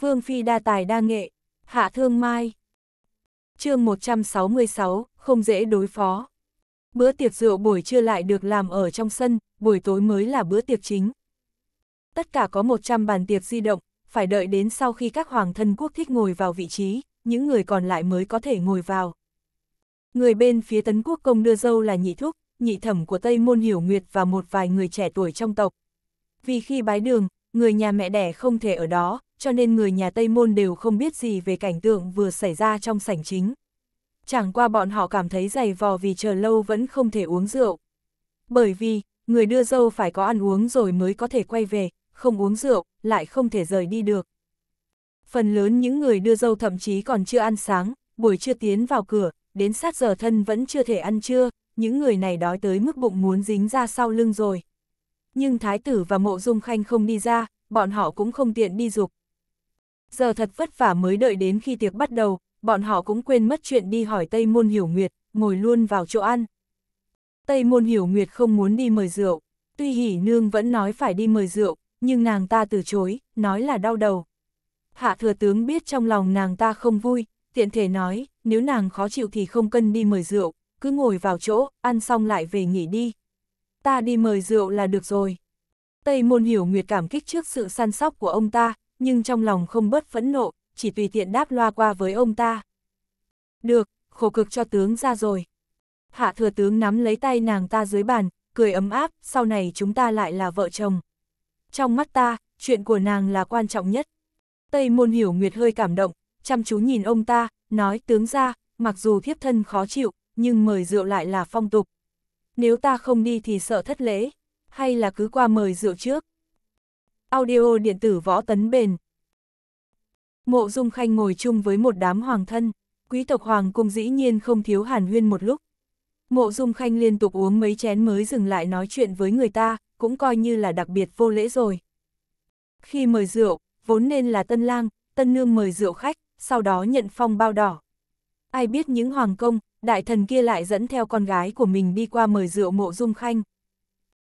Vương Phi đa tài đa nghệ, hạ thương mai. chương 166, không dễ đối phó. Bữa tiệc rượu buổi trưa lại được làm ở trong sân, buổi tối mới là bữa tiệc chính. Tất cả có 100 bàn tiệc di động, phải đợi đến sau khi các hoàng thân quốc thích ngồi vào vị trí, những người còn lại mới có thể ngồi vào. Người bên phía tấn quốc công đưa dâu là nhị thúc, nhị thẩm của Tây Môn Hiểu Nguyệt và một vài người trẻ tuổi trong tộc. Vì khi bái đường, người nhà mẹ đẻ không thể ở đó, cho nên người nhà Tây Môn đều không biết gì về cảnh tượng vừa xảy ra trong sảnh chính. Chẳng qua bọn họ cảm thấy dày vò vì chờ lâu vẫn không thể uống rượu. Bởi vì, người đưa dâu phải có ăn uống rồi mới có thể quay về, không uống rượu, lại không thể rời đi được. Phần lớn những người đưa dâu thậm chí còn chưa ăn sáng, buổi trưa tiến vào cửa, đến sát giờ thân vẫn chưa thể ăn trưa, những người này đói tới mức bụng muốn dính ra sau lưng rồi. Nhưng Thái tử và Mộ Dung Khanh không đi ra, bọn họ cũng không tiện đi dục, giờ thật vất vả mới đợi đến khi tiệc bắt đầu, bọn họ cũng quên mất chuyện đi hỏi Tây Môn Hiểu Nguyệt, ngồi luôn vào chỗ ăn. Tây Môn Hiểu Nguyệt không muốn đi mời rượu, tuy Hỷ Nương vẫn nói phải đi mời rượu, nhưng nàng ta từ chối, nói là đau đầu. Hạ thừa tướng biết trong lòng nàng ta không vui, tiện thể nói, nếu nàng khó chịu thì không cần đi mời rượu, cứ ngồi vào chỗ, ăn xong lại về nghỉ đi. Ta đi mời rượu là được rồi. Tây Môn Hiểu Nguyệt cảm kích trước sự săn sóc của ông ta, nhưng trong lòng không bớt phẫn nộ, chỉ tùy tiện đáp loa qua với ông ta. Được, khổ cực cho tướng ra rồi. Hạ thừa tướng nắm lấy tay nàng ta dưới bàn, cười ấm áp, sau này chúng ta lại là vợ chồng. Trong mắt ta, chuyện của nàng là quan trọng nhất. Tây môn hiểu nguyệt hơi cảm động, chăm chú nhìn ông ta, nói tướng ra, mặc dù thiếp thân khó chịu, nhưng mời rượu lại là phong tục. Nếu ta không đi thì sợ thất lễ, hay là cứ qua mời rượu trước. Audio điện tử võ tấn bền. Mộ Dung Khanh ngồi chung với một đám hoàng thân, quý tộc hoàng cung dĩ nhiên không thiếu hàn huyên một lúc. Mộ Dung Khanh liên tục uống mấy chén mới dừng lại nói chuyện với người ta, cũng coi như là đặc biệt vô lễ rồi. Khi mời rượu, vốn nên là tân lang, tân nương mời rượu khách, sau đó nhận phong bao đỏ. Ai biết những hoàng công, đại thần kia lại dẫn theo con gái của mình đi qua mời rượu mộ dung khanh.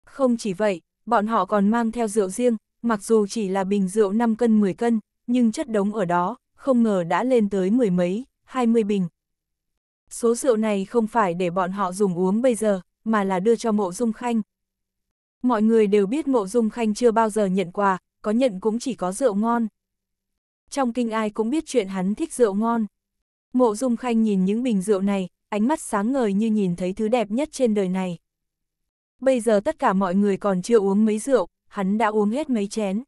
Không chỉ vậy, bọn họ còn mang theo rượu riêng, mặc dù chỉ là bình rượu 5 cân 10 cân, nhưng chất đống ở đó, không ngờ đã lên tới mười mấy, 20 bình. Số rượu này không phải để bọn họ dùng uống bây giờ, mà là đưa cho mộ dung khanh. Mọi người đều biết mộ dung khanh chưa bao giờ nhận quà, có nhận cũng chỉ có rượu ngon. Trong kinh ai cũng biết chuyện hắn thích rượu ngon. Mộ dung khanh nhìn những bình rượu này, ánh mắt sáng ngời như nhìn thấy thứ đẹp nhất trên đời này. Bây giờ tất cả mọi người còn chưa uống mấy rượu, hắn đã uống hết mấy chén.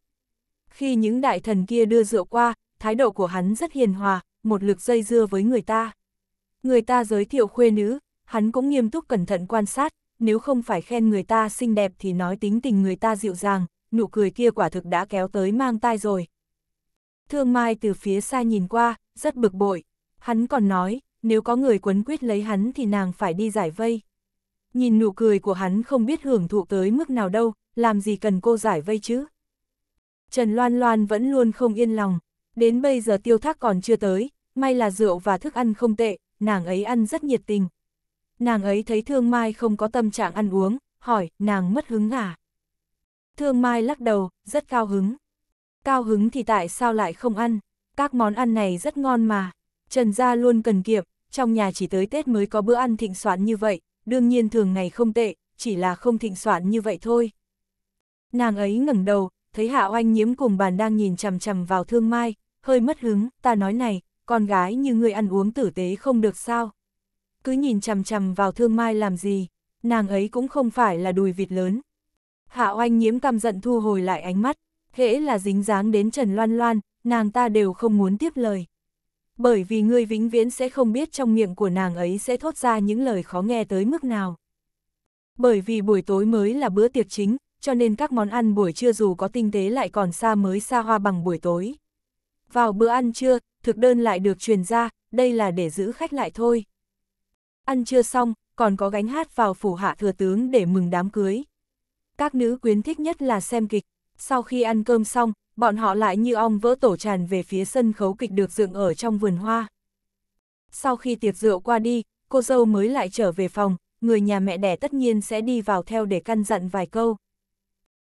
Khi những đại thần kia đưa rượu qua, thái độ của hắn rất hiền hòa, một lực dây dưa với người ta. Người ta giới thiệu khuê nữ, hắn cũng nghiêm túc cẩn thận quan sát, nếu không phải khen người ta xinh đẹp thì nói tính tình người ta dịu dàng, nụ cười kia quả thực đã kéo tới mang tai rồi. Thương Mai từ phía xa nhìn qua, rất bực bội. Hắn còn nói, nếu có người quấn quyết lấy hắn thì nàng phải đi giải vây. Nhìn nụ cười của hắn không biết hưởng thụ tới mức nào đâu, làm gì cần cô giải vây chứ? Trần Loan Loan vẫn luôn không yên lòng, đến bây giờ tiêu thác còn chưa tới, may là rượu và thức ăn không tệ, nàng ấy ăn rất nhiệt tình. Nàng ấy thấy Thương Mai không có tâm trạng ăn uống, hỏi, nàng mất hứng à? Thương Mai lắc đầu, rất cao hứng. Cao hứng thì tại sao lại không ăn? Các món ăn này rất ngon mà. Trần gia luôn cần kiệm, trong nhà chỉ tới Tết mới có bữa ăn thịnh soạn như vậy, đương nhiên thường ngày không tệ, chỉ là không thịnh soạn như vậy thôi. Nàng ấy ngẩng đầu, thấy Hạ Oanh nhiễm cùng bàn đang nhìn chằm chằm vào thương mai, hơi mất hứng, ta nói này, con gái như người ăn uống tử tế không được sao. Cứ nhìn chằm chằm vào thương mai làm gì, nàng ấy cũng không phải là đùi vịt lớn. Hạ Oanh nhiễm căm giận thu hồi lại ánh mắt, hễ là dính dáng đến Trần Loan Loan, nàng ta đều không muốn tiếp lời. Bởi vì người vĩnh viễn sẽ không biết trong miệng của nàng ấy sẽ thốt ra những lời khó nghe tới mức nào. Bởi vì buổi tối mới là bữa tiệc chính, cho nên các món ăn buổi trưa dù có tinh tế lại còn xa mới xa hoa bằng buổi tối. Vào bữa ăn trưa, thực đơn lại được truyền ra, đây là để giữ khách lại thôi. Ăn trưa xong, còn có gánh hát vào phủ hạ thừa tướng để mừng đám cưới. Các nữ quyến thích nhất là xem kịch, sau khi ăn cơm xong, bọn họ lại như ong vỡ tổ tràn về phía sân khấu kịch được dựng ở trong vườn hoa. Sau khi tiệc rượu qua đi, cô dâu mới lại trở về phòng, người nhà mẹ đẻ tất nhiên sẽ đi vào theo để căn dặn vài câu.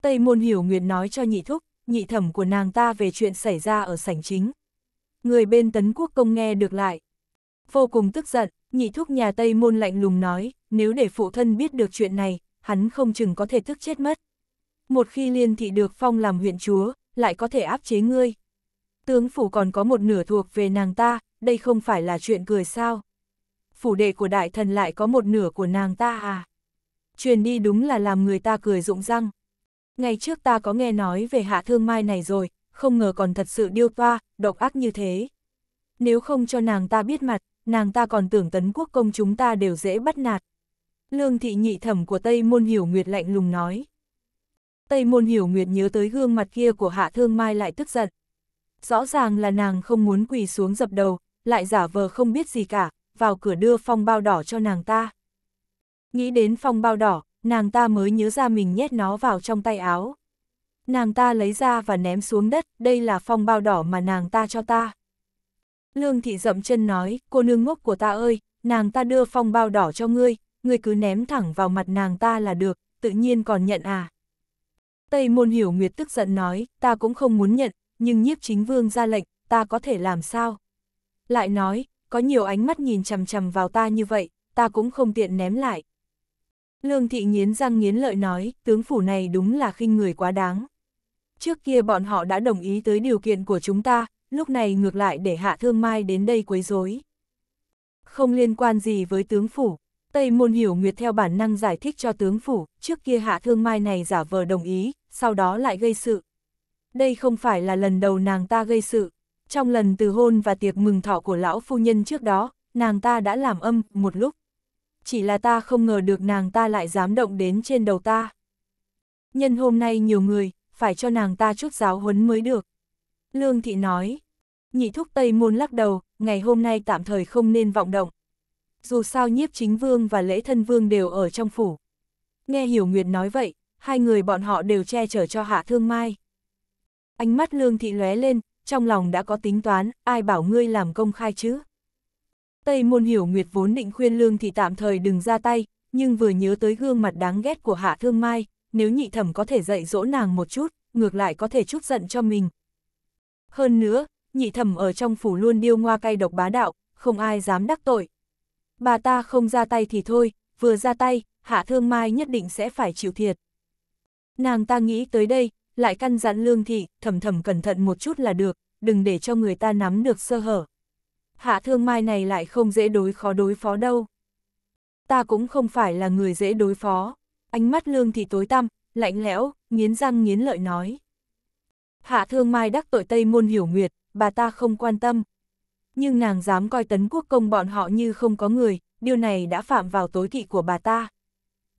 Tây môn hiểu nguyệt nói cho nhị thúc, nhị thẩm của nàng ta về chuyện xảy ra ở sảnh chính. Người bên tấn quốc công nghe được lại. Vô cùng tức giận, nhị thúc nhà Tây môn lạnh lùng nói, nếu để phụ thân biết được chuyện này, hắn không chừng có thể thức chết mất. Một khi liên thị được phong làm huyện chúa, lại có thể áp chế ngươi. Tướng phủ còn có một nửa thuộc về nàng ta, đây không phải là chuyện cười sao. Phủ đệ của đại thần lại có một nửa của nàng ta à. Truyền đi đúng là làm người ta cười rụng răng ngày trước ta có nghe nói về hạ thương mai này rồi, không ngờ còn thật sự điêu toa, độc ác như thế. Nếu không cho nàng ta biết mặt, nàng ta còn tưởng tấn quốc công chúng ta đều dễ bắt nạt. Lương thị nhị thẩm của Tây Môn Hiểu Nguyệt lạnh lùng nói. Tây Môn Hiểu Nguyệt nhớ tới gương mặt kia của Hạ Thương Mai lại tức giận. Rõ ràng là nàng không muốn quỳ xuống dập đầu, lại giả vờ không biết gì cả, vào cửa đưa phong bao đỏ cho nàng ta. Nghĩ đến phong bao đỏ, nàng ta mới nhớ ra mình nhét nó vào trong tay áo. Nàng ta lấy ra và ném xuống đất, đây là phong bao đỏ mà nàng ta cho ta. Lương thị dậm chân nói, cô nương ngốc của ta ơi, nàng ta đưa phong bao đỏ cho ngươi, ngươi cứ ném thẳng vào mặt nàng ta là được, tự nhiên còn nhận à. Tây môn hiểu nguyệt tức giận nói, ta cũng không muốn nhận, nhưng nhiếp chính vương ra lệnh, ta có thể làm sao? Lại nói, có nhiều ánh mắt nhìn chằm chằm vào ta như vậy, ta cũng không tiện ném lại. Lương thị nghiến răng nghiến lợi nói, tướng phủ này đúng là khinh người quá đáng. Trước kia bọn họ đã đồng ý tới điều kiện của chúng ta, lúc này ngược lại để hạ thương mai đến đây quấy rối. Không liên quan gì với tướng phủ, Tây Môn Hiểu Nguyệt theo bản năng giải thích cho tướng phủ, trước kia hạ thương mai này giả vờ đồng ý, sau đó lại gây sự. Đây không phải là lần đầu nàng ta gây sự, trong lần từ hôn và tiệc mừng thọ của lão phu nhân trước đó, nàng ta đã làm âm một lúc chỉ là ta không ngờ được nàng ta lại dám động đến trên đầu ta. Nhân hôm nay nhiều người, phải cho nàng ta chút giáo huấn mới được. Lương Thị nói, nhị thúc Tây Môn lắc đầu, ngày hôm nay tạm thời không nên vọng động. Dù sao nhiếp chính vương và lễ thân vương đều ở trong phủ. Nghe Hiểu Nguyệt nói vậy, hai người bọn họ đều che chở cho Hạ Thương Mai. Ánh mắt Lương Thị lóe lên, trong lòng đã có tính toán, ai bảo ngươi làm công khai chứ? Tây môn hiểu nguyệt vốn định khuyên lương thì tạm thời đừng ra tay, nhưng vừa nhớ tới gương mặt đáng ghét của hạ thương mai, nếu nhị thẩm có thể dạy dỗ nàng một chút, ngược lại có thể chút giận cho mình. Hơn nữa, nhị thẩm ở trong phủ luôn điêu ngoa cay độc bá đạo, không ai dám đắc tội. Bà ta không ra tay thì thôi, vừa ra tay, hạ thương mai nhất định sẽ phải chịu thiệt. Nàng ta nghĩ tới đây, lại căn dặn lương thị, thầm thầm cẩn thận một chút là được, đừng để cho người ta nắm được sơ hở hạ thương mai này lại không dễ đối khó đối phó đâu. Ta cũng không phải là người dễ đối phó, ánh mắt lương thì tối tăm, lạnh lẽo, nghiến răng nghiến lợi nói. Hạ thương mai đắc tội Tây môn hiểu nguyệt, bà ta không quan tâm. Nhưng nàng dám coi tấn quốc công bọn họ như không có người, điều này đã phạm vào tối kỵ của bà ta.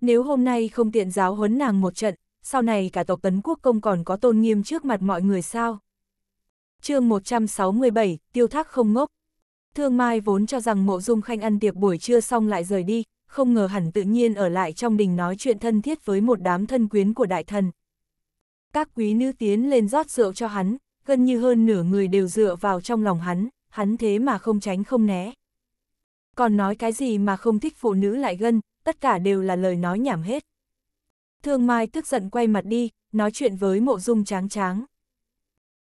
Nếu hôm nay không tiện giáo huấn nàng một trận, sau này cả tộc tấn quốc công còn có tôn nghiêm trước mặt mọi người sao? chương 167, tiêu thác không ngốc. Thương Mai vốn cho rằng Mộ Dung Khanh ăn tiệc buổi trưa xong lại rời đi, không ngờ hẳn tự nhiên ở lại trong đình nói chuyện thân thiết với một đám thân quyến của đại thần. Các quý nữ tiến lên rót rượu cho hắn, gần như hơn nửa người đều dựa vào trong lòng hắn, hắn thế mà không tránh không né. Còn nói cái gì mà không thích phụ nữ lại gân, tất cả đều là lời nói nhảm hết. Thương Mai tức giận quay mặt đi, nói chuyện với mộ dung tráng tráng.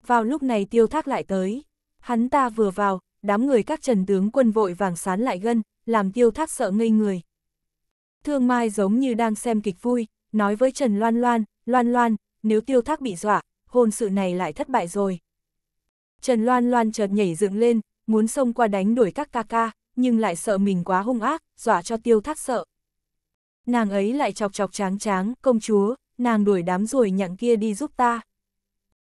Vào lúc này tiêu thác lại tới, hắn ta vừa vào, đám người các trần tướng quân vội vàng sán lại gân, làm tiêu thác sợ ngây người. Thương Mai giống như đang xem kịch vui, nói với Trần Loan Loan, Loan Loan, nếu tiêu thác bị dọa, hôn sự này lại thất bại rồi. Trần Loan Loan chợt nhảy dựng lên, muốn xông qua đánh đuổi các ca ca, nhưng lại sợ mình quá hung ác, dọa cho tiêu thác sợ. Nàng ấy lại chọc chọc tráng tráng, công chúa, nàng đuổi đám ruồi nhặng kia đi giúp ta.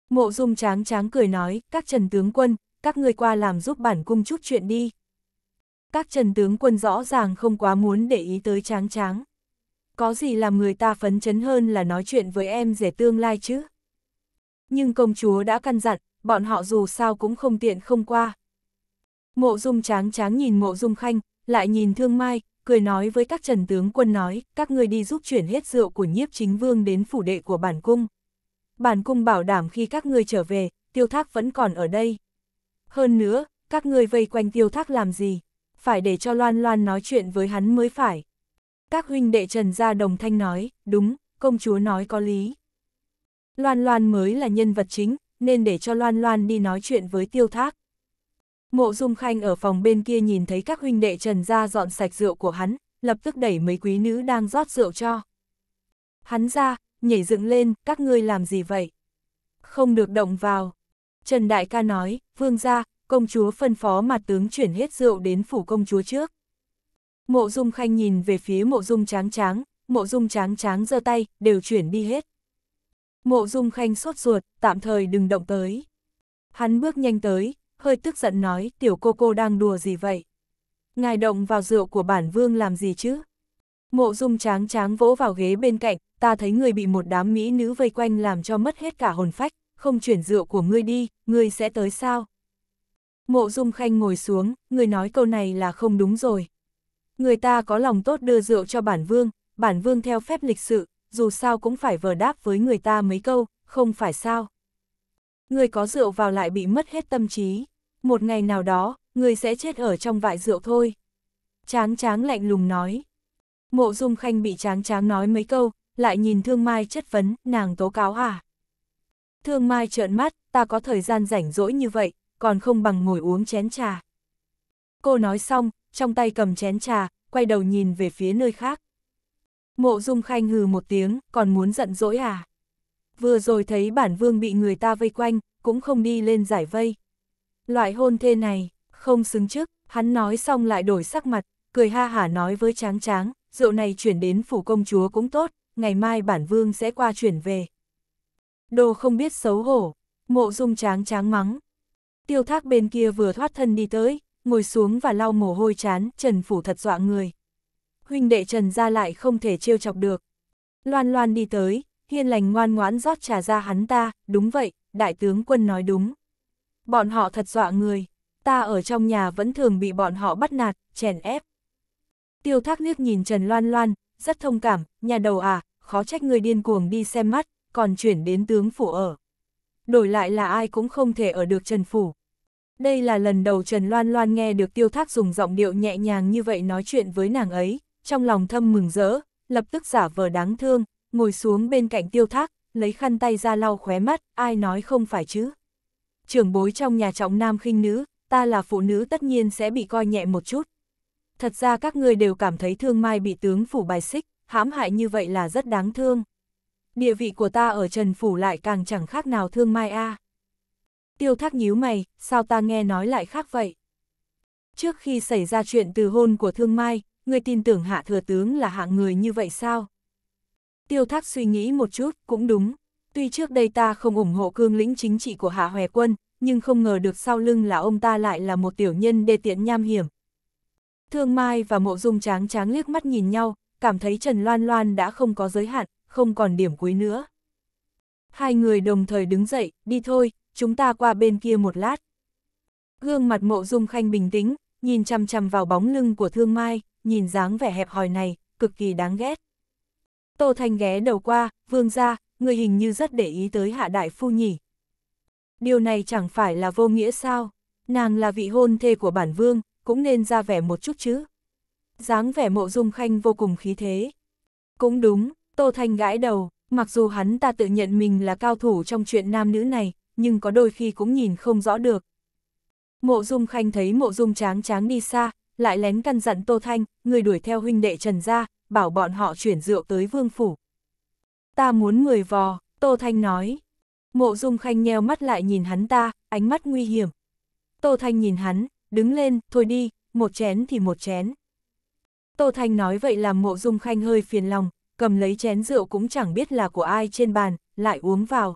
Mộ dung tráng tráng cười nói, các trần tướng quân, các ngươi qua làm giúp bản cung chút chuyện đi. Các trần tướng quân rõ ràng không quá muốn để ý tới tráng tráng. Có gì làm người ta phấn chấn hơn là nói chuyện với em rể tương lai chứ? Nhưng công chúa đã căn dặn, bọn họ dù sao cũng không tiện không qua. Mộ dung tráng tráng nhìn mộ dung khanh, lại nhìn thương mai, cười nói với các trần tướng quân nói, các ngươi đi giúp chuyển hết rượu của nhiếp chính vương đến phủ đệ của bản cung. Bản cung bảo đảm khi các ngươi trở về, tiêu thác vẫn còn ở đây. Hơn nữa, các người vây quanh tiêu thác làm gì? Phải để cho Loan Loan nói chuyện với hắn mới phải. Các huynh đệ Trần Gia đồng thanh nói, đúng, công chúa nói có lý. Loan Loan mới là nhân vật chính, nên để cho Loan Loan đi nói chuyện với tiêu thác. Mộ Dung Khanh ở phòng bên kia nhìn thấy các huynh đệ Trần Gia dọn sạch rượu của hắn, lập tức đẩy mấy quý nữ đang rót rượu cho. Hắn ra, nhảy dựng lên, các ngươi làm gì vậy? Không được động vào, Trần Đại ca nói, vương gia, công chúa phân phó mặt tướng chuyển hết rượu đến phủ công chúa trước. Mộ dung khanh nhìn về phía mộ dung tráng tráng, mộ dung tráng tráng giơ tay, đều chuyển đi hết. Mộ dung khanh sốt ruột, tạm thời đừng động tới. Hắn bước nhanh tới, hơi tức giận nói, tiểu cô cô đang đùa gì vậy? Ngài động vào rượu của bản vương làm gì chứ? Mộ dung tráng tráng vỗ vào ghế bên cạnh, ta thấy người bị một đám mỹ nữ vây quanh làm cho mất hết cả hồn phách, không chuyển rượu của ngươi đi, ngươi sẽ tới sao? Mộ Dung Khanh ngồi xuống, ngươi nói câu này là không đúng rồi. Người ta có lòng tốt đưa rượu cho bản vương, bản vương theo phép lịch sự, dù sao cũng phải vờ đáp với người ta mấy câu, không phải sao? Ngươi có rượu vào lại bị mất hết tâm trí, một ngày nào đó, ngươi sẽ chết ở trong vại rượu thôi. Tráng tráng lạnh lùng nói. Mộ Dung Khanh bị tráng tráng nói mấy câu, lại nhìn Thương Mai chất vấn, nàng tố cáo à? Thương Mai trợn mắt, ta có thời gian rảnh rỗi như vậy, còn không bằng ngồi uống chén trà. Cô nói xong, trong tay cầm chén trà, quay đầu nhìn về phía nơi khác. Mộ Dung Khanh hừ một tiếng, còn muốn giận dỗi à? Vừa rồi thấy bản vương bị người ta vây quanh, cũng không đi lên giải vây. Loại hôn thê này, không xứng trước, hắn nói xong lại đổi sắc mặt, cười ha hả nói với tráng tráng, rượu này chuyển đến phủ công chúa cũng tốt, ngày mai bản vương sẽ qua chuyển về. Đồ không biết xấu hổ, mộ dung tráng tráng mắng. Tiêu thác bên kia vừa thoát thân đi tới, ngồi xuống và lau mồ hôi chán, Trần Phủ thật dọa người. Huynh đệ Trần ra lại không thể trêu chọc được. Loan loan đi tới, hiên lành ngoan ngoãn rót trà ra hắn ta, đúng vậy, đại tướng quân nói đúng. Bọn họ thật dọa người, ta ở trong nhà vẫn thường bị bọn họ bắt nạt, chèn ép. Tiêu thác liếc nhìn Trần Loan Loan, rất thông cảm, nhà đầu à, khó trách người điên cuồng đi xem mắt, còn chuyển đến tướng phủ ở. Đổi lại là ai cũng không thể ở được Trần Phủ. Đây là lần đầu Trần Loan Loan nghe được tiêu thác dùng giọng điệu nhẹ nhàng như vậy nói chuyện với nàng ấy, trong lòng thâm mừng rỡ, lập tức giả vờ đáng thương, ngồi xuống bên cạnh tiêu thác, lấy khăn tay ra lau khóe mắt, ai nói không phải chứ. Trưởng bối trong nhà trọng nam khinh nữ, ta là phụ nữ tất nhiên sẽ bị coi nhẹ một chút. Thật ra các người đều cảm thấy thương mai bị tướng phủ bài xích, hãm hại như vậy là rất đáng thương địa vị của ta ở Trần Phủ lại càng chẳng khác nào thương mai a. Tiêu thác nhíu mày, sao ta nghe nói lại khác vậy? Trước khi xảy ra chuyện từ hôn của thương mai, người tin tưởng hạ thừa tướng là hạng người như vậy sao? Tiêu thác suy nghĩ một chút, cũng đúng. Tuy trước đây ta không ủng hộ cương lĩnh chính trị của hạ hòe quân, nhưng không ngờ được sau lưng là ông ta lại là một tiểu nhân đê tiện nham hiểm. Thương Mai và Mộ Dung Tráng Tráng liếc mắt nhìn nhau, cảm thấy Trần Loan Loan đã không có giới hạn, không còn điểm cuối nữa. Hai người đồng thời đứng dậy, đi thôi, chúng ta qua bên kia một lát. Gương mặt mộ dung khanh bình tĩnh, nhìn chăm chăm vào bóng lưng của thương mai, nhìn dáng vẻ hẹp hòi này, cực kỳ đáng ghét. Tô Thanh ghé đầu qua, vương ra, người hình như rất để ý tới hạ đại phu nhỉ. Điều này chẳng phải là vô nghĩa sao, nàng là vị hôn thê của bản vương, cũng nên ra vẻ một chút chứ. dáng vẻ mộ dung khanh vô cùng khí thế. Cũng đúng, Tô Thanh gãi đầu, mặc dù hắn ta tự nhận mình là cao thủ trong chuyện nam nữ này, nhưng có đôi khi cũng nhìn không rõ được. Mộ Dung Khanh thấy Mộ Dung Tráng Tráng đi xa, lại lén căn dặn Tô Thanh, người đuổi theo huynh đệ Trần ra, bảo bọn họ chuyển rượu tới vương phủ. Ta muốn người vò, Tô Thanh nói. Mộ Dung Khanh nheo mắt lại nhìn hắn ta, ánh mắt nguy hiểm. Tô Thanh nhìn hắn, đứng lên, thôi đi, một chén thì một chén. Tô Thanh nói vậy làm Mộ Dung Khanh hơi phiền lòng, cầm lấy chén rượu cũng chẳng biết là của ai trên bàn, lại uống vào.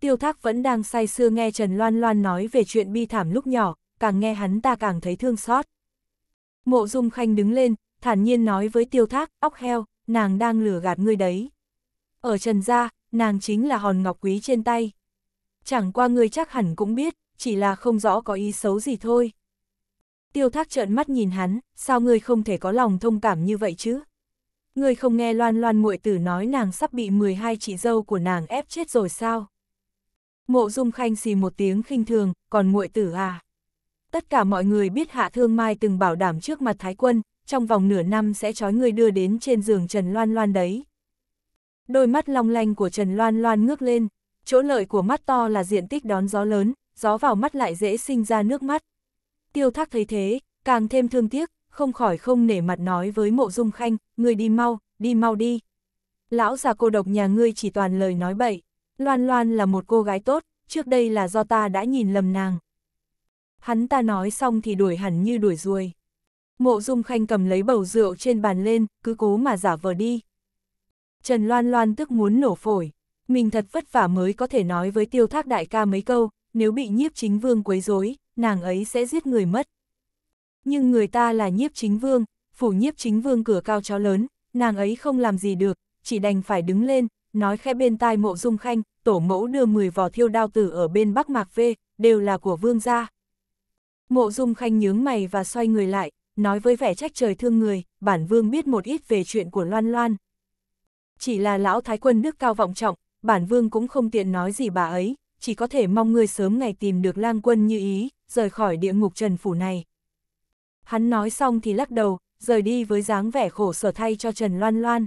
Tiêu thác vẫn đang say sưa nghe Trần Loan Loan nói về chuyện bi thảm lúc nhỏ, càng nghe hắn ta càng thấy thương xót. Mộ Dung Khanh đứng lên, thản nhiên nói với tiêu thác, óc heo, nàng đang lừa gạt ngươi đấy. Ở Trần Gia, nàng chính là hòn ngọc quý trên tay. Chẳng qua ngươi chắc hẳn cũng biết, chỉ là không rõ có ý xấu gì thôi. Tiêu thác trợn mắt nhìn hắn, sao ngươi không thể có lòng thông cảm như vậy chứ? ngươi không nghe loan loan muội tử nói nàng sắp bị 12 chị dâu của nàng ép chết rồi sao? Mộ Dung Khanh xì một tiếng khinh thường, còn muội tử à? Tất cả mọi người biết Hạ Thương Mai từng bảo đảm trước mặt Thái Quân, trong vòng nửa năm sẽ trói người đưa đến trên giường Trần Loan Loan đấy. Đôi mắt long lanh của Trần Loan Loan ngước lên, chỗ lợi của mắt to là diện tích đón gió lớn, gió vào mắt lại dễ sinh ra nước mắt. Tiêu Thác thấy thế, càng thêm thương tiếc, không khỏi không nể mặt nói với mộ dung khanh, người đi mau, đi mau đi. Lão già cô độc nhà ngươi chỉ toàn lời nói bậy, loan loan là một cô gái tốt, trước đây là do ta đã nhìn lầm nàng. Hắn ta nói xong thì đuổi hẳn như đuổi ruồi. Mộ dung khanh cầm lấy bầu rượu trên bàn lên, cứ cố mà giả vờ đi. Trần Loan Loan tức muốn nổ phổi, mình thật vất vả mới có thể nói với tiêu thác đại ca mấy câu, nếu bị nhiếp chính vương quấy rối, nàng ấy sẽ giết người mất. Nhưng người ta là nhiếp chính vương, phủ nhiếp chính vương cửa cao chó lớn, nàng ấy không làm gì được, chỉ đành phải đứng lên, nói khẽ bên tai mộ dung khanh, tổ mẫu đưa 10 vò thiêu đao tử ở bên Bắc Mạc Vê, đều là của vương gia. Mộ dung khanh nhướng mày và xoay người lại, nói với vẻ trách trời thương người, bản vương biết một ít về chuyện của Loan Loan. Chỉ là lão thái quân nước cao vọng trọng, bản vương cũng không tiện nói gì bà ấy, chỉ có thể mong người sớm ngày tìm được lang quân như ý, rời khỏi địa ngục trần phủ này. Hắn nói xong thì lắc đầu, rời đi với dáng vẻ khổ sở thay cho Trần Loan Loan.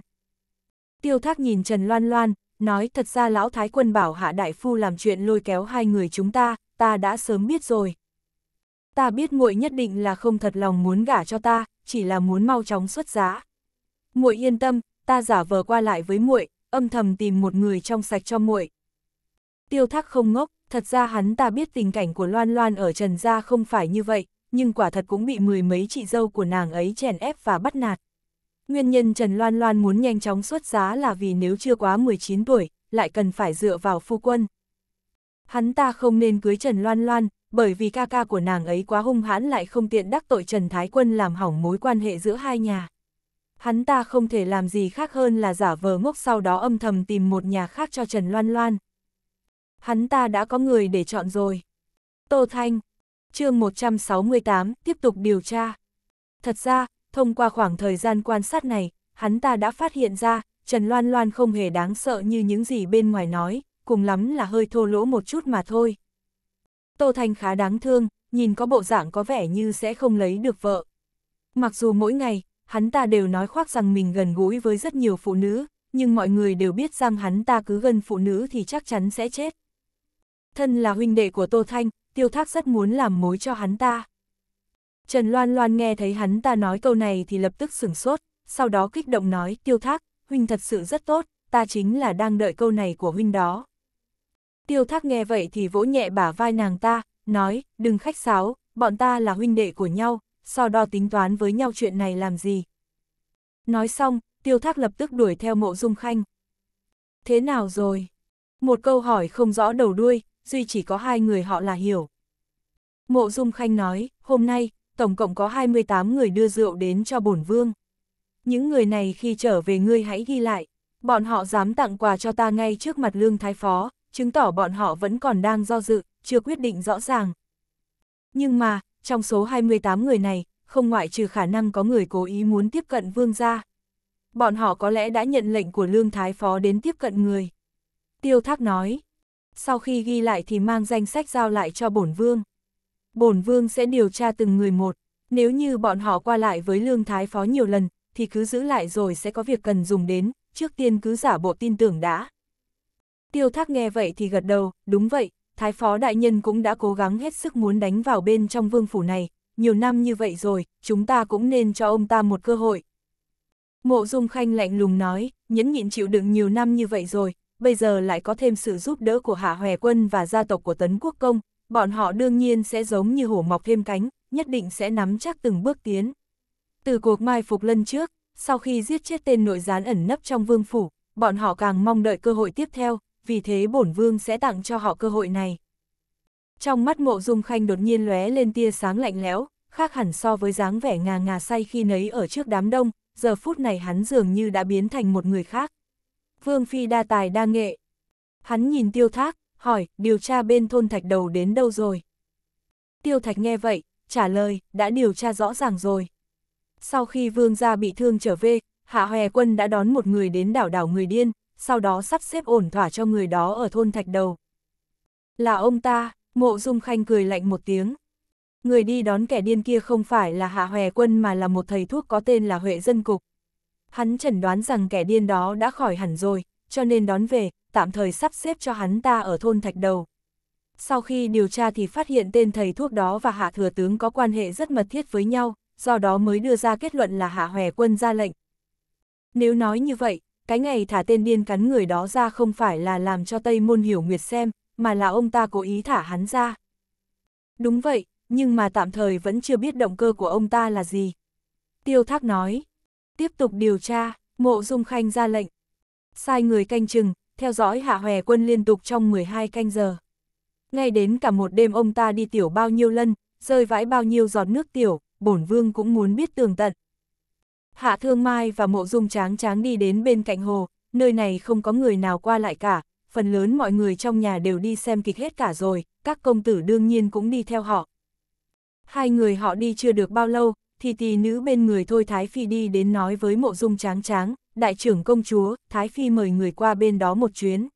Tiêu thác nhìn Trần Loan Loan, nói thật ra lão thái quân bảo hạ đại phu làm chuyện lôi kéo hai người chúng ta, ta đã sớm biết rồi. Ta biết muội nhất định là không thật lòng muốn gả cho ta, chỉ là muốn mau chóng xuất giá. Muội yên tâm, ta giả vờ qua lại với muội, âm thầm tìm một người trong sạch cho muội. Tiêu Thác không ngốc, thật ra hắn ta biết tình cảnh của Loan Loan ở Trần gia không phải như vậy, nhưng quả thật cũng bị mười mấy chị dâu của nàng ấy chèn ép và bắt nạt. Nguyên nhân Trần Loan Loan muốn nhanh chóng xuất giá là vì nếu chưa quá 19 tuổi, lại cần phải dựa vào phu quân. Hắn ta không nên cưới Trần Loan Loan, bởi vì ca ca của nàng ấy quá hung hãn lại không tiện đắc tội Trần Thái Quân làm hỏng mối quan hệ giữa hai nhà. Hắn ta không thể làm gì khác hơn là giả vờ ngốc sau đó âm thầm tìm một nhà khác cho Trần Loan Loan. Hắn ta đã có người để chọn rồi. Tô Thanh, chương 168, tiếp tục điều tra. Thật ra, thông qua khoảng thời gian quan sát này, hắn ta đã phát hiện ra, Trần Loan Loan không hề đáng sợ như những gì bên ngoài nói, cùng lắm là hơi thô lỗ một chút mà thôi. Tô Thanh khá đáng thương, nhìn có bộ dạng có vẻ như sẽ không lấy được vợ. Mặc dù mỗi ngày, hắn ta đều nói khoác rằng mình gần gũi với rất nhiều phụ nữ, nhưng mọi người đều biết rằng hắn ta cứ gần phụ nữ thì chắc chắn sẽ chết. Thân là huynh đệ của Tô Thanh, tiêu thác rất muốn làm mối cho hắn ta. Trần Loan Loan nghe thấy hắn ta nói câu này thì lập tức sửng sốt, sau đó kích động nói, tiêu thác, huynh thật sự rất tốt, ta chính là đang đợi câu này của huynh đó. Tiêu thác nghe vậy thì vỗ nhẹ bả vai nàng ta, nói, đừng khách sáo, bọn ta là huynh đệ của nhau, so đo tính toán với nhau chuyện này làm gì. Nói xong, tiêu thác lập tức đuổi theo mộ dung khanh. Thế nào rồi? Một câu hỏi không rõ đầu đuôi, duy chỉ có hai người họ là hiểu. Mộ Dung Khanh nói, hôm nay, tổng cộng có 28 người đưa rượu đến cho bổn vương. Những người này khi trở về ngươi hãy ghi lại, bọn họ dám tặng quà cho ta ngay trước mặt lương thái phó, chứng tỏ bọn họ vẫn còn đang do dự, chưa quyết định rõ ràng. Nhưng mà, trong số 28 người này, không ngoại trừ khả năng có người cố ý muốn tiếp cận vương gia. Bọn họ có lẽ đã nhận lệnh của lương thái phó đến tiếp cận người. Tiêu Thác nói, sau khi ghi lại thì mang danh sách giao lại cho bổn vương. Bổn vương sẽ điều tra từng người một, nếu như bọn họ qua lại với lương thái phó nhiều lần, thì cứ giữ lại rồi sẽ có việc cần dùng đến, trước tiên cứ giả bộ tin tưởng đã. Tiêu thác nghe vậy thì gật đầu, đúng vậy, thái phó đại nhân cũng đã cố gắng hết sức muốn đánh vào bên trong vương phủ này, nhiều năm như vậy rồi, chúng ta cũng nên cho ông ta một cơ hội. Mộ Dung Khanh lạnh lùng nói, nhẫn nhịn chịu đựng nhiều năm như vậy rồi, bây giờ lại có thêm sự giúp đỡ của Hạ Hòe Quân và gia tộc của Tấn Quốc Công, bọn họ đương nhiên sẽ giống như hổ mọc thêm cánh, nhất định sẽ nắm chắc từng bước tiến. Từ cuộc mai phục lần trước, sau khi giết chết tên nội gián ẩn nấp trong vương phủ, bọn họ càng mong đợi cơ hội tiếp theo, vì thế bổn vương sẽ tặng cho họ cơ hội này. Trong mắt mộ dung khanh đột nhiên lóe lên tia sáng lạnh lẽo, khác hẳn so với dáng vẻ ngà ngà say khi nấy ở trước đám đông, giờ phút này hắn dường như đã biến thành một người khác. Vương Phi đa tài đa nghệ. Hắn nhìn tiêu thác, hỏi, điều tra bên thôn thạch đầu đến đâu rồi? Tiêu thạch nghe vậy, trả lời, đã điều tra rõ ràng rồi. Sau khi vương gia bị thương trở về, Hạ Hòe Quân đã đón một người đến đảo đảo người điên, sau đó sắp xếp ổn thỏa cho người đó ở thôn thạch đầu. Là ông ta, mộ dung khanh cười lạnh một tiếng. Người đi đón kẻ điên kia không phải là Hạ Hòe Quân mà là một thầy thuốc có tên là Huệ Dân Cục hắn chẩn đoán rằng kẻ điên đó đã khỏi hẳn rồi, cho nên đón về, tạm thời sắp xếp cho hắn ta ở thôn Thạch Đầu. Sau khi điều tra thì phát hiện tên thầy thuốc đó và Hạ Thừa Tướng có quan hệ rất mật thiết với nhau, do đó mới đưa ra kết luận là Hạ Hòe Quân ra lệnh. Nếu nói như vậy, cái ngày thả tên điên cắn người đó ra không phải là làm cho Tây Môn Hiểu Nguyệt xem, mà là ông ta cố ý thả hắn ra. Đúng vậy, nhưng mà tạm thời vẫn chưa biết động cơ của ông ta là gì. Tiêu Thác nói, Tiếp tục điều tra, mộ dung khanh ra lệnh. Sai người canh chừng, theo dõi hạ hòe quân liên tục trong 12 canh giờ. Ngay đến cả một đêm ông ta đi tiểu bao nhiêu lần, rơi vãi bao nhiêu giọt nước tiểu, bổn vương cũng muốn biết tường tận. Hạ Thương Mai và Mộ Dung Tráng Tráng đi đến bên cạnh hồ, nơi này không có người nào qua lại cả, phần lớn mọi người trong nhà đều đi xem kịch hết cả rồi, các công tử đương nhiên cũng đi theo họ. Hai người họ đi chưa được bao lâu, thì tỳ nữ bên người thôi Thái Phi đi đến nói với mộ dung tráng tráng, đại trưởng công chúa, Thái Phi mời người qua bên đó một chuyến.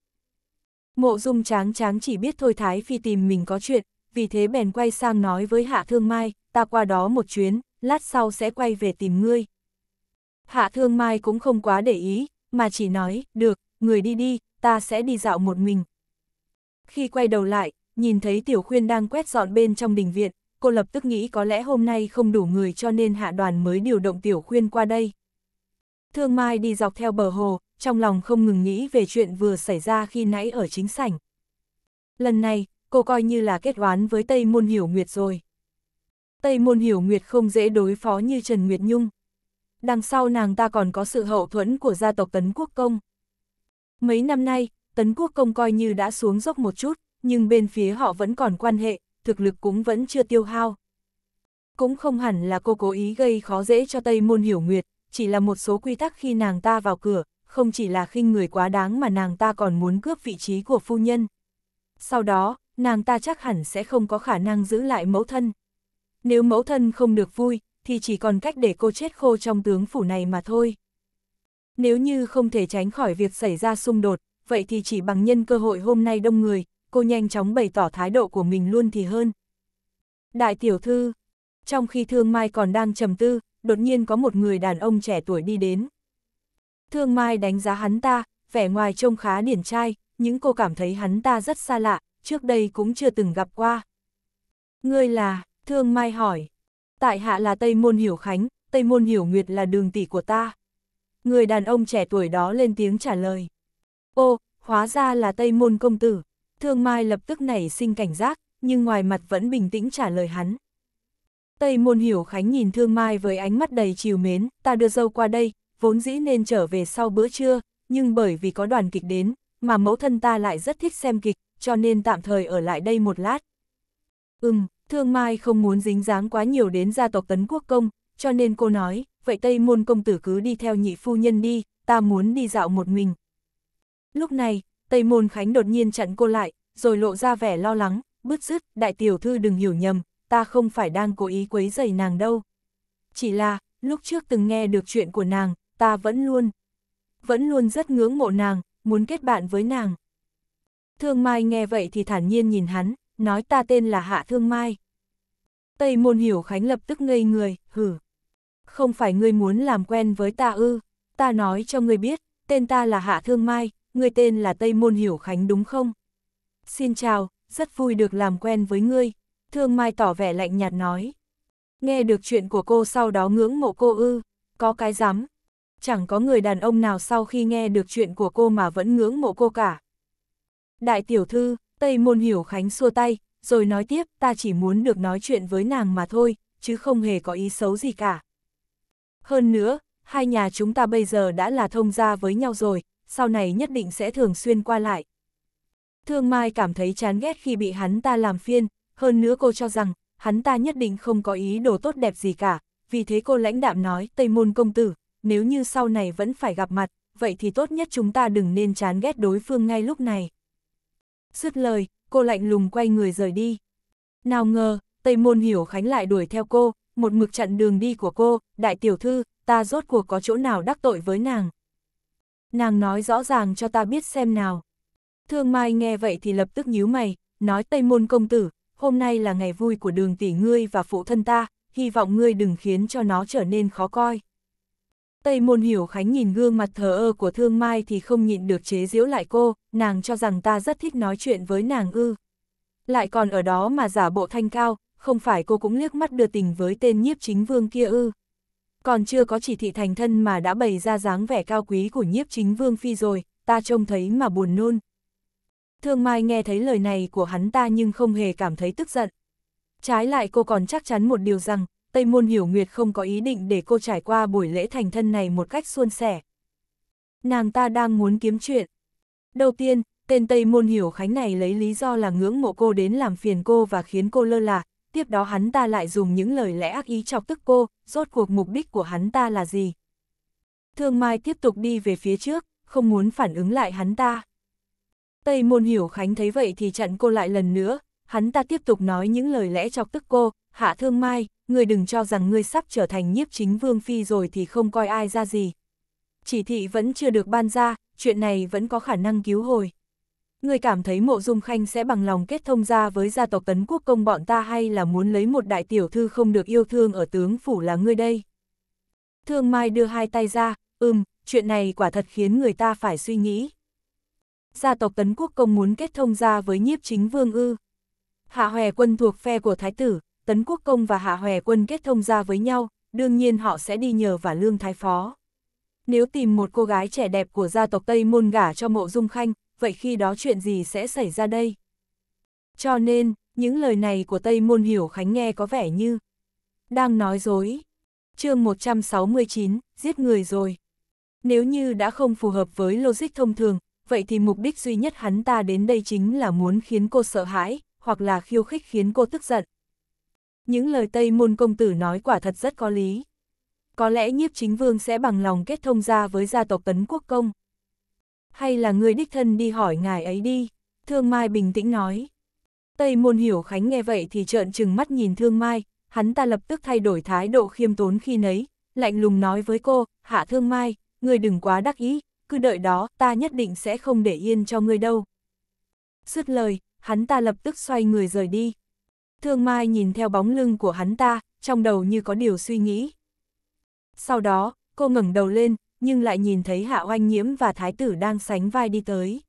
Mộ dung tráng tráng chỉ biết thôi Thái Phi tìm mình có chuyện, vì thế bèn quay sang nói với Hạ Thương Mai, ta qua đó một chuyến, lát sau sẽ quay về tìm ngươi. Hạ Thương Mai cũng không quá để ý, mà chỉ nói, được, người đi đi, ta sẽ đi dạo một mình. Khi quay đầu lại, nhìn thấy Tiểu Khuyên đang quét dọn bên trong đình viện, cô lập tức nghĩ có lẽ hôm nay không đủ người cho nên hạ đoàn mới điều động tiểu khuyên qua đây. Thương Mai đi dọc theo bờ hồ, trong lòng không ngừng nghĩ về chuyện vừa xảy ra khi nãy ở chính sảnh. Lần này, cô coi như là kết oán với Tây Môn Hiểu Nguyệt rồi. Tây Môn Hiểu Nguyệt không dễ đối phó như Trần Nguyệt Nhung. Đằng sau nàng ta còn có sự hậu thuẫn của gia tộc Tấn Quốc Công. Mấy năm nay, Tấn Quốc Công coi như đã xuống dốc một chút, nhưng bên phía họ vẫn còn quan hệ, thực lực cũng vẫn chưa tiêu hao. Cũng không hẳn là cô cố ý gây khó dễ cho Tây Môn Hiểu Nguyệt, chỉ là một số quy tắc khi nàng ta vào cửa, không chỉ là khinh người quá đáng mà nàng ta còn muốn cướp vị trí của phu nhân. Sau đó, nàng ta chắc hẳn sẽ không có khả năng giữ lại mẫu thân. Nếu mẫu thân không được vui, thì chỉ còn cách để cô chết khô trong tướng phủ này mà thôi. Nếu như không thể tránh khỏi việc xảy ra xung đột, vậy thì chỉ bằng nhân cơ hội hôm nay đông người, cô nhanh chóng bày tỏ thái độ của mình luôn thì hơn. Đại tiểu thư, trong khi Thương Mai còn đang trầm tư, đột nhiên có một người đàn ông trẻ tuổi đi đến. Thương Mai đánh giá hắn ta, vẻ ngoài trông khá điển trai, những cô cảm thấy hắn ta rất xa lạ, trước đây cũng chưa từng gặp qua. Ngươi là, Thương Mai hỏi, tại hạ là Tây Môn Hiểu Khánh, Tây Môn Hiểu Nguyệt là đường tỷ của ta. Người đàn ông trẻ tuổi đó lên tiếng trả lời. Ô, hóa ra là Tây Môn Công Tử, Thương Mai lập tức nảy sinh cảnh giác, nhưng ngoài mặt vẫn bình tĩnh trả lời hắn. Tây môn hiểu khánh nhìn Thương Mai với ánh mắt đầy chiều mến, ta đưa dâu qua đây, vốn dĩ nên trở về sau bữa trưa, nhưng bởi vì có đoàn kịch đến, mà mẫu thân ta lại rất thích xem kịch, cho nên tạm thời ở lại đây một lát. Ừm, Thương Mai không muốn dính dáng quá nhiều đến gia tộc Tấn Quốc Công, cho nên cô nói, vậy Tây môn công tử cứ đi theo nhị phu nhân đi, ta muốn đi dạo một mình. Lúc này, Tây Môn Khánh đột nhiên chặn cô lại, rồi lộ ra vẻ lo lắng, bứt rứt, đại tiểu thư đừng hiểu nhầm, ta không phải đang cố ý quấy rầy nàng đâu. Chỉ là, lúc trước từng nghe được chuyện của nàng, ta vẫn luôn, vẫn luôn rất ngưỡng mộ nàng, muốn kết bạn với nàng. Thương Mai nghe vậy thì thản nhiên nhìn hắn, nói ta tên là Hạ Thương Mai. Tây Môn Hiểu Khánh lập tức ngây người, hử. Không phải ngươi muốn làm quen với ta ư, ta nói cho ngươi biết, tên ta là Hạ Thương Mai, Ngươi tên là Tây Môn Hiểu Khánh đúng không? Xin chào, rất vui được làm quen với ngươi. Thương Mai tỏ vẻ lạnh nhạt nói. Nghe được chuyện của cô sau đó ngưỡng mộ cô ư, có cái dám. Chẳng có người đàn ông nào sau khi nghe được chuyện của cô mà vẫn ngưỡng mộ cô cả. Đại tiểu thư, Tây Môn Hiểu Khánh xua tay, rồi nói tiếp ta chỉ muốn được nói chuyện với nàng mà thôi, chứ không hề có ý xấu gì cả. Hơn nữa, hai nhà chúng ta bây giờ đã là thông gia với nhau rồi, sau này nhất định sẽ thường xuyên qua lại. Thương Mai cảm thấy chán ghét khi bị hắn ta làm phiên, hơn nữa cô cho rằng, hắn ta nhất định không có ý đồ tốt đẹp gì cả, vì thế cô lãnh đạm nói Tây Môn Công Tử, nếu như sau này vẫn phải gặp mặt, vậy thì tốt nhất chúng ta đừng nên chán ghét đối phương ngay lúc này. Dứt lời, cô lạnh lùng quay người rời đi. Nào ngờ, Tây Môn Hiểu Khánh lại đuổi theo cô, một mực chặn đường đi của cô, đại tiểu thư, ta rốt cuộc có chỗ nào đắc tội với nàng nàng nói rõ ràng cho ta biết xem nào. Thương Mai nghe vậy thì lập tức nhíu mày, nói Tây Môn Công Tử, hôm nay là ngày vui của đường tỷ ngươi và phụ thân ta, hy vọng ngươi đừng khiến cho nó trở nên khó coi. Tây Môn Hiểu Khánh nhìn gương mặt thờ ơ của Thương Mai thì không nhịn được chế giễu lại cô, nàng cho rằng ta rất thích nói chuyện với nàng ư. Lại còn ở đó mà giả bộ thanh cao, không phải cô cũng liếc mắt đưa tình với tên nhiếp chính vương kia ư còn chưa có chỉ thị thành thân mà đã bày ra dáng vẻ cao quý của nhiếp chính vương phi rồi, ta trông thấy mà buồn nôn. Thương Mai nghe thấy lời này của hắn ta nhưng không hề cảm thấy tức giận. Trái lại cô còn chắc chắn một điều rằng, Tây Môn Hiểu Nguyệt không có ý định để cô trải qua buổi lễ thành thân này một cách suôn sẻ. Nàng ta đang muốn kiếm chuyện. Đầu tiên, tên Tây Môn Hiểu Khánh này lấy lý do là ngưỡng mộ cô đến làm phiền cô và khiến cô lơ là, tiếp đó hắn ta lại dùng những lời lẽ ác ý chọc tức cô, rốt cuộc mục đích của hắn ta là gì. Thương Mai tiếp tục đi về phía trước, không muốn phản ứng lại hắn ta. Tây môn hiểu khánh thấy vậy thì chặn cô lại lần nữa, hắn ta tiếp tục nói những lời lẽ chọc tức cô, hạ thương mai, người đừng cho rằng ngươi sắp trở thành nhiếp chính vương phi rồi thì không coi ai ra gì. Chỉ thị vẫn chưa được ban ra, chuyện này vẫn có khả năng cứu hồi người cảm thấy mộ dung khanh sẽ bằng lòng kết thông ra với gia tộc tấn quốc công bọn ta hay là muốn lấy một đại tiểu thư không được yêu thương ở tướng phủ là ngươi đây? Thương Mai đưa hai tay ra, ừm, chuyện này quả thật khiến người ta phải suy nghĩ. Gia tộc tấn quốc công muốn kết thông ra với nhiếp chính vương ư. Hạ hòe quân thuộc phe của thái tử, tấn quốc công và hạ hòe quân kết thông ra với nhau, đương nhiên họ sẽ đi nhờ và lương thái phó. Nếu tìm một cô gái trẻ đẹp của gia tộc Tây Môn gả cho mộ dung khanh, vậy khi đó chuyện gì sẽ xảy ra đây? Cho nên, những lời này của Tây Môn Hiểu Khánh nghe có vẻ như đang nói dối. chương 169, giết người rồi. Nếu như đã không phù hợp với logic thông thường, vậy thì mục đích duy nhất hắn ta đến đây chính là muốn khiến cô sợ hãi, hoặc là khiêu khích khiến cô tức giận. Những lời Tây Môn Công Tử nói quả thật rất có lý. Có lẽ nhiếp chính vương sẽ bằng lòng kết thông gia với gia tộc Tấn Quốc Công hay là người đích thân đi hỏi ngài ấy đi, Thương Mai bình tĩnh nói. Tây môn hiểu khánh nghe vậy thì trợn trừng mắt nhìn Thương Mai, hắn ta lập tức thay đổi thái độ khiêm tốn khi nấy, lạnh lùng nói với cô, hạ Thương Mai, người đừng quá đắc ý, cứ đợi đó ta nhất định sẽ không để yên cho người đâu. Sứt lời, hắn ta lập tức xoay người rời đi. Thương Mai nhìn theo bóng lưng của hắn ta, trong đầu như có điều suy nghĩ. Sau đó, cô ngẩng đầu lên, nhưng lại nhìn thấy Hạ Oanh Nhiễm và Thái tử đang sánh vai đi tới.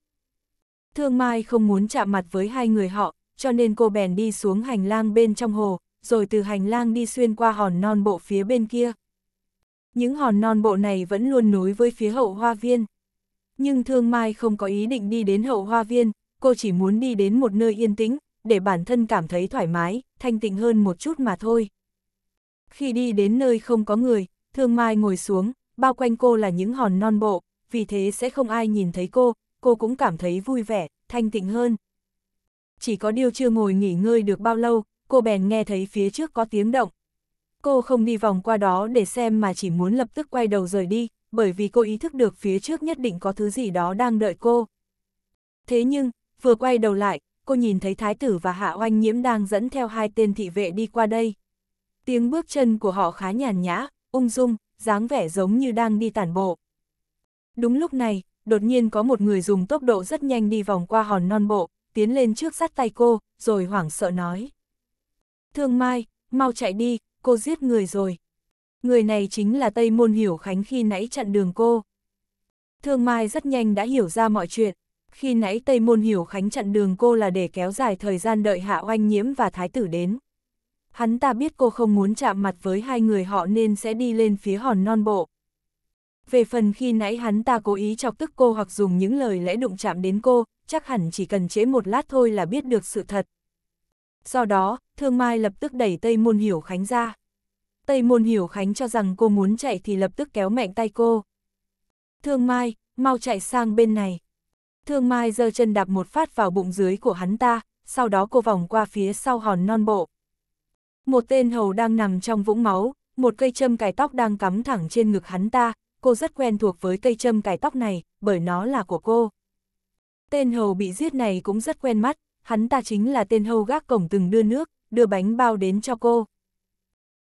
Thương Mai không muốn chạm mặt với hai người họ, cho nên cô bèn đi xuống hành lang bên trong hồ, rồi từ hành lang đi xuyên qua hòn non bộ phía bên kia. Những hòn non bộ này vẫn luôn nối với phía hậu hoa viên. Nhưng Thương Mai không có ý định đi đến hậu hoa viên, cô chỉ muốn đi đến một nơi yên tĩnh, để bản thân cảm thấy thoải mái, thanh tịnh hơn một chút mà thôi. Khi đi đến nơi không có người, Thương Mai ngồi xuống, bao quanh cô là những hòn non bộ, vì thế sẽ không ai nhìn thấy cô, cô cũng cảm thấy vui vẻ, thanh tịnh hơn. Chỉ có điều chưa ngồi nghỉ ngơi được bao lâu, cô bèn nghe thấy phía trước có tiếng động. Cô không đi vòng qua đó để xem mà chỉ muốn lập tức quay đầu rời đi, bởi vì cô ý thức được phía trước nhất định có thứ gì đó đang đợi cô. Thế nhưng, vừa quay đầu lại, cô nhìn thấy Thái tử và Hạ Oanh Nhiễm đang dẫn theo hai tên thị vệ đi qua đây. Tiếng bước chân của họ khá nhàn nhã, ung dung, dáng vẻ giống như đang đi tản bộ. Đúng lúc này, đột nhiên có một người dùng tốc độ rất nhanh đi vòng qua hòn non bộ, tiến lên trước sát tay cô, rồi hoảng sợ nói. Thương Mai, mau chạy đi, cô giết người rồi. Người này chính là Tây Môn Hiểu Khánh khi nãy chặn đường cô. Thương Mai rất nhanh đã hiểu ra mọi chuyện. Khi nãy Tây Môn Hiểu Khánh chặn đường cô là để kéo dài thời gian đợi Hạ Oanh Nhiễm và Thái Tử đến hắn ta biết cô không muốn chạm mặt với hai người họ nên sẽ đi lên phía hòn non bộ. Về phần khi nãy hắn ta cố ý chọc tức cô hoặc dùng những lời lẽ đụng chạm đến cô, chắc hẳn chỉ cần trễ một lát thôi là biết được sự thật. Do đó, Thương Mai lập tức đẩy Tây Môn Hiểu Khánh ra. Tây Môn Hiểu Khánh cho rằng cô muốn chạy thì lập tức kéo mạnh tay cô. Thương Mai, mau chạy sang bên này. Thương Mai giơ chân đạp một phát vào bụng dưới của hắn ta, sau đó cô vòng qua phía sau hòn non bộ. Một tên hầu đang nằm trong vũng máu, một cây châm cài tóc đang cắm thẳng trên ngực hắn ta, cô rất quen thuộc với cây châm cài tóc này, bởi nó là của cô. Tên hầu bị giết này cũng rất quen mắt, hắn ta chính là tên hầu gác cổng từng đưa nước, đưa bánh bao đến cho cô.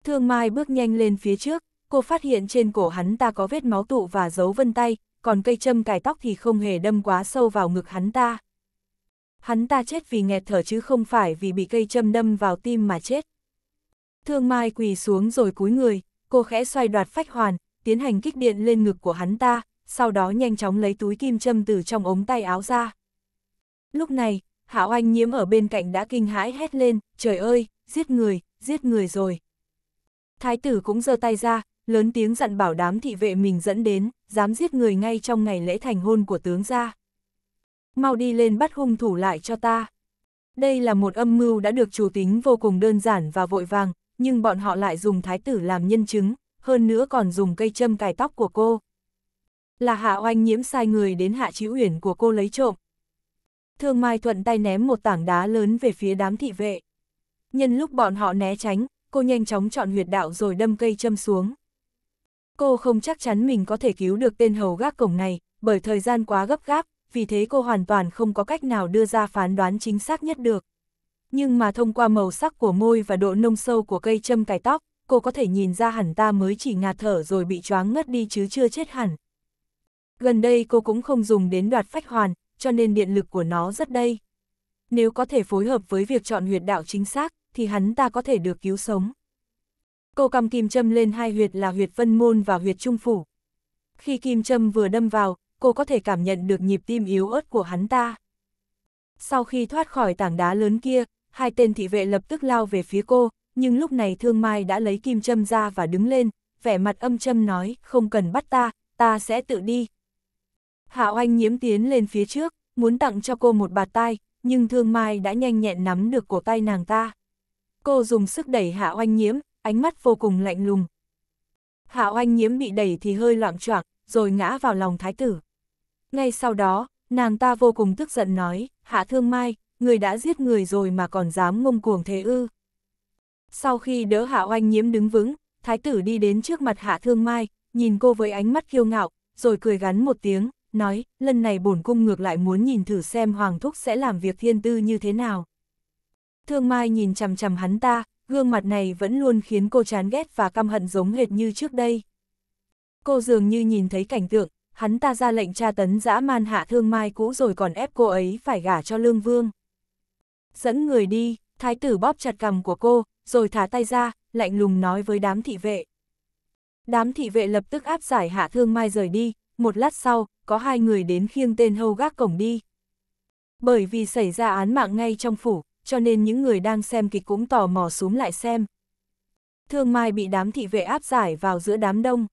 Thương Mai bước nhanh lên phía trước, cô phát hiện trên cổ hắn ta có vết máu tụ và dấu vân tay, còn cây châm cài tóc thì không hề đâm quá sâu vào ngực hắn ta. Hắn ta chết vì nghẹt thở chứ không phải vì bị cây châm đâm vào tim mà chết. Thương Mai quỳ xuống rồi cúi người, cô khẽ xoay đoạt phách hoàn, tiến hành kích điện lên ngực của hắn ta, sau đó nhanh chóng lấy túi kim châm từ trong ống tay áo ra. Lúc này, Hạo Anh nhiễm ở bên cạnh đã kinh hãi hét lên, trời ơi, giết người, giết người rồi. Thái tử cũng giơ tay ra, lớn tiếng dặn bảo đám thị vệ mình dẫn đến, dám giết người ngay trong ngày lễ thành hôn của tướng gia. Mau đi lên bắt hung thủ lại cho ta. Đây là một âm mưu đã được chủ tính vô cùng đơn giản và vội vàng, nhưng bọn họ lại dùng thái tử làm nhân chứng, hơn nữa còn dùng cây châm cài tóc của cô. Là Hạ Oanh nhiễm sai người đến Hạ Chí Uyển của cô lấy trộm. Thương Mai thuận tay ném một tảng đá lớn về phía đám thị vệ. Nhân lúc bọn họ né tránh, cô nhanh chóng chọn huyệt đạo rồi đâm cây châm xuống. Cô không chắc chắn mình có thể cứu được tên hầu gác cổng này, bởi thời gian quá gấp gáp, vì thế cô hoàn toàn không có cách nào đưa ra phán đoán chính xác nhất được nhưng mà thông qua màu sắc của môi và độ nông sâu của cây châm cài tóc, cô có thể nhìn ra hẳn ta mới chỉ ngạt thở rồi bị choáng ngất đi chứ chưa chết hẳn. Gần đây cô cũng không dùng đến đoạt phách hoàn, cho nên điện lực của nó rất đây. Nếu có thể phối hợp với việc chọn huyệt đạo chính xác, thì hắn ta có thể được cứu sống. Cô cầm kim châm lên hai huyệt là huyệt vân môn và huyệt trung phủ. Khi kim châm vừa đâm vào, cô có thể cảm nhận được nhịp tim yếu ớt của hắn ta. Sau khi thoát khỏi tảng đá lớn kia, hai tên thị vệ lập tức lao về phía cô, nhưng lúc này Thương Mai đã lấy kim châm ra và đứng lên, vẻ mặt âm châm nói, không cần bắt ta, ta sẽ tự đi. Hạ Oanh nhiễm tiến lên phía trước, muốn tặng cho cô một bạt tai, nhưng Thương Mai đã nhanh nhẹn nắm được cổ tay nàng ta. Cô dùng sức đẩy Hạ Oanh nhiễm, ánh mắt vô cùng lạnh lùng. Hạ Oanh nhiễm bị đẩy thì hơi loạn choạng, rồi ngã vào lòng thái tử. Ngay sau đó, nàng ta vô cùng tức giận nói, Hạ Thương Mai, người đã giết người rồi mà còn dám ngông cuồng thế ư. Sau khi đỡ hạ oanh nhiễm đứng vững, thái tử đi đến trước mặt hạ thương mai, nhìn cô với ánh mắt kiêu ngạo, rồi cười gắn một tiếng, nói, lần này bổn cung ngược lại muốn nhìn thử xem Hoàng Thúc sẽ làm việc thiên tư như thế nào. Thương Mai nhìn chằm chằm hắn ta, gương mặt này vẫn luôn khiến cô chán ghét và căm hận giống hệt như trước đây. Cô dường như nhìn thấy cảnh tượng, hắn ta ra lệnh tra tấn dã man hạ Thương Mai cũ rồi còn ép cô ấy phải gả cho Lương Vương dẫn người đi, thái tử bóp chặt cằm của cô, rồi thả tay ra, lạnh lùng nói với đám thị vệ. Đám thị vệ lập tức áp giải hạ thương mai rời đi, một lát sau, có hai người đến khiêng tên hâu gác cổng đi. Bởi vì xảy ra án mạng ngay trong phủ, cho nên những người đang xem kịch cũng tò mò xuống lại xem. Thương Mai bị đám thị vệ áp giải vào giữa đám đông.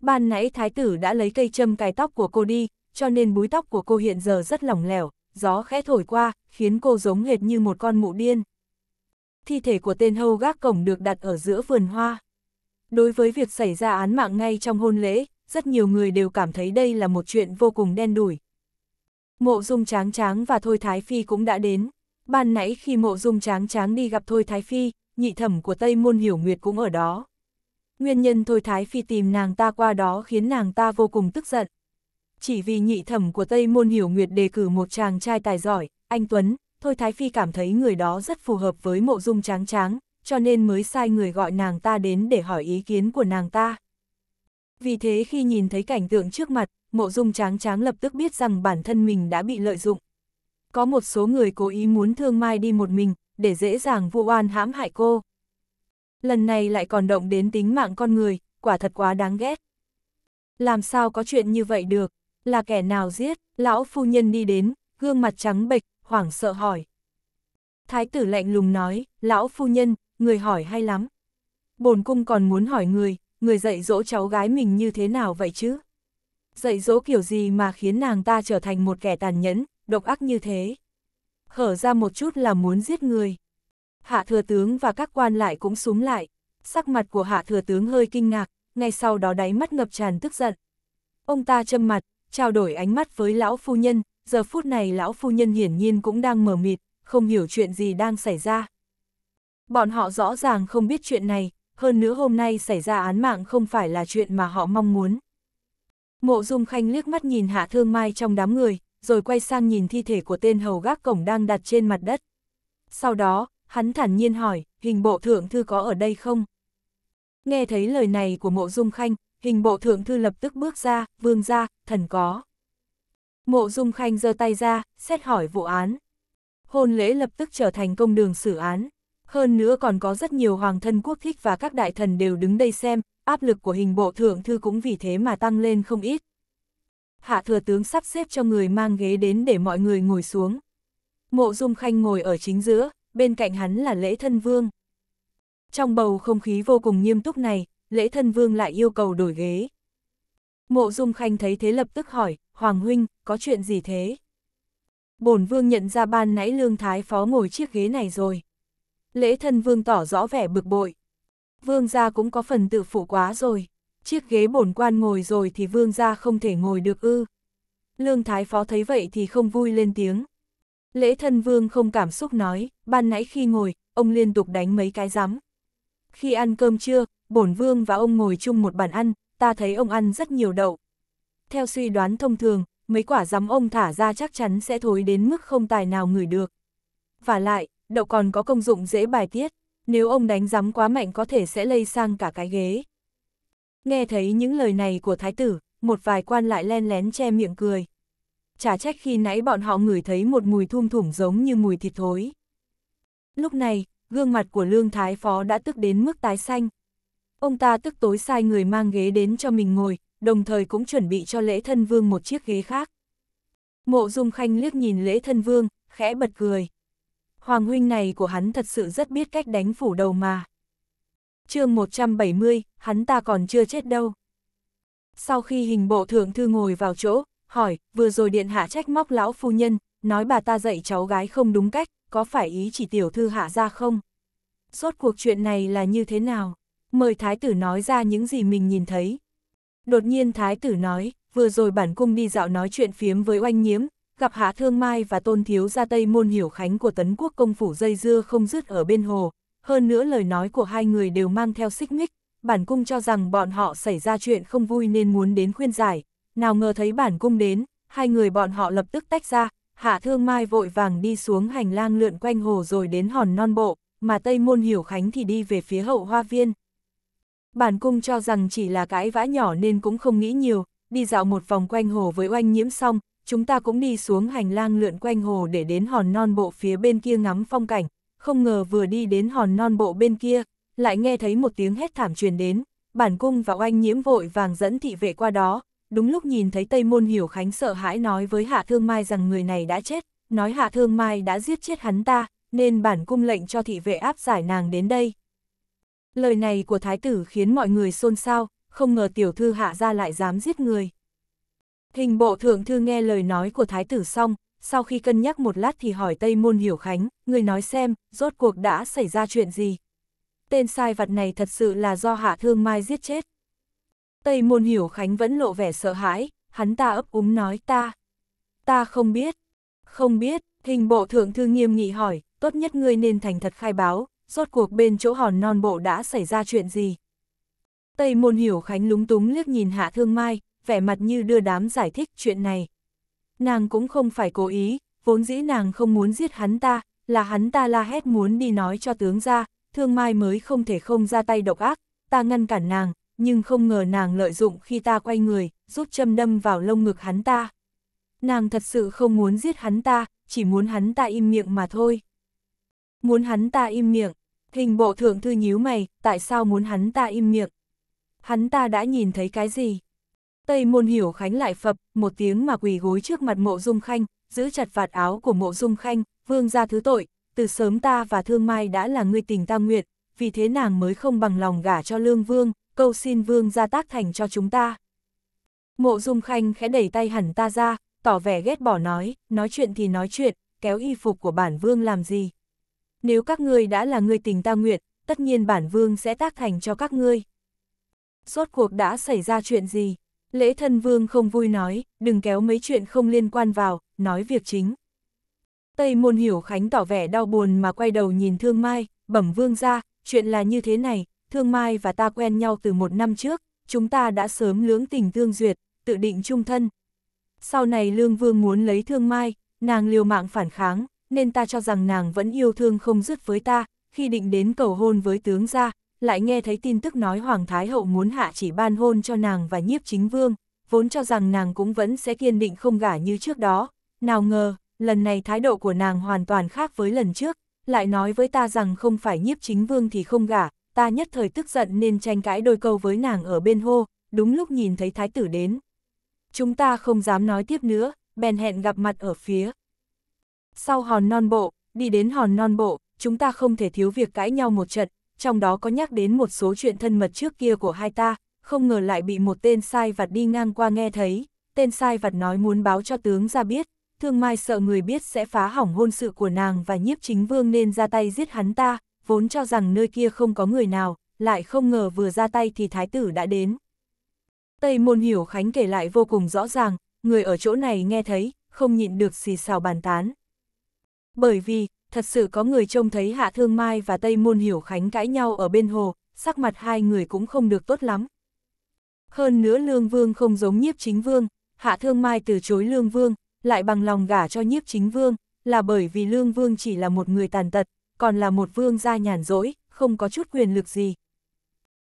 Ban nãy thái tử đã lấy cây châm cài tóc của cô đi, cho nên búi tóc của cô hiện giờ rất lỏng lẻo, gió khẽ thổi qua, khiến cô giống hệt như một con mụ điên. Thi thể của tên hâu gác cổng được đặt ở giữa vườn hoa. Đối với việc xảy ra án mạng ngay trong hôn lễ, rất nhiều người đều cảm thấy đây là một chuyện vô cùng đen đủi. Mộ dung tráng tráng và Thôi Thái Phi cũng đã đến. Ban nãy khi mộ dung tráng tráng đi gặp Thôi Thái Phi, nhị thẩm của Tây Môn Hiểu Nguyệt cũng ở đó. Nguyên nhân Thôi Thái Phi tìm nàng ta qua đó khiến nàng ta vô cùng tức giận chỉ vì nhị thẩm của Tây Môn Hiểu Nguyệt đề cử một chàng trai tài giỏi, anh Tuấn, thôi Thái Phi cảm thấy người đó rất phù hợp với mộ dung tráng tráng, cho nên mới sai người gọi nàng ta đến để hỏi ý kiến của nàng ta. Vì thế khi nhìn thấy cảnh tượng trước mặt, mộ dung tráng tráng lập tức biết rằng bản thân mình đã bị lợi dụng. Có một số người cố ý muốn thương Mai đi một mình, để dễ dàng vu oan hãm hại cô. Lần này lại còn động đến tính mạng con người, quả thật quá đáng ghét. Làm sao có chuyện như vậy được? là kẻ nào giết, lão phu nhân đi đến, gương mặt trắng bệch, hoảng sợ hỏi. Thái tử lạnh lùng nói, lão phu nhân, người hỏi hay lắm. Bồn cung còn muốn hỏi người, người dạy dỗ cháu gái mình như thế nào vậy chứ? Dạy dỗ kiểu gì mà khiến nàng ta trở thành một kẻ tàn nhẫn, độc ác như thế? Hở ra một chút là muốn giết người. Hạ thừa tướng và các quan lại cũng súng lại. Sắc mặt của hạ thừa tướng hơi kinh ngạc, ngay sau đó đáy mắt ngập tràn tức giận. Ông ta châm mặt, trao đổi ánh mắt với lão phu nhân, giờ phút này lão phu nhân hiển nhiên cũng đang mờ mịt, không hiểu chuyện gì đang xảy ra. Bọn họ rõ ràng không biết chuyện này, hơn nữa hôm nay xảy ra án mạng không phải là chuyện mà họ mong muốn. Mộ Dung Khanh liếc mắt nhìn Hạ Thương Mai trong đám người, rồi quay sang nhìn thi thể của tên hầu gác cổng đang đặt trên mặt đất. Sau đó, hắn thản nhiên hỏi, hình bộ thượng thư có ở đây không? Nghe thấy lời này của Mộ Dung Khanh, hình bộ thượng thư lập tức bước ra, vương ra, thần có. Mộ Dung Khanh giơ tay ra, xét hỏi vụ án. Hôn lễ lập tức trở thành công đường xử án. Hơn nữa còn có rất nhiều hoàng thân quốc thích và các đại thần đều đứng đây xem, áp lực của hình bộ thượng thư cũng vì thế mà tăng lên không ít. Hạ thừa tướng sắp xếp cho người mang ghế đến để mọi người ngồi xuống. Mộ Dung Khanh ngồi ở chính giữa, bên cạnh hắn là lễ thân vương. Trong bầu không khí vô cùng nghiêm túc này, lễ thân vương lại yêu cầu đổi ghế. Mộ Dung Khanh thấy thế lập tức hỏi, Hoàng Huynh, có chuyện gì thế? Bổn vương nhận ra ban nãy lương thái phó ngồi chiếc ghế này rồi. Lễ thân vương tỏ rõ vẻ bực bội. Vương gia cũng có phần tự phụ quá rồi. Chiếc ghế bổn quan ngồi rồi thì vương gia không thể ngồi được ư. Lương thái phó thấy vậy thì không vui lên tiếng. Lễ thân vương không cảm xúc nói, ban nãy khi ngồi, ông liên tục đánh mấy cái rắm. Khi ăn cơm trưa, bổn vương và ông ngồi chung một bàn ăn, ta thấy ông ăn rất nhiều đậu. Theo suy đoán thông thường, mấy quả giấm ông thả ra chắc chắn sẽ thối đến mức không tài nào ngửi được. Và lại, đậu còn có công dụng dễ bài tiết, nếu ông đánh giấm quá mạnh có thể sẽ lây sang cả cái ghế. Nghe thấy những lời này của thái tử, một vài quan lại len lén che miệng cười. Chả trách khi nãy bọn họ ngửi thấy một mùi thum thủm giống như mùi thịt thối. Lúc này, gương mặt của Lương Thái Phó đã tức đến mức tái xanh, Ông ta tức tối sai người mang ghế đến cho mình ngồi, đồng thời cũng chuẩn bị cho lễ thân vương một chiếc ghế khác. Mộ Dung Khanh liếc nhìn lễ thân vương, khẽ bật cười. Hoàng huynh này của hắn thật sự rất biết cách đánh phủ đầu mà. chương 170, hắn ta còn chưa chết đâu. Sau khi hình bộ thượng thư ngồi vào chỗ, hỏi, vừa rồi điện hạ trách móc lão phu nhân, nói bà ta dạy cháu gái không đúng cách, có phải ý chỉ tiểu thư hạ ra không? Rốt cuộc chuyện này là như thế nào? mời thái tử nói ra những gì mình nhìn thấy. Đột nhiên thái tử nói, vừa rồi bản cung đi dạo nói chuyện phiếm với oanh nhiễm, gặp hạ thương mai và tôn thiếu ra tây môn hiểu khánh của tấn quốc công phủ dây dưa không dứt ở bên hồ, hơn nữa lời nói của hai người đều mang theo xích mích, bản cung cho rằng bọn họ xảy ra chuyện không vui nên muốn đến khuyên giải, nào ngờ thấy bản cung đến, hai người bọn họ lập tức tách ra, hạ thương mai vội vàng đi xuống hành lang lượn quanh hồ rồi đến hòn non bộ, mà Tây Môn Hiểu Khánh thì đi về phía hậu hoa viên. Bản cung cho rằng chỉ là cãi vã nhỏ nên cũng không nghĩ nhiều, đi dạo một vòng quanh hồ với oanh nhiễm xong, chúng ta cũng đi xuống hành lang lượn quanh hồ để đến hòn non bộ phía bên kia ngắm phong cảnh, không ngờ vừa đi đến hòn non bộ bên kia, lại nghe thấy một tiếng hét thảm truyền đến, bản cung và oanh nhiễm vội vàng dẫn thị vệ qua đó, đúng lúc nhìn thấy Tây Môn Hiểu Khánh sợ hãi nói với Hạ Thương Mai rằng người này đã chết, nói Hạ Thương Mai đã giết chết hắn ta, nên bản cung lệnh cho thị vệ áp giải nàng đến đây. Lời này của thái tử khiến mọi người xôn xao, không ngờ tiểu thư hạ ra lại dám giết người. Hình bộ thượng thư nghe lời nói của thái tử xong, sau khi cân nhắc một lát thì hỏi Tây Môn Hiểu Khánh, người nói xem, rốt cuộc đã xảy ra chuyện gì. Tên sai vật này thật sự là do hạ thương mai giết chết. Tây Môn Hiểu Khánh vẫn lộ vẻ sợ hãi, hắn ta ấp úng nói ta. Ta không biết. Không biết, hình bộ thượng thư nghiêm nghị hỏi, tốt nhất ngươi nên thành thật khai báo, rốt cuộc bên chỗ hòn non bộ đã xảy ra chuyện gì. Tây môn hiểu khánh lúng túng liếc nhìn hạ thương mai, vẻ mặt như đưa đám giải thích chuyện này. Nàng cũng không phải cố ý, vốn dĩ nàng không muốn giết hắn ta, là hắn ta la hét muốn đi nói cho tướng ra, thương mai mới không thể không ra tay độc ác, ta ngăn cản nàng, nhưng không ngờ nàng lợi dụng khi ta quay người, rút châm đâm vào lông ngực hắn ta. Nàng thật sự không muốn giết hắn ta, chỉ muốn hắn ta im miệng mà thôi. Muốn hắn ta im miệng, Hình bộ thượng thư nhíu mày, tại sao muốn hắn ta im miệng? Hắn ta đã nhìn thấy cái gì? Tây môn hiểu khánh lại phập, một tiếng mà quỳ gối trước mặt mộ dung khanh, giữ chặt vạt áo của mộ dung khanh, vương ra thứ tội, từ sớm ta và thương mai đã là người tình ta nguyện, vì thế nàng mới không bằng lòng gả cho lương vương, câu xin vương ra tác thành cho chúng ta. Mộ dung khanh khẽ đẩy tay hẳn ta ra, tỏ vẻ ghét bỏ nói, nói chuyện thì nói chuyện, kéo y phục của bản vương làm gì nếu các ngươi đã là người tình ta nguyện, tất nhiên bản vương sẽ tác thành cho các ngươi. Rốt cuộc đã xảy ra chuyện gì? Lễ thân vương không vui nói, đừng kéo mấy chuyện không liên quan vào, nói việc chính. Tây môn hiểu khánh tỏ vẻ đau buồn mà quay đầu nhìn thương mai, bẩm vương ra, chuyện là như thế này, thương mai và ta quen nhau từ một năm trước, chúng ta đã sớm lưỡng tình tương duyệt, tự định chung thân. Sau này lương vương muốn lấy thương mai, nàng liều mạng phản kháng, nên ta cho rằng nàng vẫn yêu thương không dứt với ta, khi định đến cầu hôn với tướng gia, lại nghe thấy tin tức nói Hoàng Thái Hậu muốn hạ chỉ ban hôn cho nàng và nhiếp chính vương, vốn cho rằng nàng cũng vẫn sẽ kiên định không gả như trước đó, nào ngờ, lần này thái độ của nàng hoàn toàn khác với lần trước, lại nói với ta rằng không phải nhiếp chính vương thì không gả, ta nhất thời tức giận nên tranh cãi đôi câu với nàng ở bên hô, đúng lúc nhìn thấy thái tử đến. Chúng ta không dám nói tiếp nữa, bèn hẹn gặp mặt ở phía sau hòn non bộ, đi đến hòn non bộ, chúng ta không thể thiếu việc cãi nhau một trận, trong đó có nhắc đến một số chuyện thân mật trước kia của hai ta, không ngờ lại bị một tên sai vặt đi ngang qua nghe thấy, tên sai vặt nói muốn báo cho tướng ra biết, thương mai sợ người biết sẽ phá hỏng hôn sự của nàng và nhiếp chính vương nên ra tay giết hắn ta, vốn cho rằng nơi kia không có người nào, lại không ngờ vừa ra tay thì thái tử đã đến. Tây môn hiểu khánh kể lại vô cùng rõ ràng, người ở chỗ này nghe thấy, không nhịn được xì xào bàn tán bởi vì, thật sự có người trông thấy Hạ Thương Mai và Tây Môn Hiểu Khánh cãi nhau ở bên hồ, sắc mặt hai người cũng không được tốt lắm. Hơn nữa Lương Vương không giống nhiếp chính vương, Hạ Thương Mai từ chối Lương Vương, lại bằng lòng gả cho nhiếp chính vương, là bởi vì Lương Vương chỉ là một người tàn tật, còn là một vương gia nhàn rỗi, không có chút quyền lực gì.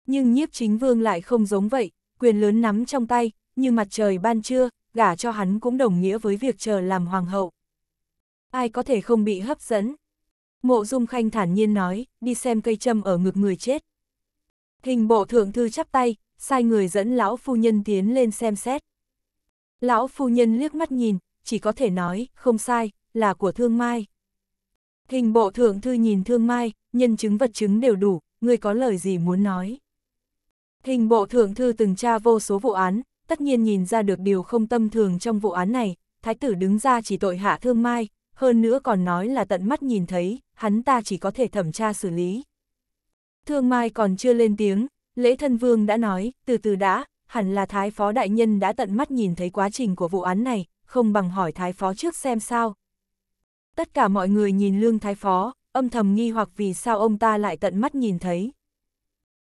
Nhưng nhiếp chính vương lại không giống vậy, quyền lớn nắm trong tay, như mặt trời ban trưa, gả cho hắn cũng đồng nghĩa với việc chờ làm hoàng hậu ai có thể không bị hấp dẫn. Mộ Dung Khanh thản nhiên nói, đi xem cây châm ở ngực người chết. Hình bộ thượng thư chắp tay, sai người dẫn lão phu nhân tiến lên xem xét. Lão phu nhân liếc mắt nhìn, chỉ có thể nói, không sai, là của Thương Mai. Hình bộ thượng thư nhìn Thương Mai, nhân chứng vật chứng đều đủ, người có lời gì muốn nói. Hình bộ thượng thư từng tra vô số vụ án, tất nhiên nhìn ra được điều không tâm thường trong vụ án này, thái tử đứng ra chỉ tội hạ Thương Mai, hơn nữa còn nói là tận mắt nhìn thấy, hắn ta chỉ có thể thẩm tra xử lý. Thương Mai còn chưa lên tiếng, lễ thân vương đã nói, từ từ đã, hẳn là Thái Phó Đại Nhân đã tận mắt nhìn thấy quá trình của vụ án này, không bằng hỏi Thái Phó trước xem sao. Tất cả mọi người nhìn Lương Thái Phó, âm thầm nghi hoặc vì sao ông ta lại tận mắt nhìn thấy.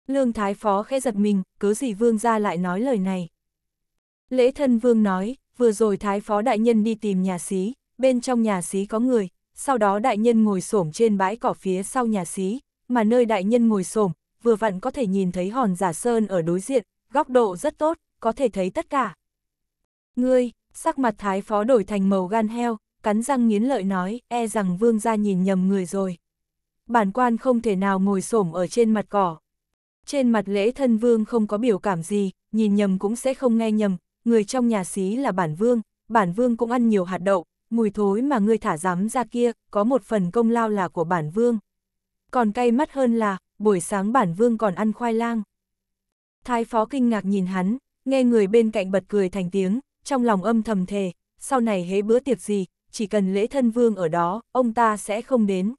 Lương Thái Phó khẽ giật mình, cứ gì vương ra lại nói lời này. Lễ thân vương nói, vừa rồi Thái Phó Đại Nhân đi tìm nhà xí, bên trong nhà xí có người, sau đó đại nhân ngồi xổm trên bãi cỏ phía sau nhà xí, mà nơi đại nhân ngồi xổm vừa vặn có thể nhìn thấy hòn giả sơn ở đối diện, góc độ rất tốt, có thể thấy tất cả. Ngươi, sắc mặt thái phó đổi thành màu gan heo, cắn răng nghiến lợi nói, e rằng vương gia nhìn nhầm người rồi. Bản quan không thể nào ngồi xổm ở trên mặt cỏ. Trên mặt lễ thân vương không có biểu cảm gì, nhìn nhầm cũng sẽ không nghe nhầm, người trong nhà xí là bản vương, bản vương cũng ăn nhiều hạt đậu, mùi thối mà ngươi thả dám ra kia, có một phần công lao là của bản vương. Còn cay mắt hơn là, buổi sáng bản vương còn ăn khoai lang. Thái phó kinh ngạc nhìn hắn, nghe người bên cạnh bật cười thành tiếng, trong lòng âm thầm thề, sau này hế bữa tiệc gì, chỉ cần lễ thân vương ở đó, ông ta sẽ không đến.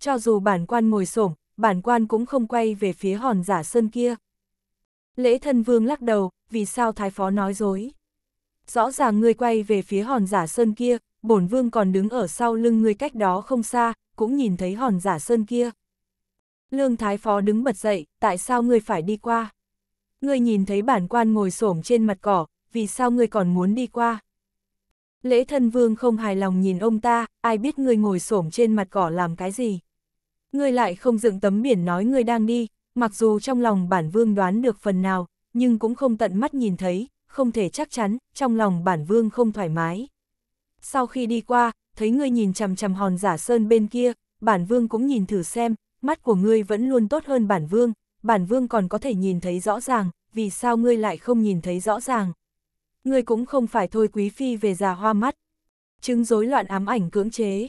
Cho dù bản quan ngồi xổm, bản quan cũng không quay về phía hòn giả sơn kia. Lễ thân vương lắc đầu, vì sao thái phó nói dối rõ ràng ngươi quay về phía hòn giả sơn kia, bổn vương còn đứng ở sau lưng ngươi cách đó không xa, cũng nhìn thấy hòn giả sơn kia. Lương Thái Phó đứng bật dậy, tại sao ngươi phải đi qua? Ngươi nhìn thấy bản quan ngồi xổm trên mặt cỏ, vì sao ngươi còn muốn đi qua? Lễ thân vương không hài lòng nhìn ông ta, ai biết ngươi ngồi xổm trên mặt cỏ làm cái gì? Ngươi lại không dựng tấm biển nói ngươi đang đi, mặc dù trong lòng bản vương đoán được phần nào, nhưng cũng không tận mắt nhìn thấy, không thể chắc chắn, trong lòng bản vương không thoải mái. Sau khi đi qua, thấy ngươi nhìn chằm chằm hòn giả sơn bên kia, bản vương cũng nhìn thử xem, mắt của ngươi vẫn luôn tốt hơn bản vương, bản vương còn có thể nhìn thấy rõ ràng, vì sao ngươi lại không nhìn thấy rõ ràng. Ngươi cũng không phải thôi quý phi về già hoa mắt. Chứng rối loạn ám ảnh cưỡng chế.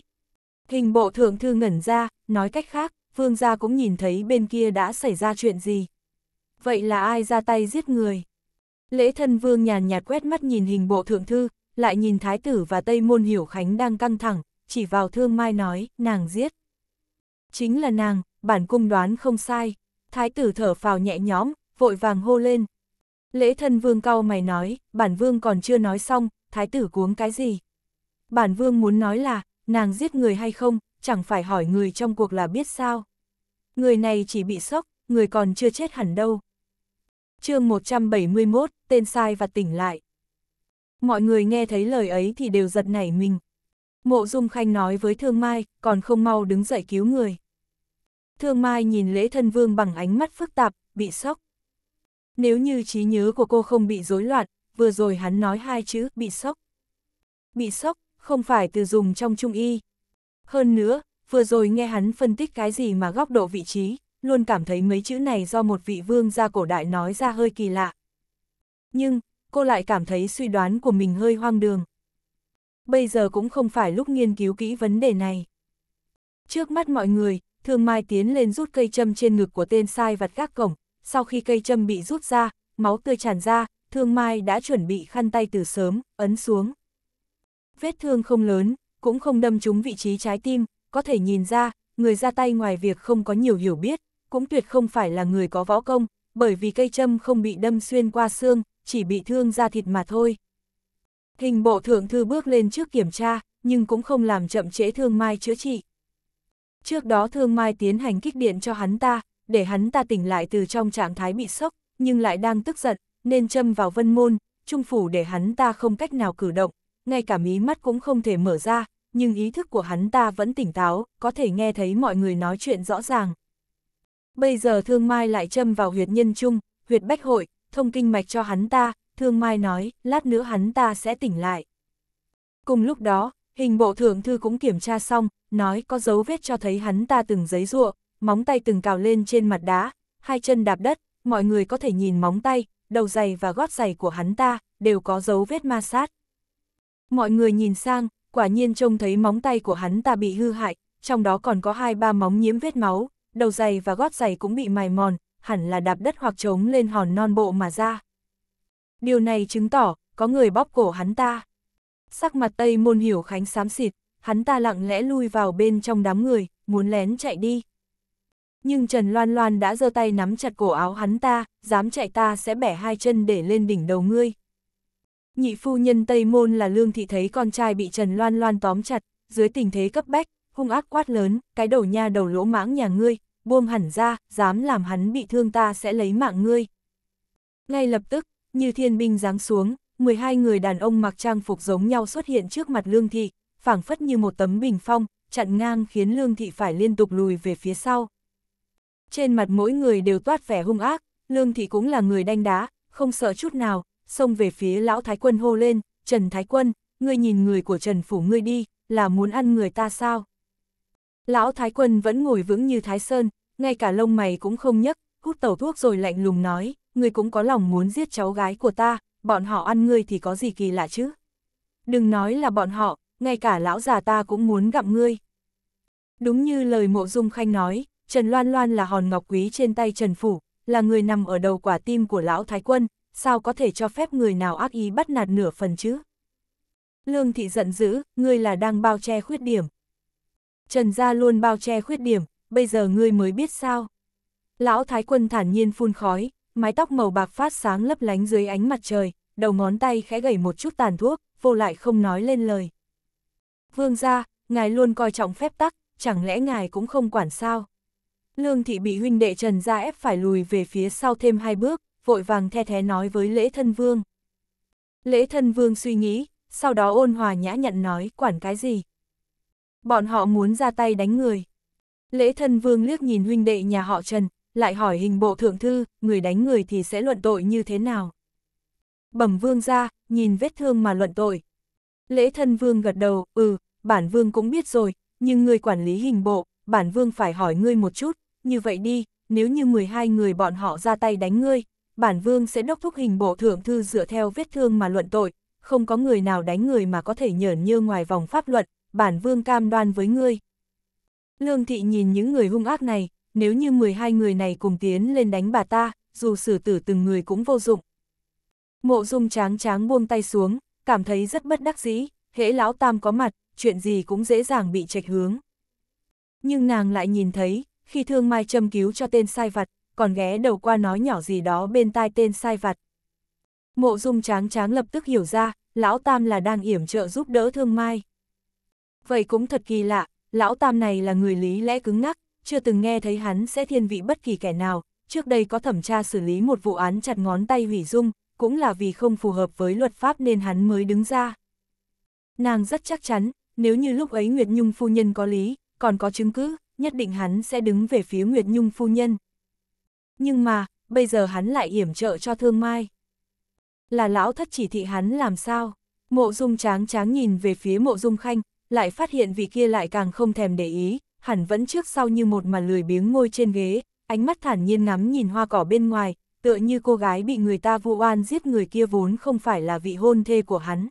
Hình bộ thượng thư ngẩn ra, nói cách khác, vương gia cũng nhìn thấy bên kia đã xảy ra chuyện gì. Vậy là ai ra tay giết người? Lễ thân vương nhàn nhạt quét mắt nhìn hình bộ thượng thư, lại nhìn thái tử và tây môn hiểu khánh đang căng thẳng, chỉ vào thương mai nói, nàng giết. Chính là nàng, bản cung đoán không sai. Thái tử thở phào nhẹ nhõm, vội vàng hô lên. Lễ thân vương cau mày nói, bản vương còn chưa nói xong, thái tử cuống cái gì? Bản vương muốn nói là, nàng giết người hay không, chẳng phải hỏi người trong cuộc là biết sao. Người này chỉ bị sốc, người còn chưa chết hẳn đâu chương 171, tên sai và tỉnh lại. Mọi người nghe thấy lời ấy thì đều giật nảy mình. Mộ Dung Khanh nói với Thương Mai, còn không mau đứng dậy cứu người. Thương Mai nhìn lễ thân vương bằng ánh mắt phức tạp, bị sốc. Nếu như trí nhớ của cô không bị rối loạn, vừa rồi hắn nói hai chữ bị sốc. Bị sốc, không phải từ dùng trong trung y. Hơn nữa, vừa rồi nghe hắn phân tích cái gì mà góc độ vị trí, luôn cảm thấy mấy chữ này do một vị vương gia cổ đại nói ra hơi kỳ lạ. Nhưng, cô lại cảm thấy suy đoán của mình hơi hoang đường. Bây giờ cũng không phải lúc nghiên cứu kỹ vấn đề này. Trước mắt mọi người, Thương Mai tiến lên rút cây châm trên ngực của tên sai vặt gác cổng, sau khi cây châm bị rút ra, máu tươi tràn ra, Thương Mai đã chuẩn bị khăn tay từ sớm, ấn xuống. Vết thương không lớn, cũng không đâm trúng vị trí trái tim, có thể nhìn ra, người ra tay ngoài việc không có nhiều hiểu biết, cũng tuyệt không phải là người có võ công, bởi vì cây châm không bị đâm xuyên qua xương, chỉ bị thương da thịt mà thôi. Hình bộ thượng thư bước lên trước kiểm tra, nhưng cũng không làm chậm trễ thương mai chữa trị. Trước đó thương mai tiến hành kích điện cho hắn ta, để hắn ta tỉnh lại từ trong trạng thái bị sốc, nhưng lại đang tức giận, nên châm vào vân môn, trung phủ để hắn ta không cách nào cử động, ngay cả mí mắt cũng không thể mở ra, nhưng ý thức của hắn ta vẫn tỉnh táo, có thể nghe thấy mọi người nói chuyện rõ ràng bây giờ thương mai lại châm vào huyệt nhân trung, huyệt bách hội, thông kinh mạch cho hắn ta, thương mai nói, lát nữa hắn ta sẽ tỉnh lại. Cùng lúc đó, hình bộ thượng thư cũng kiểm tra xong, nói có dấu vết cho thấy hắn ta từng giấy ruộng, móng tay từng cào lên trên mặt đá, hai chân đạp đất, mọi người có thể nhìn móng tay, đầu giày và gót giày của hắn ta, đều có dấu vết ma sát. Mọi người nhìn sang, quả nhiên trông thấy móng tay của hắn ta bị hư hại, trong đó còn có hai ba móng nhiễm vết máu, đầu giày và gót giày cũng bị mài mòn, hẳn là đạp đất hoặc trống lên hòn non bộ mà ra. Điều này chứng tỏ, có người bóp cổ hắn ta. Sắc mặt Tây Môn Hiểu Khánh xám xịt, hắn ta lặng lẽ lui vào bên trong đám người, muốn lén chạy đi. Nhưng Trần Loan Loan đã giơ tay nắm chặt cổ áo hắn ta, dám chạy ta sẽ bẻ hai chân để lên đỉnh đầu ngươi. Nhị phu nhân Tây Môn là Lương Thị thấy con trai bị Trần Loan Loan tóm chặt, dưới tình thế cấp bách, hung ác quát lớn, cái đầu nha đầu lỗ mãng nhà ngươi, buông hẳn ra, dám làm hắn bị thương ta sẽ lấy mạng ngươi. Ngay lập tức, như thiên binh giáng xuống, 12 người đàn ông mặc trang phục giống nhau xuất hiện trước mặt lương thị, phảng phất như một tấm bình phong, chặn ngang khiến lương thị phải liên tục lùi về phía sau. Trên mặt mỗi người đều toát vẻ hung ác, lương thị cũng là người đanh đá, không sợ chút nào, xông về phía lão thái quân hô lên, Trần Thái Quân, ngươi nhìn người của Trần Phủ ngươi đi, là muốn ăn người ta sao? Lão Thái Quân vẫn ngồi vững như Thái Sơn, ngay cả lông mày cũng không nhấc, hút tẩu thuốc rồi lạnh lùng nói, người cũng có lòng muốn giết cháu gái của ta, bọn họ ăn ngươi thì có gì kỳ lạ chứ. Đừng nói là bọn họ, ngay cả lão già ta cũng muốn gặm ngươi. Đúng như lời mộ dung khanh nói, Trần Loan Loan là hòn ngọc quý trên tay Trần Phủ, là người nằm ở đầu quả tim của lão Thái Quân, sao có thể cho phép người nào ác ý bắt nạt nửa phần chứ? Lương Thị giận dữ, ngươi là đang bao che khuyết điểm. Trần gia luôn bao che khuyết điểm, bây giờ ngươi mới biết sao. Lão Thái Quân thản nhiên phun khói, mái tóc màu bạc phát sáng lấp lánh dưới ánh mặt trời, đầu ngón tay khẽ gẩy một chút tàn thuốc, vô lại không nói lên lời. Vương gia, ngài luôn coi trọng phép tắc, chẳng lẽ ngài cũng không quản sao? Lương thị bị huynh đệ Trần gia ép phải lùi về phía sau thêm hai bước, vội vàng the thế nói với lễ thân vương. Lễ thân vương suy nghĩ, sau đó ôn hòa nhã nhặn nói quản cái gì, bọn họ muốn ra tay đánh người. Lễ thân vương liếc nhìn huynh đệ nhà họ Trần, lại hỏi hình bộ thượng thư, người đánh người thì sẽ luận tội như thế nào? Bẩm vương ra, nhìn vết thương mà luận tội. Lễ thân vương gật đầu, ừ, bản vương cũng biết rồi, nhưng người quản lý hình bộ, bản vương phải hỏi ngươi một chút, như vậy đi, nếu như 12 người bọn họ ra tay đánh ngươi, bản vương sẽ đốc thúc hình bộ thượng thư dựa theo vết thương mà luận tội, không có người nào đánh người mà có thể nhởn như ngoài vòng pháp luật, bản vương cam đoan với ngươi. Lương thị nhìn những người hung ác này, nếu như 12 người này cùng tiến lên đánh bà ta, dù xử tử từng người cũng vô dụng. Mộ dung tráng tráng buông tay xuống, cảm thấy rất bất đắc dĩ, hễ lão tam có mặt, chuyện gì cũng dễ dàng bị trạch hướng. Nhưng nàng lại nhìn thấy, khi thương mai châm cứu cho tên sai vặt, còn ghé đầu qua nói nhỏ gì đó bên tai tên sai vặt. Mộ dung tráng tráng lập tức hiểu ra, lão tam là đang yểm trợ giúp đỡ thương mai vậy cũng thật kỳ lạ, lão tam này là người lý lẽ cứng ngắc, chưa từng nghe thấy hắn sẽ thiên vị bất kỳ kẻ nào, trước đây có thẩm tra xử lý một vụ án chặt ngón tay hủy dung, cũng là vì không phù hợp với luật pháp nên hắn mới đứng ra. Nàng rất chắc chắn, nếu như lúc ấy Nguyệt Nhung phu nhân có lý, còn có chứng cứ, nhất định hắn sẽ đứng về phía Nguyệt Nhung phu nhân. Nhưng mà, bây giờ hắn lại yểm trợ cho thương mai. Là lão thất chỉ thị hắn làm sao? Mộ dung tráng tráng nhìn về phía mộ dung khanh, lại phát hiện vị kia lại càng không thèm để ý, hẳn vẫn trước sau như một mà lười biếng ngồi trên ghế, ánh mắt thản nhiên ngắm nhìn hoa cỏ bên ngoài, tựa như cô gái bị người ta vu oan giết người kia vốn không phải là vị hôn thê của hắn.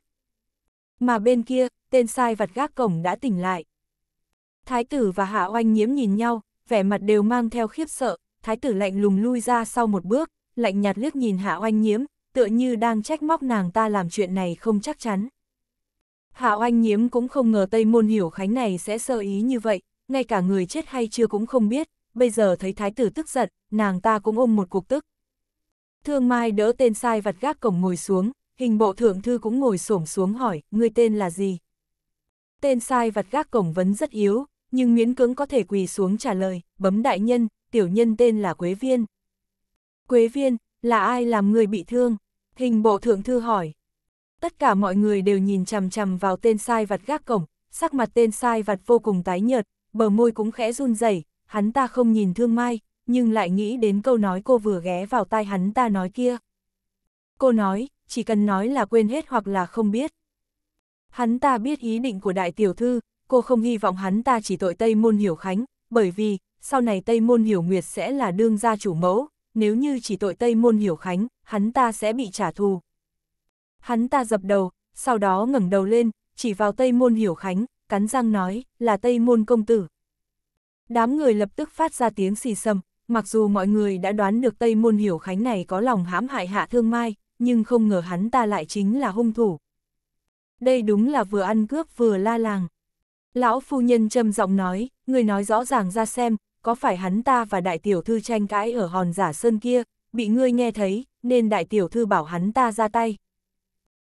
Mà bên kia, tên sai vặt gác cổng đã tỉnh lại. Thái tử và Hạ Oanh nhiễm nhìn nhau, vẻ mặt đều mang theo khiếp sợ, thái tử lạnh lùng lui ra sau một bước, lạnh nhạt liếc nhìn Hạ Oanh nhiễm, tựa như đang trách móc nàng ta làm chuyện này không chắc chắn. Hạ anh Nhiễm cũng không ngờ Tây Môn Hiểu Khánh này sẽ sơ ý như vậy, ngay cả người chết hay chưa cũng không biết, bây giờ thấy thái tử tức giận, nàng ta cũng ôm một cục tức. Thương Mai đỡ tên sai vặt gác cổng ngồi xuống, hình bộ thượng thư cũng ngồi xổm xuống hỏi, người tên là gì? Tên sai vặt gác cổng vấn rất yếu, nhưng miễn cưỡng có thể quỳ xuống trả lời, bấm đại nhân, tiểu nhân tên là Quế Viên. Quế Viên, là ai làm người bị thương? Hình bộ thượng thư hỏi tất cả mọi người đều nhìn chằm chằm vào tên sai vặt gác cổng, sắc mặt tên sai vặt vô cùng tái nhợt, bờ môi cũng khẽ run rẩy, hắn ta không nhìn Thương Mai, nhưng lại nghĩ đến câu nói cô vừa ghé vào tai hắn ta nói kia. Cô nói, chỉ cần nói là quên hết hoặc là không biết. Hắn ta biết ý định của đại tiểu thư, cô không hy vọng hắn ta chỉ tội Tây Môn Hiểu Khánh, bởi vì, sau này Tây Môn Hiểu Nguyệt sẽ là đương gia chủ mẫu, nếu như chỉ tội Tây Môn Hiểu Khánh, hắn ta sẽ bị trả thù, Hắn ta dập đầu, sau đó ngẩng đầu lên, chỉ vào Tây Môn Hiểu Khánh, cắn răng nói, là Tây Môn Công Tử. Đám người lập tức phát ra tiếng xì xầm, mặc dù mọi người đã đoán được Tây Môn Hiểu Khánh này có lòng hãm hại hạ thương mai, nhưng không ngờ hắn ta lại chính là hung thủ. Đây đúng là vừa ăn cướp vừa la làng. Lão phu nhân trầm giọng nói, người nói rõ ràng ra xem, có phải hắn ta và đại tiểu thư tranh cãi ở hòn giả sơn kia, bị ngươi nghe thấy, nên đại tiểu thư bảo hắn ta ra tay.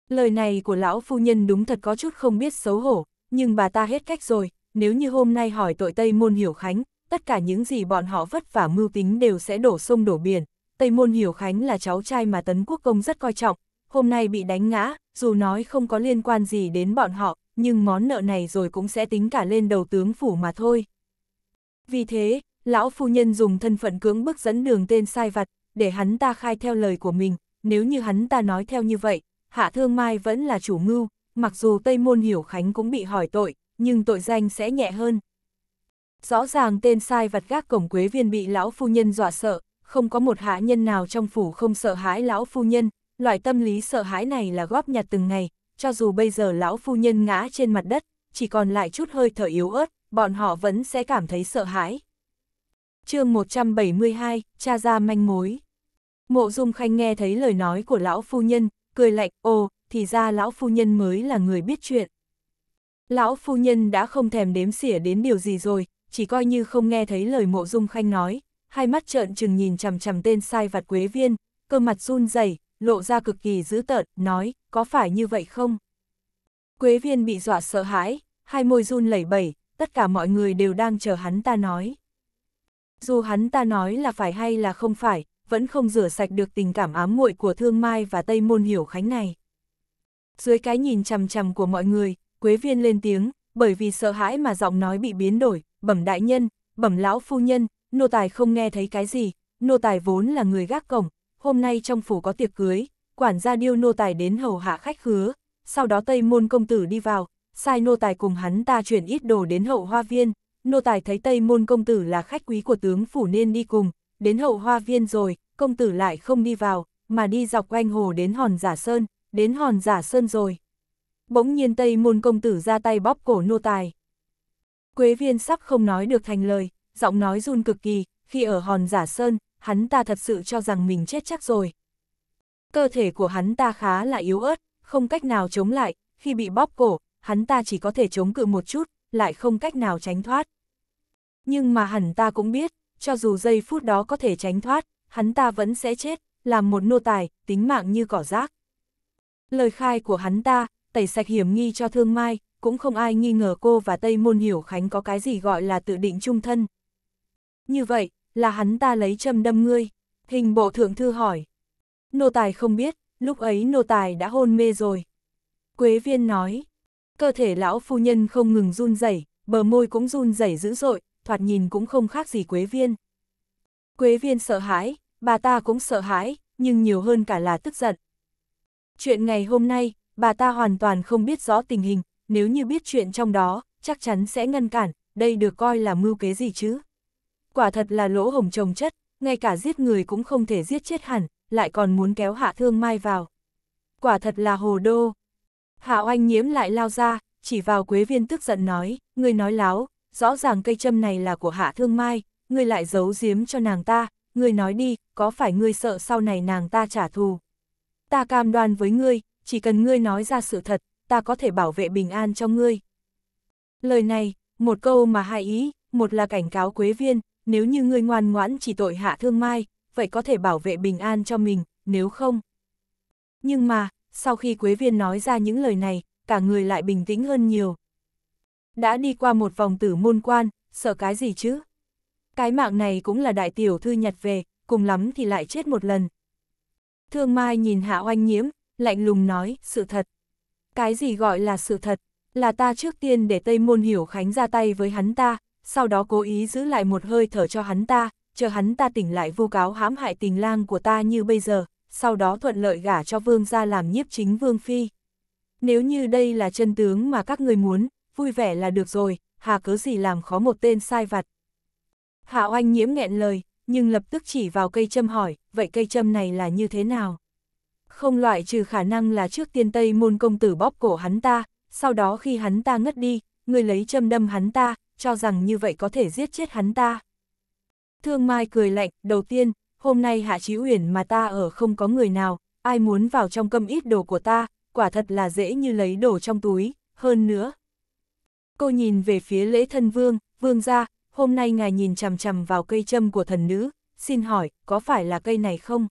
Lời này của lão phu nhân đúng thật có chút không biết xấu hổ, nhưng bà ta hết cách rồi, nếu như hôm nay hỏi tội Tây Môn Hiểu Khánh, tất cả những gì bọn họ vất vả mưu tính đều sẽ đổ sông đổ biển. Tây Môn Hiểu Khánh là cháu trai mà Tấn Quốc Công rất coi trọng, hôm nay bị đánh ngã, dù nói không có liên quan gì đến bọn họ, nhưng món nợ này rồi cũng sẽ tính cả lên đầu tướng phủ mà thôi. Vì thế, lão phu nhân dùng thân phận cưỡng bức dẫn đường tên sai vặt, để hắn ta khai theo lời của mình, nếu như hắn ta nói theo như vậy, Hạ Thương Mai vẫn là chủ mưu, mặc dù Tây Môn Hiểu Khánh cũng bị hỏi tội, nhưng tội danh sẽ nhẹ hơn. Rõ ràng tên sai vật gác cổng quế viên bị lão phu nhân dọa sợ, không có một hạ nhân nào trong phủ không sợ hãi lão phu nhân, loại tâm lý sợ hãi này là góp nhặt từng ngày, cho dù bây giờ lão phu nhân ngã trên mặt đất, chỉ còn lại chút hơi thở yếu ớt, bọn họ vẫn sẽ cảm thấy sợ hãi. chương 172, cha ra manh mối. Mộ Dung Khanh nghe thấy lời nói của lão phu nhân, cười lạnh, ồ, thì ra lão phu nhân mới là người biết chuyện. Lão phu nhân đã không thèm đếm xỉa đến điều gì rồi, chỉ coi như không nghe thấy lời mộ dung khanh nói, hai mắt trợn trừng nhìn chằm chằm tên sai vặt quế viên, cơ mặt run rẩy lộ ra cực kỳ dữ tợn, nói, có phải như vậy không? Quế viên bị dọa sợ hãi, hai môi run lẩy bẩy, tất cả mọi người đều đang chờ hắn ta nói. Dù hắn ta nói là phải hay là không phải, vẫn không rửa sạch được tình cảm ám muội của Thương Mai và Tây Môn Hiểu Khánh này. Dưới cái nhìn chằm chằm của mọi người, Quế Viên lên tiếng, bởi vì sợ hãi mà giọng nói bị biến đổi, bẩm đại nhân, bẩm lão phu nhân, nô tài không nghe thấy cái gì, nô tài vốn là người gác cổng, hôm nay trong phủ có tiệc cưới, quản gia điêu nô tài đến hầu hạ khách khứa, sau đó Tây Môn công tử đi vào, sai nô tài cùng hắn ta chuyển ít đồ đến hậu hoa viên, nô tài thấy Tây Môn công tử là khách quý của tướng phủ nên đi cùng, đến hậu hoa viên rồi, công tử lại không đi vào, mà đi dọc quanh hồ đến hòn giả sơn, đến hòn giả sơn rồi. Bỗng nhiên Tây Môn công tử ra tay bóp cổ nô tài. Quế viên sắp không nói được thành lời, giọng nói run cực kỳ, khi ở hòn giả sơn, hắn ta thật sự cho rằng mình chết chắc rồi. Cơ thể của hắn ta khá là yếu ớt, không cách nào chống lại, khi bị bóp cổ, hắn ta chỉ có thể chống cự một chút, lại không cách nào tránh thoát. Nhưng mà hẳn ta cũng biết, cho dù giây phút đó có thể tránh thoát, hắn ta vẫn sẽ chết, làm một nô tài, tính mạng như cỏ rác. Lời khai của hắn ta, tẩy sạch hiểm nghi cho thương mai, cũng không ai nghi ngờ cô và Tây Môn Hiểu Khánh có cái gì gọi là tự định chung thân. Như vậy, là hắn ta lấy châm đâm ngươi, hình bộ thượng thư hỏi. Nô tài không biết, lúc ấy nô tài đã hôn mê rồi. Quế viên nói, cơ thể lão phu nhân không ngừng run rẩy, bờ môi cũng run rẩy dữ dội, thoạt nhìn cũng không khác gì Quế Viên. Quế Viên sợ hãi, bà ta cũng sợ hãi, nhưng nhiều hơn cả là tức giận. Chuyện ngày hôm nay, bà ta hoàn toàn không biết rõ tình hình, nếu như biết chuyện trong đó, chắc chắn sẽ ngăn cản, đây được coi là mưu kế gì chứ. Quả thật là lỗ hồng trồng chất, ngay cả giết người cũng không thể giết chết hẳn, lại còn muốn kéo hạ thương mai vào. Quả thật là hồ đô. Hạ oanh nhiễm lại lao ra, chỉ vào Quế Viên tức giận nói, người nói láo, rõ ràng cây châm này là của hạ thương mai, ngươi lại giấu giếm cho nàng ta, ngươi nói đi, có phải ngươi sợ sau này nàng ta trả thù? Ta cam đoan với ngươi, chỉ cần ngươi nói ra sự thật, ta có thể bảo vệ bình an cho ngươi. Lời này, một câu mà hai ý, một là cảnh cáo Quế Viên, nếu như ngươi ngoan ngoãn chỉ tội hạ thương mai, vậy có thể bảo vệ bình an cho mình, nếu không. Nhưng mà, sau khi Quế Viên nói ra những lời này, cả người lại bình tĩnh hơn nhiều, đã đi qua một vòng tử môn quan, sợ cái gì chứ? Cái mạng này cũng là đại tiểu thư nhặt về, cùng lắm thì lại chết một lần. Thương Mai nhìn Hạ Oanh Nhiễm, lạnh lùng nói, sự thật. Cái gì gọi là sự thật, là ta trước tiên để Tây Môn Hiểu Khánh ra tay với hắn ta, sau đó cố ý giữ lại một hơi thở cho hắn ta, chờ hắn ta tỉnh lại vu cáo hãm hại tình lang của ta như bây giờ, sau đó thuận lợi gả cho vương gia làm nhiếp chính vương phi. Nếu như đây là chân tướng mà các người muốn, vui vẻ là được rồi, hà cớ gì làm khó một tên sai vặt. Hạ oanh nhiễm nghẹn lời, nhưng lập tức chỉ vào cây châm hỏi, vậy cây châm này là như thế nào? Không loại trừ khả năng là trước tiên Tây môn công tử bóp cổ hắn ta, sau đó khi hắn ta ngất đi, người lấy châm đâm hắn ta, cho rằng như vậy có thể giết chết hắn ta. Thương Mai cười lạnh, đầu tiên, hôm nay Hạ Chí Uyển mà ta ở không có người nào, ai muốn vào trong câm ít đồ của ta, quả thật là dễ như lấy đồ trong túi, hơn nữa, Cô nhìn về phía lễ thân vương, vương ra, hôm nay ngài nhìn chằm chằm vào cây châm của thần nữ, xin hỏi, có phải là cây này không?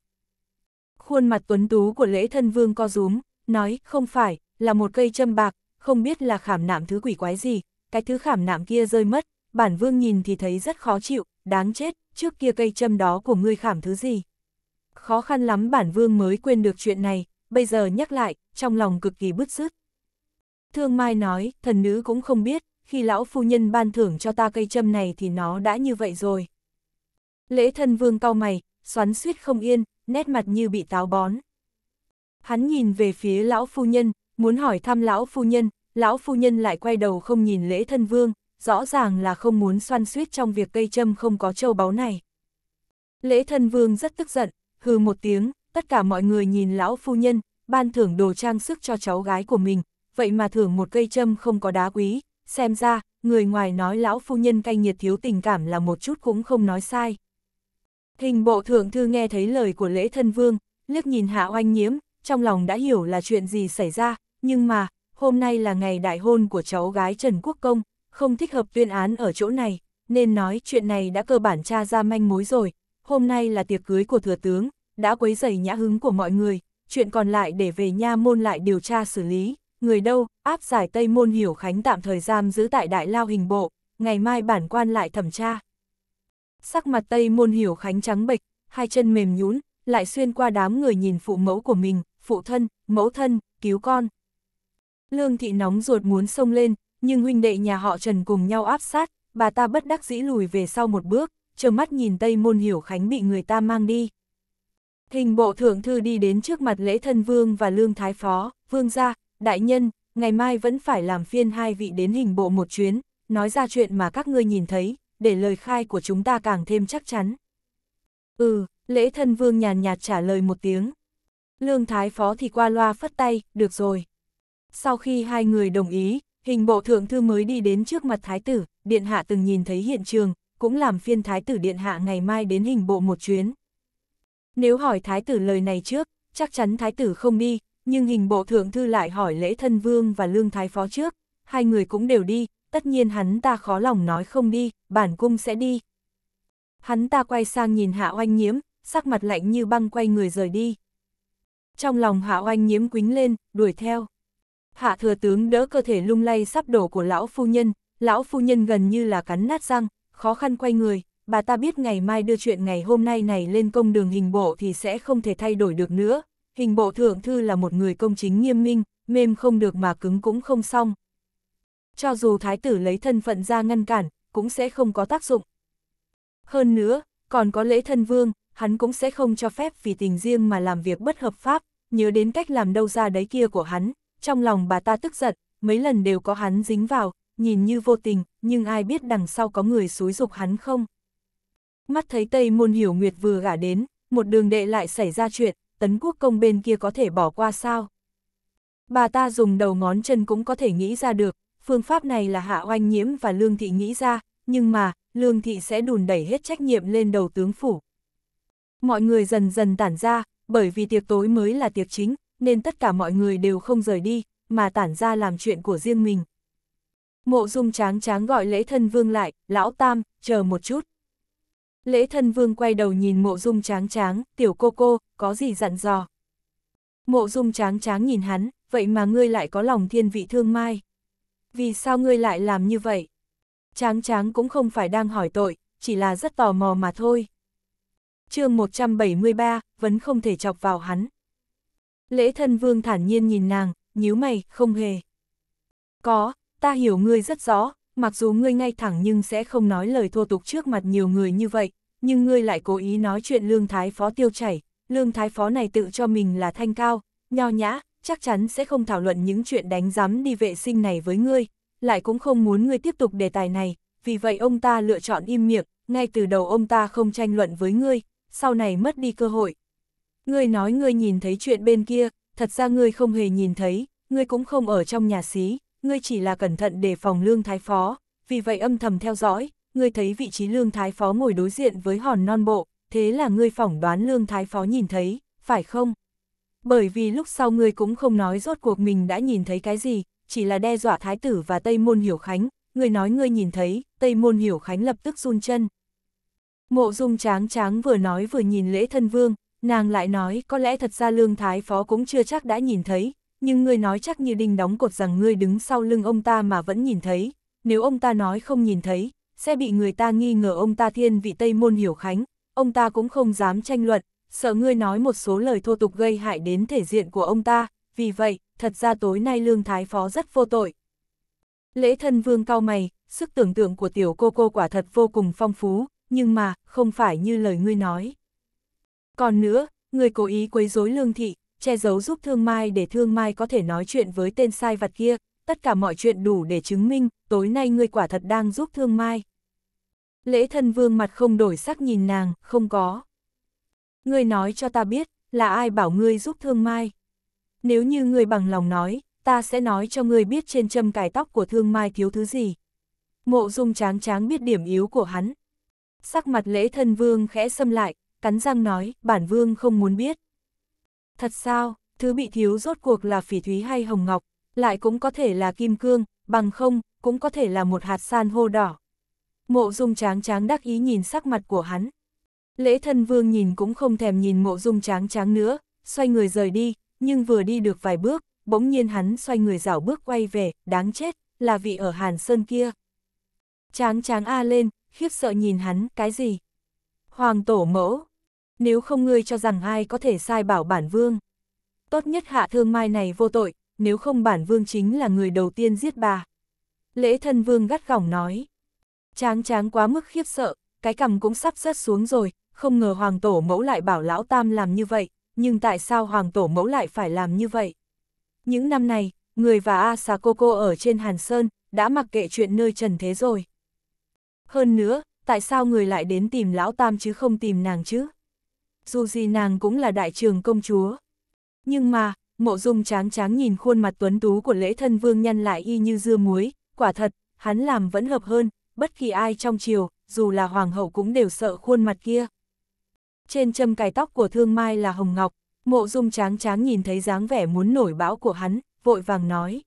Khuôn mặt tuấn tú của lễ thân vương co rúm, nói, không phải, là một cây châm bạc, không biết là khảm nạm thứ quỷ quái gì, cái thứ khảm nạm kia rơi mất, bản vương nhìn thì thấy rất khó chịu, đáng chết, trước kia cây châm đó của ngươi khảm thứ gì. Khó khăn lắm bản vương mới quên được chuyện này, bây giờ nhắc lại, trong lòng cực kỳ bứt rứt. Thương Mai nói, thần nữ cũng không biết, khi lão phu nhân ban thưởng cho ta cây châm này thì nó đã như vậy rồi. Lễ thân vương cau mày, xoắn suýt không yên, nét mặt như bị táo bón. Hắn nhìn về phía lão phu nhân, muốn hỏi thăm lão phu nhân, lão phu nhân lại quay đầu không nhìn lễ thân vương, rõ ràng là không muốn xoắn suýt trong việc cây châm không có châu báu này. Lễ thân vương rất tức giận, hừ một tiếng, tất cả mọi người nhìn lão phu nhân, ban thưởng đồ trang sức cho cháu gái của mình, vậy mà thưởng một cây châm không có đá quý, xem ra, người ngoài nói lão phu nhân cay nhiệt thiếu tình cảm là một chút cũng không nói sai. Hình bộ thượng thư nghe thấy lời của lễ thân vương, liếc nhìn hạ oanh nhiễm, trong lòng đã hiểu là chuyện gì xảy ra, nhưng mà, hôm nay là ngày đại hôn của cháu gái Trần Quốc Công, không thích hợp tuyên án ở chỗ này, nên nói chuyện này đã cơ bản tra ra manh mối rồi, hôm nay là tiệc cưới của thừa tướng, đã quấy rầy nhã hứng của mọi người, chuyện còn lại để về nha môn lại điều tra xử lý người đâu, áp giải Tây Môn Hiểu Khánh tạm thời giam giữ tại Đại Lao hình bộ, ngày mai bản quan lại thẩm tra. Sắc mặt Tây Môn Hiểu Khánh trắng bệch, hai chân mềm nhún, lại xuyên qua đám người nhìn phụ mẫu của mình, phụ thân, mẫu thân, cứu con. Lương thị nóng ruột muốn xông lên, nhưng huynh đệ nhà họ Trần cùng nhau áp sát, bà ta bất đắc dĩ lùi về sau một bước, trơ mắt nhìn Tây Môn Hiểu Khánh bị người ta mang đi. Hình bộ thượng thư đi đến trước mặt lễ thân vương và lương thái phó, vương gia Đại nhân, ngày mai vẫn phải làm phiên hai vị đến hình bộ một chuyến, nói ra chuyện mà các ngươi nhìn thấy, để lời khai của chúng ta càng thêm chắc chắn. Ừ, lễ thân vương nhàn nhạt trả lời một tiếng. Lương Thái Phó thì qua loa phất tay, được rồi. Sau khi hai người đồng ý, hình bộ thượng thư mới đi đến trước mặt Thái tử, Điện Hạ từng nhìn thấy hiện trường, cũng làm phiên Thái tử Điện Hạ ngày mai đến hình bộ một chuyến. Nếu hỏi Thái tử lời này trước, chắc chắn Thái tử không đi, nhưng hình bộ thượng thư lại hỏi lễ thân vương và lương thái phó trước, hai người cũng đều đi, tất nhiên hắn ta khó lòng nói không đi, bản cung sẽ đi. Hắn ta quay sang nhìn hạ oanh nhiễm, sắc mặt lạnh như băng quay người rời đi. Trong lòng hạ oanh nhiễm quính lên, đuổi theo. Hạ thừa tướng đỡ cơ thể lung lay sắp đổ của lão phu nhân, lão phu nhân gần như là cắn nát răng, khó khăn quay người, bà ta biết ngày mai đưa chuyện ngày hôm nay này lên công đường hình bộ thì sẽ không thể thay đổi được nữa, hình bộ thượng thư là một người công chính nghiêm minh, mềm không được mà cứng cũng không xong. Cho dù thái tử lấy thân phận ra ngăn cản, cũng sẽ không có tác dụng. Hơn nữa, còn có lễ thân vương, hắn cũng sẽ không cho phép vì tình riêng mà làm việc bất hợp pháp, nhớ đến cách làm đâu ra đấy kia của hắn, trong lòng bà ta tức giận, mấy lần đều có hắn dính vào, nhìn như vô tình, nhưng ai biết đằng sau có người xúi dục hắn không. Mắt thấy Tây Môn Hiểu Nguyệt vừa gả đến, một đường đệ lại xảy ra chuyện, tấn quốc công bên kia có thể bỏ qua sao? Bà ta dùng đầu ngón chân cũng có thể nghĩ ra được, phương pháp này là hạ oanh nhiễm và lương thị nghĩ ra, nhưng mà, lương thị sẽ đùn đẩy hết trách nhiệm lên đầu tướng phủ. Mọi người dần dần tản ra, bởi vì tiệc tối mới là tiệc chính, nên tất cả mọi người đều không rời đi, mà tản ra làm chuyện của riêng mình. Mộ dung tráng tráng gọi lễ thân vương lại, lão tam, chờ một chút. Lễ thân vương quay đầu nhìn mộ dung tráng tráng, tiểu cô cô, có gì dặn dò. Mộ dung tráng tráng nhìn hắn, vậy mà ngươi lại có lòng thiên vị thương mai. Vì sao ngươi lại làm như vậy? Tráng tráng cũng không phải đang hỏi tội, chỉ là rất tò mò mà thôi. chương 173, vẫn không thể chọc vào hắn. Lễ thân vương thản nhiên nhìn nàng, nhíu mày, không hề. Có, ta hiểu ngươi rất rõ, mặc dù ngươi ngay thẳng nhưng sẽ không nói lời thô tục trước mặt nhiều người như vậy, nhưng ngươi lại cố ý nói chuyện lương thái phó tiêu chảy, lương thái phó này tự cho mình là thanh cao, nho nhã, chắc chắn sẽ không thảo luận những chuyện đánh giám đi vệ sinh này với ngươi, lại cũng không muốn ngươi tiếp tục đề tài này, vì vậy ông ta lựa chọn im miệng, ngay từ đầu ông ta không tranh luận với ngươi, sau này mất đi cơ hội. Ngươi nói ngươi nhìn thấy chuyện bên kia, thật ra ngươi không hề nhìn thấy, ngươi cũng không ở trong nhà xí, ngươi chỉ là cẩn thận để phòng lương thái phó, vì vậy âm thầm theo dõi, ngươi thấy vị trí lương thái phó ngồi đối diện với hòn non bộ, thế là ngươi phỏng đoán lương thái phó nhìn thấy, phải không? Bởi vì lúc sau ngươi cũng không nói rốt cuộc mình đã nhìn thấy cái gì, chỉ là đe dọa thái tử và Tây Môn Hiểu Khánh, ngươi nói ngươi nhìn thấy, Tây Môn Hiểu Khánh lập tức run chân. Mộ dung tráng tráng vừa nói vừa nhìn lễ thân vương, nàng lại nói có lẽ thật ra lương thái phó cũng chưa chắc đã nhìn thấy, nhưng ngươi nói chắc như đinh đóng cột rằng ngươi đứng sau lưng ông ta mà vẫn nhìn thấy, nếu ông ta nói không nhìn thấy, sẽ bị người ta nghi ngờ ông ta thiên vị Tây Môn Hiểu Khánh, ông ta cũng không dám tranh luận, sợ ngươi nói một số lời thô tục gây hại đến thể diện của ông ta, vì vậy, thật ra tối nay Lương Thái Phó rất vô tội. Lễ thân vương cao mày, sức tưởng tượng của tiểu cô cô quả thật vô cùng phong phú, nhưng mà, không phải như lời ngươi nói. Còn nữa, người cố ý quấy rối lương thị, che giấu giúp thương mai để thương mai có thể nói chuyện với tên sai vặt kia, tất cả mọi chuyện đủ để chứng minh, tối nay ngươi quả thật đang giúp thương mai. Lễ thân vương mặt không đổi sắc nhìn nàng, không có. Ngươi nói cho ta biết, là ai bảo ngươi giúp thương mai. Nếu như ngươi bằng lòng nói, ta sẽ nói cho ngươi biết trên châm cài tóc của thương mai thiếu thứ gì. Mộ dung tráng tráng biết điểm yếu của hắn. Sắc mặt lễ thân vương khẽ xâm lại, cắn răng nói, bản vương không muốn biết. Thật sao, thứ bị thiếu rốt cuộc là phỉ thúy hay hồng ngọc, lại cũng có thể là kim cương, bằng không, cũng có thể là một hạt san hô đỏ. Mộ dung tráng tráng đắc ý nhìn sắc mặt của hắn. Lễ thân vương nhìn cũng không thèm nhìn mộ dung tráng tráng nữa, xoay người rời đi, nhưng vừa đi được vài bước, bỗng nhiên hắn xoay người rảo bước quay về, đáng chết, là vị ở Hàn Sơn kia. Tráng tráng a lên, khiếp sợ nhìn hắn, cái gì? Hoàng tổ mẫu, nếu không ngươi cho rằng ai có thể sai bảo bản vương. Tốt nhất hạ thương mai này vô tội, nếu không bản vương chính là người đầu tiên giết bà. Lễ thân vương gắt gỏng nói. Tráng tráng quá mức khiếp sợ, cái cầm cũng sắp rớt xuống rồi, không ngờ hoàng tổ mẫu lại bảo lão tam làm như vậy, nhưng tại sao hoàng tổ mẫu lại phải làm như vậy? Những năm này, người và Asa Coco ở trên Hàn Sơn đã mặc kệ chuyện nơi trần thế rồi. Hơn nữa, tại sao người lại đến tìm lão tam chứ không tìm nàng chứ? dù gì nàng cũng là đại trường công chúa. Nhưng mà, mộ dung tráng tráng nhìn khuôn mặt tuấn tú của lễ thân vương nhăn lại y như dưa muối, quả thật, hắn làm vẫn hợp hơn, bất kỳ ai trong triều, dù là hoàng hậu cũng đều sợ khuôn mặt kia. Trên châm cài tóc của thương mai là hồng ngọc, mộ dung tráng tráng nhìn thấy dáng vẻ muốn nổi bão của hắn, vội vàng nói.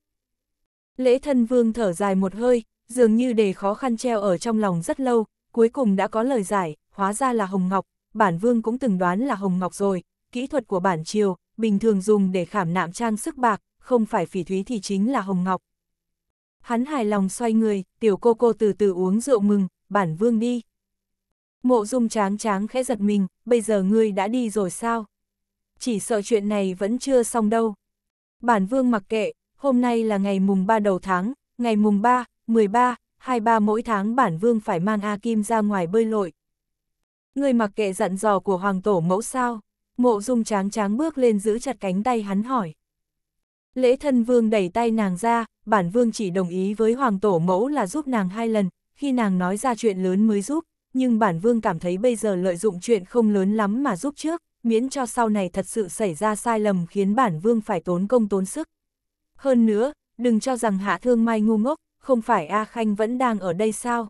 Lễ thân vương thở dài một hơi, dường như để khó khăn treo ở trong lòng rất lâu, cuối cùng đã có lời giải, hóa ra là hồng ngọc, bản vương cũng từng đoán là hồng ngọc rồi, kỹ thuật của bản triều, bình thường dùng để khảm nạm trang sức bạc, không phải phỉ thúy thì chính là hồng ngọc. Hắn hài lòng xoay người, tiểu cô cô từ từ uống rượu mừng, bản vương đi. Mộ dung tráng tráng khẽ giật mình, bây giờ ngươi đã đi rồi sao? Chỉ sợ chuyện này vẫn chưa xong đâu. Bản vương mặc kệ, hôm nay là ngày mùng 3 đầu tháng, ngày mùng 3, 13, 23 mỗi tháng bản vương phải mang A Kim ra ngoài bơi lội, Người mặc kệ dặn dò của hoàng tổ mẫu sao, mộ dung tráng tráng bước lên giữ chặt cánh tay hắn hỏi. Lễ thân vương đẩy tay nàng ra, bản vương chỉ đồng ý với hoàng tổ mẫu là giúp nàng hai lần, khi nàng nói ra chuyện lớn mới giúp, nhưng bản vương cảm thấy bây giờ lợi dụng chuyện không lớn lắm mà giúp trước, miễn cho sau này thật sự xảy ra sai lầm khiến bản vương phải tốn công tốn sức. Hơn nữa, đừng cho rằng hạ thương mai ngu ngốc, không phải A Khanh vẫn đang ở đây sao?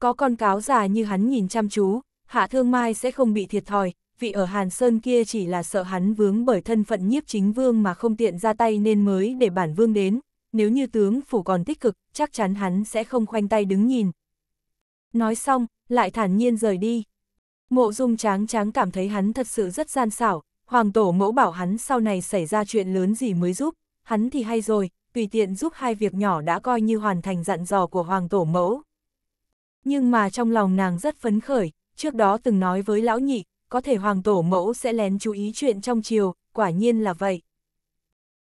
Có con cáo già như hắn nhìn chăm chú, Hạ Thương Mai sẽ không bị thiệt thòi, vị ở Hàn Sơn kia chỉ là sợ hắn vướng bởi thân phận nhiếp chính vương mà không tiện ra tay nên mới để bản vương đến, nếu như tướng phủ còn tích cực, chắc chắn hắn sẽ không khoanh tay đứng nhìn. Nói xong, lại thản nhiên rời đi. Mộ dung tráng tráng cảm thấy hắn thật sự rất gian xảo, hoàng tổ mẫu bảo hắn sau này xảy ra chuyện lớn gì mới giúp, hắn thì hay rồi, tùy tiện giúp hai việc nhỏ đã coi như hoàn thành dặn dò của hoàng tổ mẫu. Nhưng mà trong lòng nàng rất phấn khởi, trước đó từng nói với lão nhị, có thể hoàng tổ mẫu sẽ lén chú ý chuyện trong chiều, quả nhiên là vậy.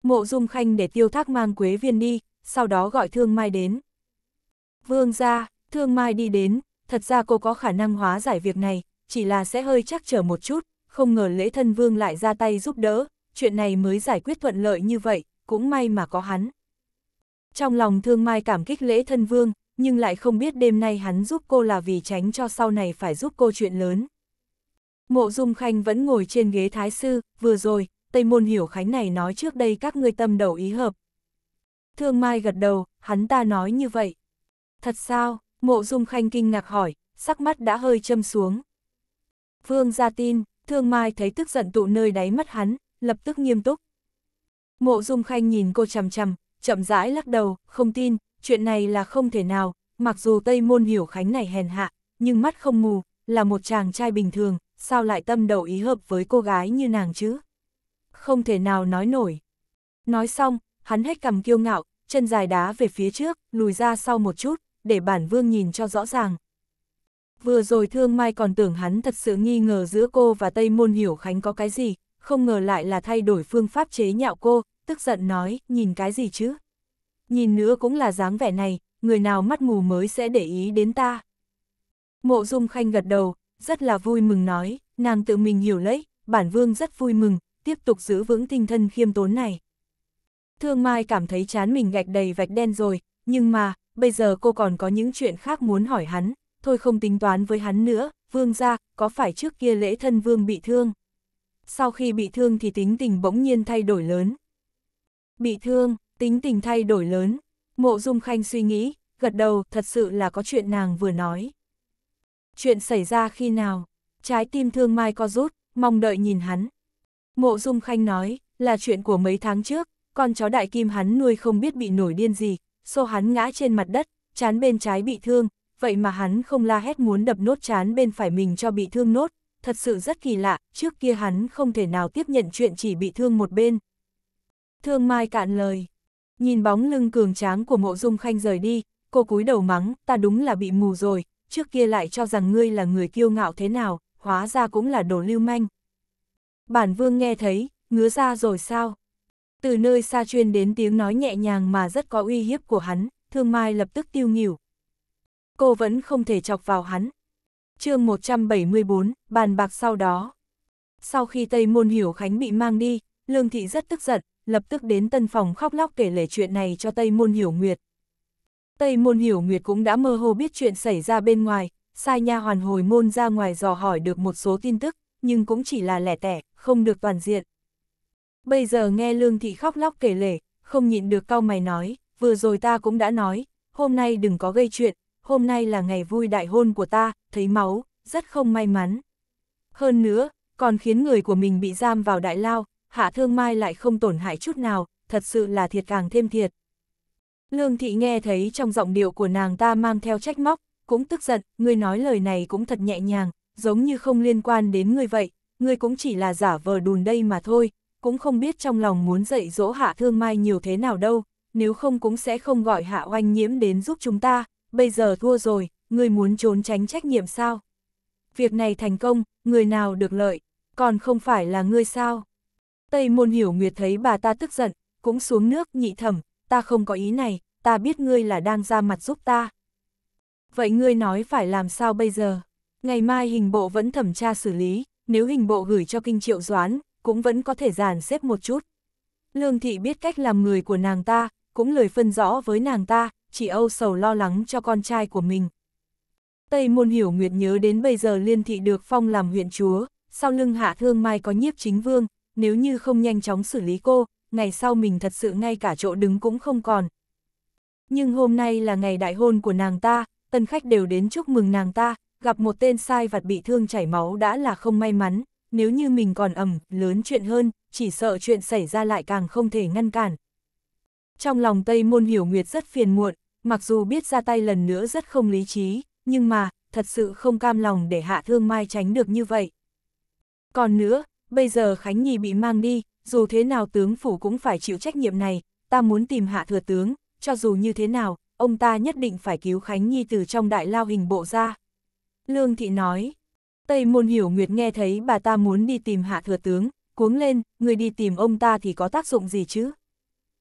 Mộ dung khanh để tiêu thác mang quế viên đi, sau đó gọi thương mai đến. Vương ra, thương mai đi đến, thật ra cô có khả năng hóa giải việc này, chỉ là sẽ hơi chắc trở một chút, không ngờ lễ thân vương lại ra tay giúp đỡ, chuyện này mới giải quyết thuận lợi như vậy, cũng may mà có hắn. Trong lòng thương mai cảm kích lễ thân vương, nhưng lại không biết đêm nay hắn giúp cô là vì tránh cho sau này phải giúp cô chuyện lớn. Mộ Dung Khanh vẫn ngồi trên ghế thái sư, vừa rồi, Tây Môn Hiểu Khánh này nói trước đây các ngươi tâm đầu ý hợp. Thương Mai gật đầu, hắn ta nói như vậy. Thật sao, Mộ Dung Khanh kinh ngạc hỏi, sắc mắt đã hơi châm xuống. Vương ra tin, Thương Mai thấy tức giận tụ nơi đáy mắt hắn, lập tức nghiêm túc. Mộ Dung Khanh nhìn cô chằm chằm, chậm rãi lắc đầu, không tin, chuyện này là không thể nào, mặc dù Tây Môn Hiểu Khánh này hèn hạ, nhưng mắt không mù, là một chàng trai bình thường, sao lại tâm đầu ý hợp với cô gái như nàng chứ? Không thể nào nói nổi. Nói xong, hắn hết cầm kiêu ngạo, chân dài đá về phía trước, lùi ra sau một chút, để bản vương nhìn cho rõ ràng. Vừa rồi Thương Mai còn tưởng hắn thật sự nghi ngờ giữa cô và Tây Môn Hiểu Khánh có cái gì, không ngờ lại là thay đổi phương pháp chế nhạo cô, tức giận nói, nhìn cái gì chứ? nhìn nữa cũng là dáng vẻ này, người nào mắt mù mới sẽ để ý đến ta. Mộ Dung Khanh gật đầu, rất là vui mừng nói, nàng tự mình hiểu lấy, bản vương rất vui mừng, tiếp tục giữ vững tinh thần khiêm tốn này. Thương Mai cảm thấy chán mình gạch đầy vạch đen rồi, nhưng mà, bây giờ cô còn có những chuyện khác muốn hỏi hắn, thôi không tính toán với hắn nữa, vương ra, có phải trước kia lễ thân vương bị thương? Sau khi bị thương thì tính tình bỗng nhiên thay đổi lớn. Bị thương, Tính tình thay đổi lớn, mộ dung khanh suy nghĩ, gật đầu thật sự là có chuyện nàng vừa nói. Chuyện xảy ra khi nào, trái tim thương mai co rút, mong đợi nhìn hắn. Mộ dung khanh nói, là chuyện của mấy tháng trước, con chó đại kim hắn nuôi không biết bị nổi điên gì, xô hắn ngã trên mặt đất, chán bên trái bị thương, vậy mà hắn không la hét muốn đập nốt chán bên phải mình cho bị thương nốt, thật sự rất kỳ lạ, trước kia hắn không thể nào tiếp nhận chuyện chỉ bị thương một bên. Thương Mai cạn lời, Nhìn bóng lưng cường tráng của mộ dung khanh rời đi, cô cúi đầu mắng, ta đúng là bị mù rồi, trước kia lại cho rằng ngươi là người kiêu ngạo thế nào, hóa ra cũng là đồ lưu manh. Bản vương nghe thấy, ngứa ra rồi sao? Từ nơi xa chuyên đến tiếng nói nhẹ nhàng mà rất có uy hiếp của hắn, thương mai lập tức tiêu nghỉu. Cô vẫn không thể chọc vào hắn. chương 174, bàn bạc sau đó. Sau khi Tây Môn Hiểu Khánh bị mang đi, Lương Thị rất tức giận, lập tức đến tân phòng khóc lóc kể lể chuyện này cho Tây Môn Hiểu Nguyệt. Tây Môn Hiểu Nguyệt cũng đã mơ hồ biết chuyện xảy ra bên ngoài, sai nha hoàn hồi môn ra ngoài dò hỏi được một số tin tức, nhưng cũng chỉ là lẻ tẻ, không được toàn diện. Bây giờ nghe Lương Thị khóc lóc kể lể, không nhịn được cau mày nói, vừa rồi ta cũng đã nói, hôm nay đừng có gây chuyện, hôm nay là ngày vui đại hôn của ta, thấy máu, rất không may mắn. Hơn nữa, còn khiến người của mình bị giam vào đại lao, Hạ Thương Mai lại không tổn hại chút nào, thật sự là thiệt càng thêm thiệt. Lương Thị nghe thấy trong giọng điệu của nàng ta mang theo trách móc, cũng tức giận, ngươi nói lời này cũng thật nhẹ nhàng, giống như không liên quan đến ngươi vậy, ngươi cũng chỉ là giả vờ đùn đây mà thôi, cũng không biết trong lòng muốn dạy dỗ Hạ Thương Mai nhiều thế nào đâu, nếu không cũng sẽ không gọi Hạ Oanh Nhiễm đến giúp chúng ta, bây giờ thua rồi, ngươi muốn trốn tránh trách nhiệm sao? Việc này thành công, người nào được lợi, còn không phải là ngươi sao? Tây môn hiểu nguyệt thấy bà ta tức giận, cũng xuống nước nhị thẩm, ta không có ý này, ta biết ngươi là đang ra mặt giúp ta. Vậy ngươi nói phải làm sao bây giờ? Ngày mai hình bộ vẫn thẩm tra xử lý, nếu hình bộ gửi cho kinh triệu doán, cũng vẫn có thể giàn xếp một chút. Lương thị biết cách làm người của nàng ta, cũng lời phân rõ với nàng ta, chỉ âu sầu lo lắng cho con trai của mình. Tây môn hiểu nguyệt nhớ đến bây giờ liên thị được phong làm huyện chúa, sau lưng hạ thương mai có nhiếp chính vương, nếu như không nhanh chóng xử lý cô, ngày sau mình thật sự ngay cả chỗ đứng cũng không còn. Nhưng hôm nay là ngày đại hôn của nàng ta, tân khách đều đến chúc mừng nàng ta, gặp một tên sai vặt bị thương chảy máu đã là không may mắn, nếu như mình còn ẩm, lớn chuyện hơn, chỉ sợ chuyện xảy ra lại càng không thể ngăn cản. Trong lòng Tây Môn Hiểu Nguyệt rất phiền muộn, mặc dù biết ra tay lần nữa rất không lý trí, nhưng mà, thật sự không cam lòng để Hạ Thương Mai tránh được như vậy. Còn nữa, bây giờ Khánh Nhi bị mang đi, dù thế nào tướng phủ cũng phải chịu trách nhiệm này, ta muốn tìm hạ thừa tướng, cho dù như thế nào, ông ta nhất định phải cứu Khánh Nhi từ trong đại lao hình bộ ra. Lương Thị nói, Tây Môn Hiểu Nguyệt nghe thấy bà ta muốn đi tìm hạ thừa tướng, cuống lên, người đi tìm ông ta thì có tác dụng gì chứ?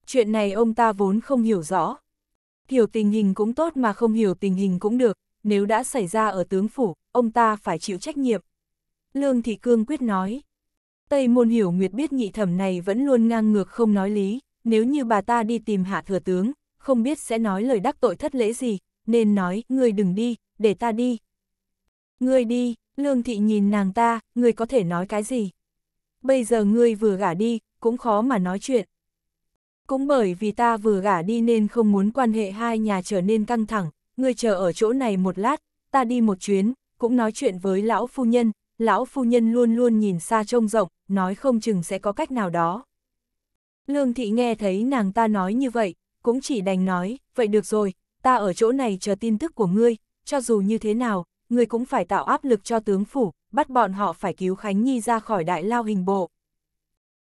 Chuyện này ông ta vốn không hiểu rõ. Hiểu tình hình cũng tốt mà không hiểu tình hình cũng được, nếu đã xảy ra ở tướng phủ, ông ta phải chịu trách nhiệm. Lương Thị Cương quyết nói, Tây môn hiểu nguyệt biết nhị thẩm này vẫn luôn ngang ngược không nói lý, nếu như bà ta đi tìm hạ thừa tướng, không biết sẽ nói lời đắc tội thất lễ gì, nên nói, ngươi đừng đi, để ta đi. Ngươi đi, lương thị nhìn nàng ta, ngươi có thể nói cái gì? Bây giờ ngươi vừa gả đi, cũng khó mà nói chuyện. Cũng bởi vì ta vừa gả đi nên không muốn quan hệ hai nhà trở nên căng thẳng, ngươi chờ ở chỗ này một lát, ta đi một chuyến, cũng nói chuyện với lão phu nhân, lão phu nhân luôn luôn nhìn xa trông rộng, nói không chừng sẽ có cách nào đó. Lương thị nghe thấy nàng ta nói như vậy, cũng chỉ đành nói, vậy được rồi, ta ở chỗ này chờ tin tức của ngươi, cho dù như thế nào, ngươi cũng phải tạo áp lực cho tướng phủ, bắt bọn họ phải cứu Khánh Nhi ra khỏi đại lao hình bộ.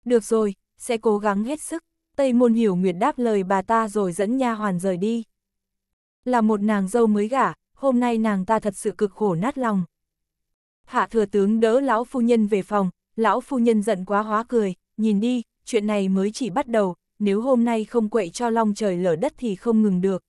Được rồi, sẽ cố gắng hết sức, Tây Môn Hiểu Nguyệt đáp lời bà ta rồi dẫn nha hoàn rời đi. Là một nàng dâu mới gả, hôm nay nàng ta thật sự cực khổ nát lòng. Hạ thừa tướng đỡ lão phu nhân về phòng, lão phu nhân giận quá hóa cười, nhìn đi, chuyện này mới chỉ bắt đầu, nếu hôm nay không quậy cho long trời lở đất thì không ngừng được.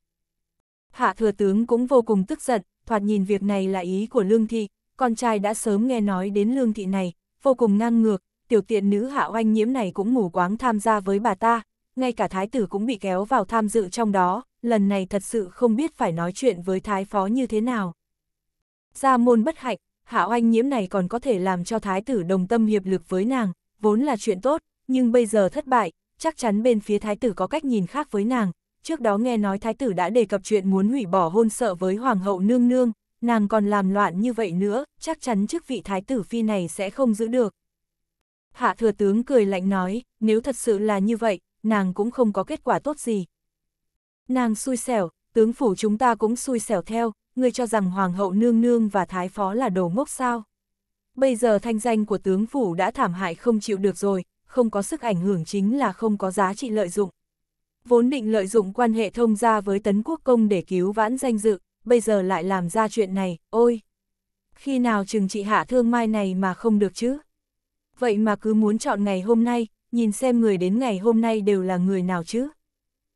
Hạ thừa tướng cũng vô cùng tức giận, thoạt nhìn việc này là ý của Lương Thị, con trai đã sớm nghe nói đến Lương Thị này, vô cùng ngang ngược, tiểu tiện nữ hạ oanh nhiễm này cũng ngủ quáng tham gia với bà ta, ngay cả thái tử cũng bị kéo vào tham dự trong đó, lần này thật sự không biết phải nói chuyện với thái phó như thế nào. Gia môn bất hạnh, Hạ oanh nhiễm này còn có thể làm cho thái tử đồng tâm hiệp lực với nàng, vốn là chuyện tốt, nhưng bây giờ thất bại, chắc chắn bên phía thái tử có cách nhìn khác với nàng. Trước đó nghe nói thái tử đã đề cập chuyện muốn hủy bỏ hôn sợ với hoàng hậu nương nương, nàng còn làm loạn như vậy nữa, chắc chắn chức vị thái tử phi này sẽ không giữ được. Hạ thừa tướng cười lạnh nói, nếu thật sự là như vậy, nàng cũng không có kết quả tốt gì. Nàng xui xẻo, tướng phủ chúng ta cũng xui xẻo theo, ngươi cho rằng Hoàng hậu nương nương và Thái phó là đồ ngốc sao. Bây giờ thanh danh của tướng phủ đã thảm hại không chịu được rồi, không có sức ảnh hưởng chính là không có giá trị lợi dụng. Vốn định lợi dụng quan hệ thông gia với tấn quốc công để cứu vãn danh dự, bây giờ lại làm ra chuyện này, ôi! Khi nào chừng chị hạ thương mai này mà không được chứ? Vậy mà cứ muốn chọn ngày hôm nay, nhìn xem người đến ngày hôm nay đều là người nào chứ?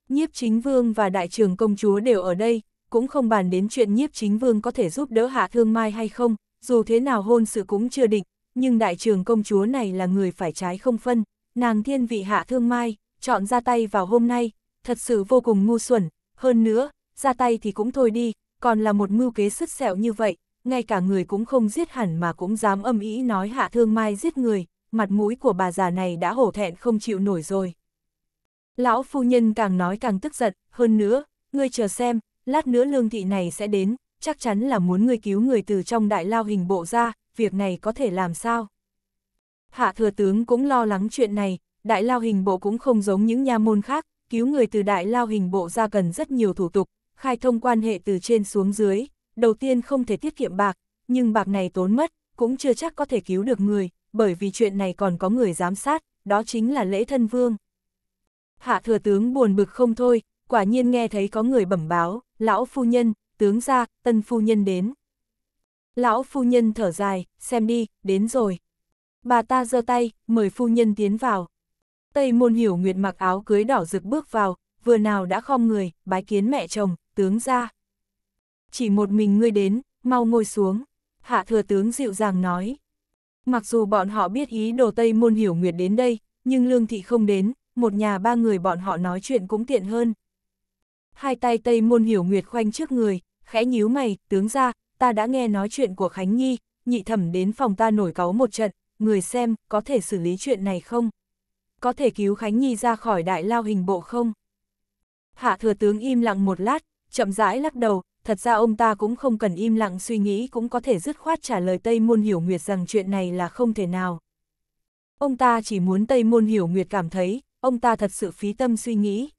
Nhiếp chính vương và đại trưởng công chúa đều ở đây, cũng không bàn đến chuyện nhiếp chính vương có thể giúp đỡ hạ thương mai hay không, dù thế nào hôn sự cũng chưa định, nhưng đại trường công chúa này là người phải trái không phân, nàng thiên vị hạ thương mai, chọn ra tay vào hôm nay, thật sự vô cùng ngu xuẩn, hơn nữa, ra tay thì cũng thôi đi, còn là một mưu kế sứt sẹo như vậy, ngay cả người cũng không giết hẳn mà cũng dám âm ý nói hạ thương mai giết người, mặt mũi của bà già này đã hổ thẹn không chịu nổi rồi. Lão phu nhân càng nói càng tức giận, hơn nữa, ngươi chờ xem, lát nữa lương thị này sẽ đến, chắc chắn là muốn người cứu người từ trong đại lao hình bộ ra, việc này có thể làm sao? Hạ thừa tướng cũng lo lắng chuyện này, đại lao hình bộ cũng không giống những nha môn khác, cứu người từ đại lao hình bộ ra cần rất nhiều thủ tục, khai thông quan hệ từ trên xuống dưới, đầu tiên không thể tiết kiệm bạc, nhưng bạc này tốn mất, cũng chưa chắc có thể cứu được người, bởi vì chuyện này còn có người giám sát, đó chính là lễ thân vương. Hạ thừa tướng buồn bực không thôi, quả nhiên nghe thấy có người bẩm báo, lão phu nhân, tướng ra, tân phu nhân đến. Lão phu nhân thở dài, xem đi, đến rồi. Bà ta giơ tay, mời phu nhân tiến vào. Tây môn hiểu nguyệt mặc áo cưới đỏ rực bước vào, vừa nào đã khom người, bái kiến mẹ chồng, tướng ra. Chỉ một mình ngươi đến, mau ngồi xuống. Hạ thừa tướng dịu dàng nói. Mặc dù bọn họ biết ý đồ Tây môn hiểu nguyệt đến đây, nhưng lương thị không đến, một nhà ba người bọn họ nói chuyện cũng tiện hơn hai tay Tây Môn Hiểu Nguyệt khoanh trước người, khẽ nhíu mày, tướng ra, ta đã nghe nói chuyện của Khánh Nhi, nhị thẩm đến phòng ta nổi cáu một trận, người xem, có thể xử lý chuyện này không? Có thể cứu Khánh Nhi ra khỏi đại lao hình bộ không? Hạ thừa tướng im lặng một lát, chậm rãi lắc đầu, thật ra ông ta cũng không cần im lặng suy nghĩ cũng có thể dứt khoát trả lời Tây Môn Hiểu Nguyệt rằng chuyện này là không thể nào. Ông ta chỉ muốn Tây Môn Hiểu Nguyệt cảm thấy, ông ta thật sự phí tâm suy nghĩ,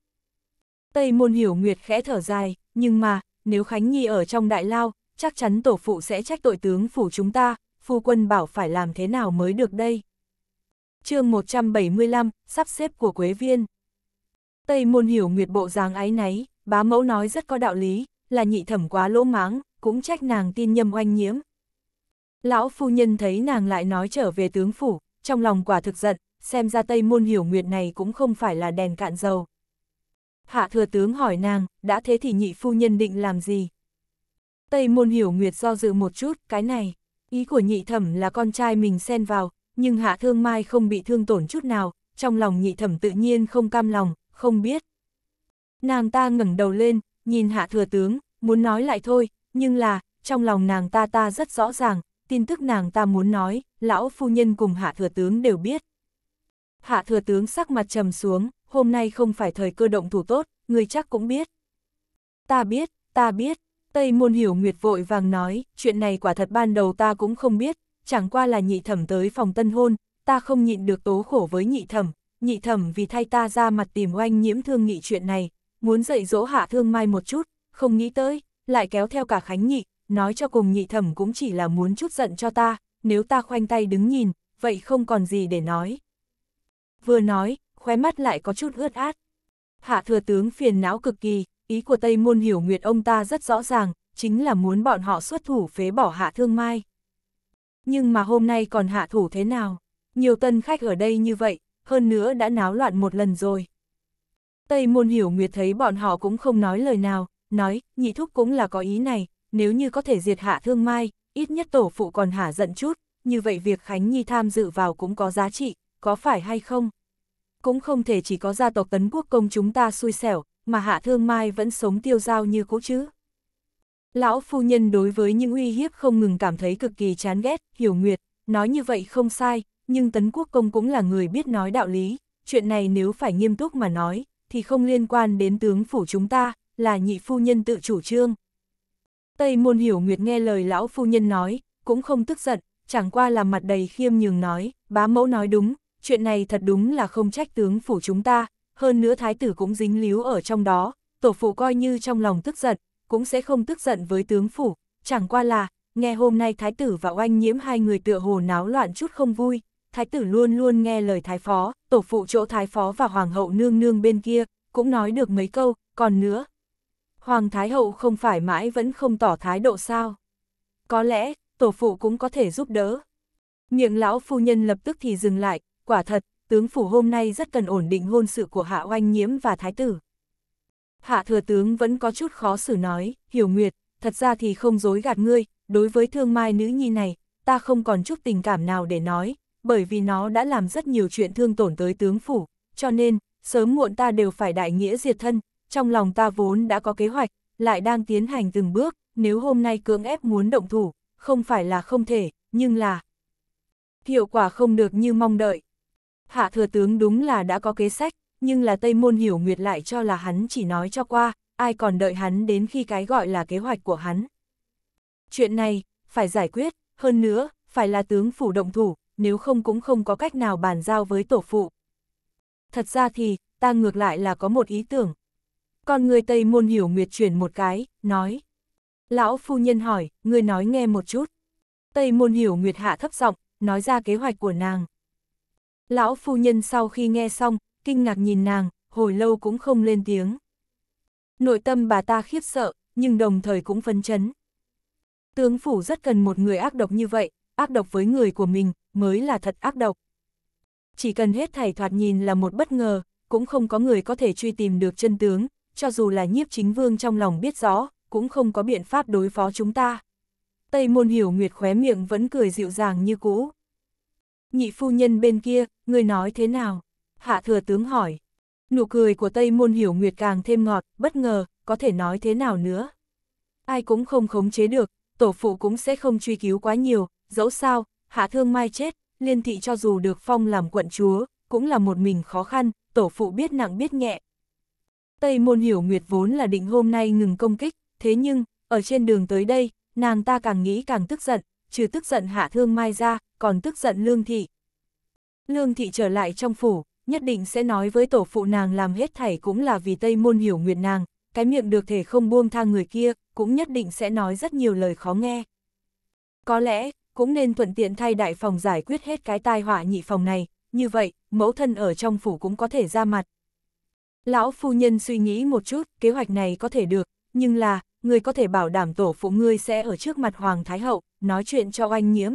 Tây môn hiểu nguyệt khẽ thở dài, nhưng mà, nếu Khánh Nhi ở trong đại lao, chắc chắn tổ phụ sẽ trách tội tướng phủ chúng ta, phu quân bảo phải làm thế nào mới được đây. chương 175, sắp xếp của Quế Viên Tây môn hiểu nguyệt bộ dáng ái náy, bá mẫu nói rất có đạo lý, là nhị thẩm quá lỗ máng, cũng trách nàng tin nhầm oanh nhiễm. Lão phu nhân thấy nàng lại nói trở về tướng phủ, trong lòng quả thực giận, xem ra Tây môn hiểu nguyệt này cũng không phải là đèn cạn dầu hạ thừa tướng hỏi nàng, đã thế thì nhị phu nhân định làm gì? Tây môn hiểu nguyệt do dự một chút, cái này, ý của nhị thẩm là con trai mình xen vào, nhưng hạ thương mai không bị thương tổn chút nào, trong lòng nhị thẩm tự nhiên không cam lòng, không biết. Nàng ta ngẩng đầu lên, nhìn hạ thừa tướng, muốn nói lại thôi, nhưng là, trong lòng nàng ta ta rất rõ ràng, tin tức nàng ta muốn nói, lão phu nhân cùng hạ thừa tướng đều biết. Hạ thừa tướng sắc mặt trầm xuống, hôm nay không phải thời cơ động thủ tốt, người chắc cũng biết. Ta biết, ta biết, Tây Môn Hiểu Nguyệt vội vàng nói, chuyện này quả thật ban đầu ta cũng không biết, chẳng qua là nhị thẩm tới phòng tân hôn, ta không nhịn được tố khổ với nhị thẩm, nhị thẩm vì thay ta ra mặt tìm oanh nhiễm thương nghị chuyện này, muốn dạy dỗ hạ thương mai một chút, không nghĩ tới, lại kéo theo cả khánh nhị, nói cho cùng nhị thẩm cũng chỉ là muốn chút giận cho ta, nếu ta khoanh tay đứng nhìn, vậy không còn gì để nói. Vừa nói, khóe mắt lại có chút ướt át. Hạ thừa tướng phiền não cực kỳ, ý của Tây Môn Hiểu Nguyệt ông ta rất rõ ràng, chính là muốn bọn họ xuất thủ phế bỏ hạ thương mai. Nhưng mà hôm nay còn hạ thủ thế nào? Nhiều tân khách ở đây như vậy, hơn nữa đã náo loạn một lần rồi. Tây Môn Hiểu Nguyệt thấy bọn họ cũng không nói lời nào, nói, nhị thúc cũng là có ý này, nếu như có thể diệt hạ thương mai, ít nhất tổ phụ còn hả giận chút, như vậy việc Khánh Nhi tham dự vào cũng có giá trị, có phải hay không? cũng không thể chỉ có gia tộc tấn quốc công chúng ta xui xẻo, mà hạ thương mai vẫn sống tiêu dao như cũ chứ. Lão phu nhân đối với những uy hiếp không ngừng cảm thấy cực kỳ chán ghét, hiểu nguyệt, nói như vậy không sai, nhưng tấn quốc công cũng là người biết nói đạo lý, chuyện này nếu phải nghiêm túc mà nói, thì không liên quan đến tướng phủ chúng ta, là nhị phu nhân tự chủ trương. Tây môn hiểu nguyệt nghe lời lão phu nhân nói, cũng không tức giận, chẳng qua là mặt đầy khiêm nhường nói, bá mẫu nói đúng, chuyện này thật đúng là không trách tướng phủ chúng ta, hơn nữa thái tử cũng dính líu ở trong đó, tổ phụ coi như trong lòng tức giận, cũng sẽ không tức giận với tướng phủ, chẳng qua là, nghe hôm nay thái tử và oanh nhiễm hai người tựa hồ náo loạn chút không vui, thái tử luôn luôn nghe lời thái phó, tổ phụ chỗ thái phó và hoàng hậu nương nương bên kia, cũng nói được mấy câu, còn nữa. Hoàng thái hậu không phải mãi vẫn không tỏ thái độ sao. Có lẽ, tổ phụ cũng có thể giúp đỡ. Miệng lão phu nhân lập tức thì dừng lại, quả thật, tướng phủ hôm nay rất cần ổn định hôn sự của Hạ Oanh Nhiễm và Thái Tử. Hạ thừa tướng vẫn có chút khó xử nói, hiểu nguyệt, thật ra thì không dối gạt ngươi, đối với thương mai nữ nhi này, ta không còn chút tình cảm nào để nói, bởi vì nó đã làm rất nhiều chuyện thương tổn tới tướng phủ, cho nên, sớm muộn ta đều phải đại nghĩa diệt thân, trong lòng ta vốn đã có kế hoạch, lại đang tiến hành từng bước, nếu hôm nay cưỡng ép muốn động thủ, không phải là không thể, nhưng là hiệu quả không được như mong đợi, Hạ thừa tướng đúng là đã có kế sách, nhưng là Tây Môn Hiểu Nguyệt lại cho là hắn chỉ nói cho qua, ai còn đợi hắn đến khi cái gọi là kế hoạch của hắn. Chuyện này, phải giải quyết, hơn nữa, phải là tướng phủ động thủ, nếu không cũng không có cách nào bàn giao với tổ phụ. Thật ra thì, ta ngược lại là có một ý tưởng. Còn người Tây Môn Hiểu Nguyệt chuyển một cái, nói. Lão phu nhân hỏi, người nói nghe một chút. Tây Môn Hiểu Nguyệt hạ thấp giọng, nói ra kế hoạch của nàng. Lão phu nhân sau khi nghe xong, kinh ngạc nhìn nàng, hồi lâu cũng không lên tiếng. Nội tâm bà ta khiếp sợ, nhưng đồng thời cũng phấn chấn. Tướng phủ rất cần một người ác độc như vậy, ác độc với người của mình mới là thật ác độc. Chỉ cần hết thảy thoạt nhìn là một bất ngờ, cũng không có người có thể truy tìm được chân tướng, cho dù là nhiếp chính vương trong lòng biết rõ, cũng không có biện pháp đối phó chúng ta. Tây môn hiểu nguyệt khóe miệng vẫn cười dịu dàng như cũ. Nhị phu nhân bên kia, người nói thế nào? Hạ thừa tướng hỏi. Nụ cười của Tây Môn Hiểu Nguyệt càng thêm ngọt, bất ngờ, có thể nói thế nào nữa? Ai cũng không khống chế được, tổ phụ cũng sẽ không truy cứu quá nhiều, dẫu sao, hạ thương mai chết, liên thị cho dù được phong làm quận chúa, cũng là một mình khó khăn, tổ phụ biết nặng biết nhẹ. Tây Môn Hiểu Nguyệt vốn là định hôm nay ngừng công kích, thế nhưng, ở trên đường tới đây, nàng ta càng nghĩ càng tức giận, trừ tức giận hạ thương mai ra, còn tức giận lương thị. Lương thị trở lại trong phủ, nhất định sẽ nói với tổ phụ nàng làm hết thảy cũng là vì Tây Môn hiểu nguyện nàng, cái miệng được thể không buông tha người kia, cũng nhất định sẽ nói rất nhiều lời khó nghe. Có lẽ, cũng nên thuận tiện thay đại phòng giải quyết hết cái tai họa nhị phòng này, như vậy, mẫu thân ở trong phủ cũng có thể ra mặt. Lão phu nhân suy nghĩ một chút, kế hoạch này có thể được, nhưng là, Ngươi có thể bảo đảm tổ phụ ngươi sẽ ở trước mặt Hoàng Thái Hậu, nói chuyện cho oanh nhiễm.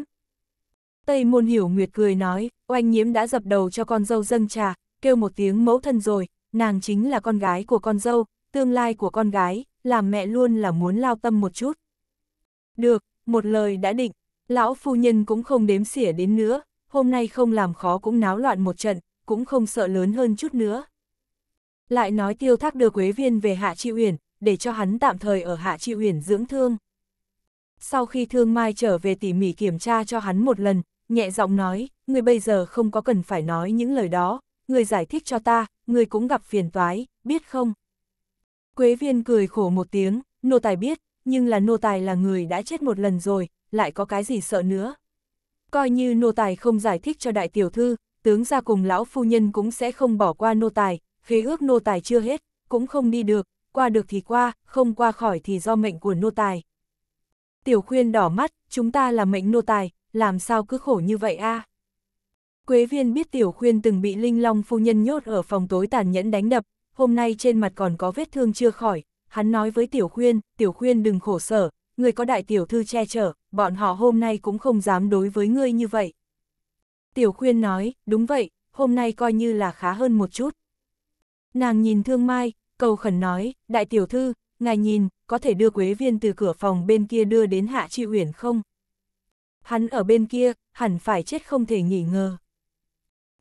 Tây môn hiểu nguyệt cười nói, oanh nhiễm đã dập đầu cho con dâu dâng trà, kêu một tiếng mẫu thân rồi, nàng chính là con gái của con dâu, tương lai của con gái, làm mẹ luôn là muốn lao tâm một chút. Được, một lời đã định, lão phu nhân cũng không đếm xỉa đến nữa, hôm nay không làm khó cũng náo loạn một trận, cũng không sợ lớn hơn chút nữa. Lại nói tiêu thác đưa Quế Viên về Hạ Chi Uyển, để cho hắn tạm thời ở Hạ Chi Huyền dưỡng thương. Sau khi Thương Mai trở về tỉ mỉ kiểm tra cho hắn một lần, nhẹ giọng nói, ngươi bây giờ không có cần phải nói những lời đó, ngươi giải thích cho ta, ngươi cũng gặp phiền toái, biết không? Quế viên cười khổ một tiếng, nô tài biết, nhưng là nô tài là người đã chết một lần rồi, lại có cái gì sợ nữa. Coi như nô tài không giải thích cho đại tiểu thư, tướng ra cùng lão phu nhân cũng sẽ không bỏ qua nô tài, khế ước nô tài chưa hết, cũng không đi được, qua được thì qua, không qua khỏi thì do mệnh của nô tài. Tiểu khuyên đỏ mắt, chúng ta là mệnh nô tài, làm sao cứ khổ như vậy a? À? Quế viên biết tiểu khuyên từng bị Linh Long phu nhân nhốt ở phòng tối tàn nhẫn đánh đập, hôm nay trên mặt còn có vết thương chưa khỏi, hắn nói với tiểu khuyên, tiểu khuyên đừng khổ sở, người có đại tiểu thư che chở, bọn họ hôm nay cũng không dám đối với ngươi như vậy. Tiểu khuyên nói, đúng vậy, hôm nay coi như là khá hơn một chút. Nàng nhìn thương mai, cầu khẩn nói, đại tiểu thư, ngài nhìn, có thể đưa quế viên từ cửa phòng bên kia đưa đến hạ chi uyển không? Hắn ở bên kia, hẳn phải chết không thể nghỉ ngờ.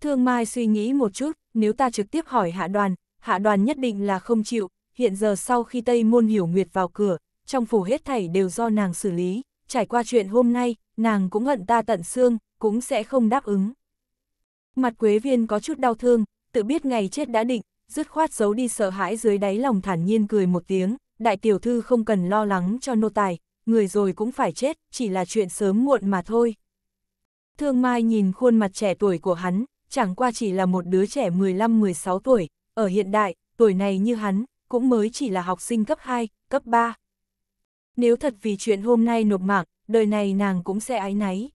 Thương Mai suy nghĩ một chút, nếu ta trực tiếp hỏi hạ đoàn, hạ đoàn nhất định là không chịu, hiện giờ sau khi Tây Môn Hiểu Nguyệt vào cửa, trong phủ hết thảy đều do nàng xử lý, trải qua chuyện hôm nay, nàng cũng hận ta tận xương, cũng sẽ không đáp ứng. Mặt Quế Viên có chút đau thương, tự biết ngày chết đã định, dứt khoát giấu đi sợ hãi dưới đáy lòng thản nhiên cười một tiếng, đại tiểu thư không cần lo lắng cho nô tài, người rồi cũng phải chết, chỉ là chuyện sớm muộn mà thôi. Thương Mai nhìn khuôn mặt trẻ tuổi của hắn, chẳng qua chỉ là một đứa trẻ 15-16 tuổi, ở hiện đại, tuổi này như hắn, cũng mới chỉ là học sinh cấp 2, cấp 3. Nếu thật vì chuyện hôm nay nộp mạng, đời này nàng cũng sẽ ái náy.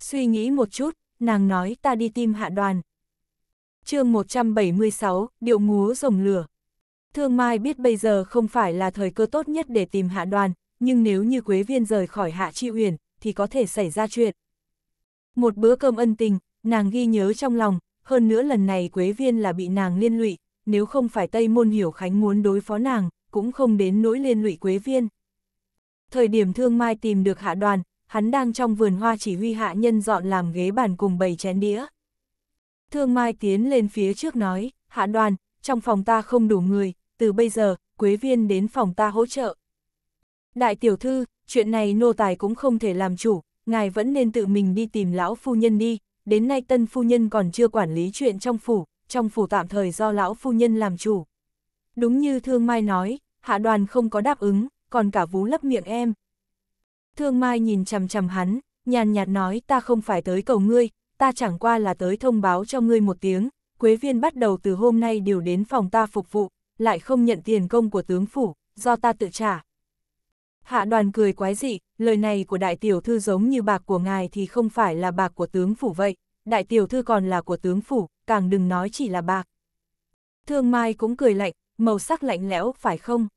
Suy nghĩ một chút, nàng nói ta đi tìm hạ đoàn, chương 176, điệu múa rồng lửa. Thương Mai biết bây giờ không phải là thời cơ tốt nhất để tìm hạ đoàn, nhưng nếu như Quế Viên rời khỏi hạ chi uyển, thì có thể xảy ra chuyện. Một bữa cơm ân tình, nàng ghi nhớ trong lòng, hơn nữa lần này Quế Viên là bị nàng liên lụy, nếu không phải Tây Môn Hiểu Khánh muốn đối phó nàng, cũng không đến nỗi liên lụy Quế Viên. Thời điểm Thương Mai tìm được hạ đoàn, hắn đang trong vườn hoa chỉ huy hạ nhân dọn làm ghế bàn cùng bầy chén đĩa. Thương Mai tiến lên phía trước nói, hạ đoàn, trong phòng ta không đủ người, từ bây giờ, Quế Viên đến phòng ta hỗ trợ. Đại tiểu thư, chuyện này nô tài cũng không thể làm chủ, ngài vẫn nên tự mình đi tìm lão phu nhân đi, đến nay tân phu nhân còn chưa quản lý chuyện trong phủ, trong phủ tạm thời do lão phu nhân làm chủ. Đúng như Thương Mai nói, hạ đoàn không có đáp ứng, còn cả vú lấp miệng em. Thương Mai nhìn chằm chằm hắn, nhàn nhạt nói ta không phải tới cầu ngươi, ta chẳng qua là tới thông báo cho ngươi một tiếng, Quế Viên bắt đầu từ hôm nay điều đến phòng ta phục vụ, lại không nhận tiền công của tướng phủ, do ta tự trả. Hạ đoàn cười quái dị, lời này của đại tiểu thư giống như bạc của ngài thì không phải là bạc của tướng phủ vậy, đại tiểu thư còn là của tướng phủ, càng đừng nói chỉ là bạc. Thương Mai cũng cười lạnh, màu sắc lạnh lẽo, phải không?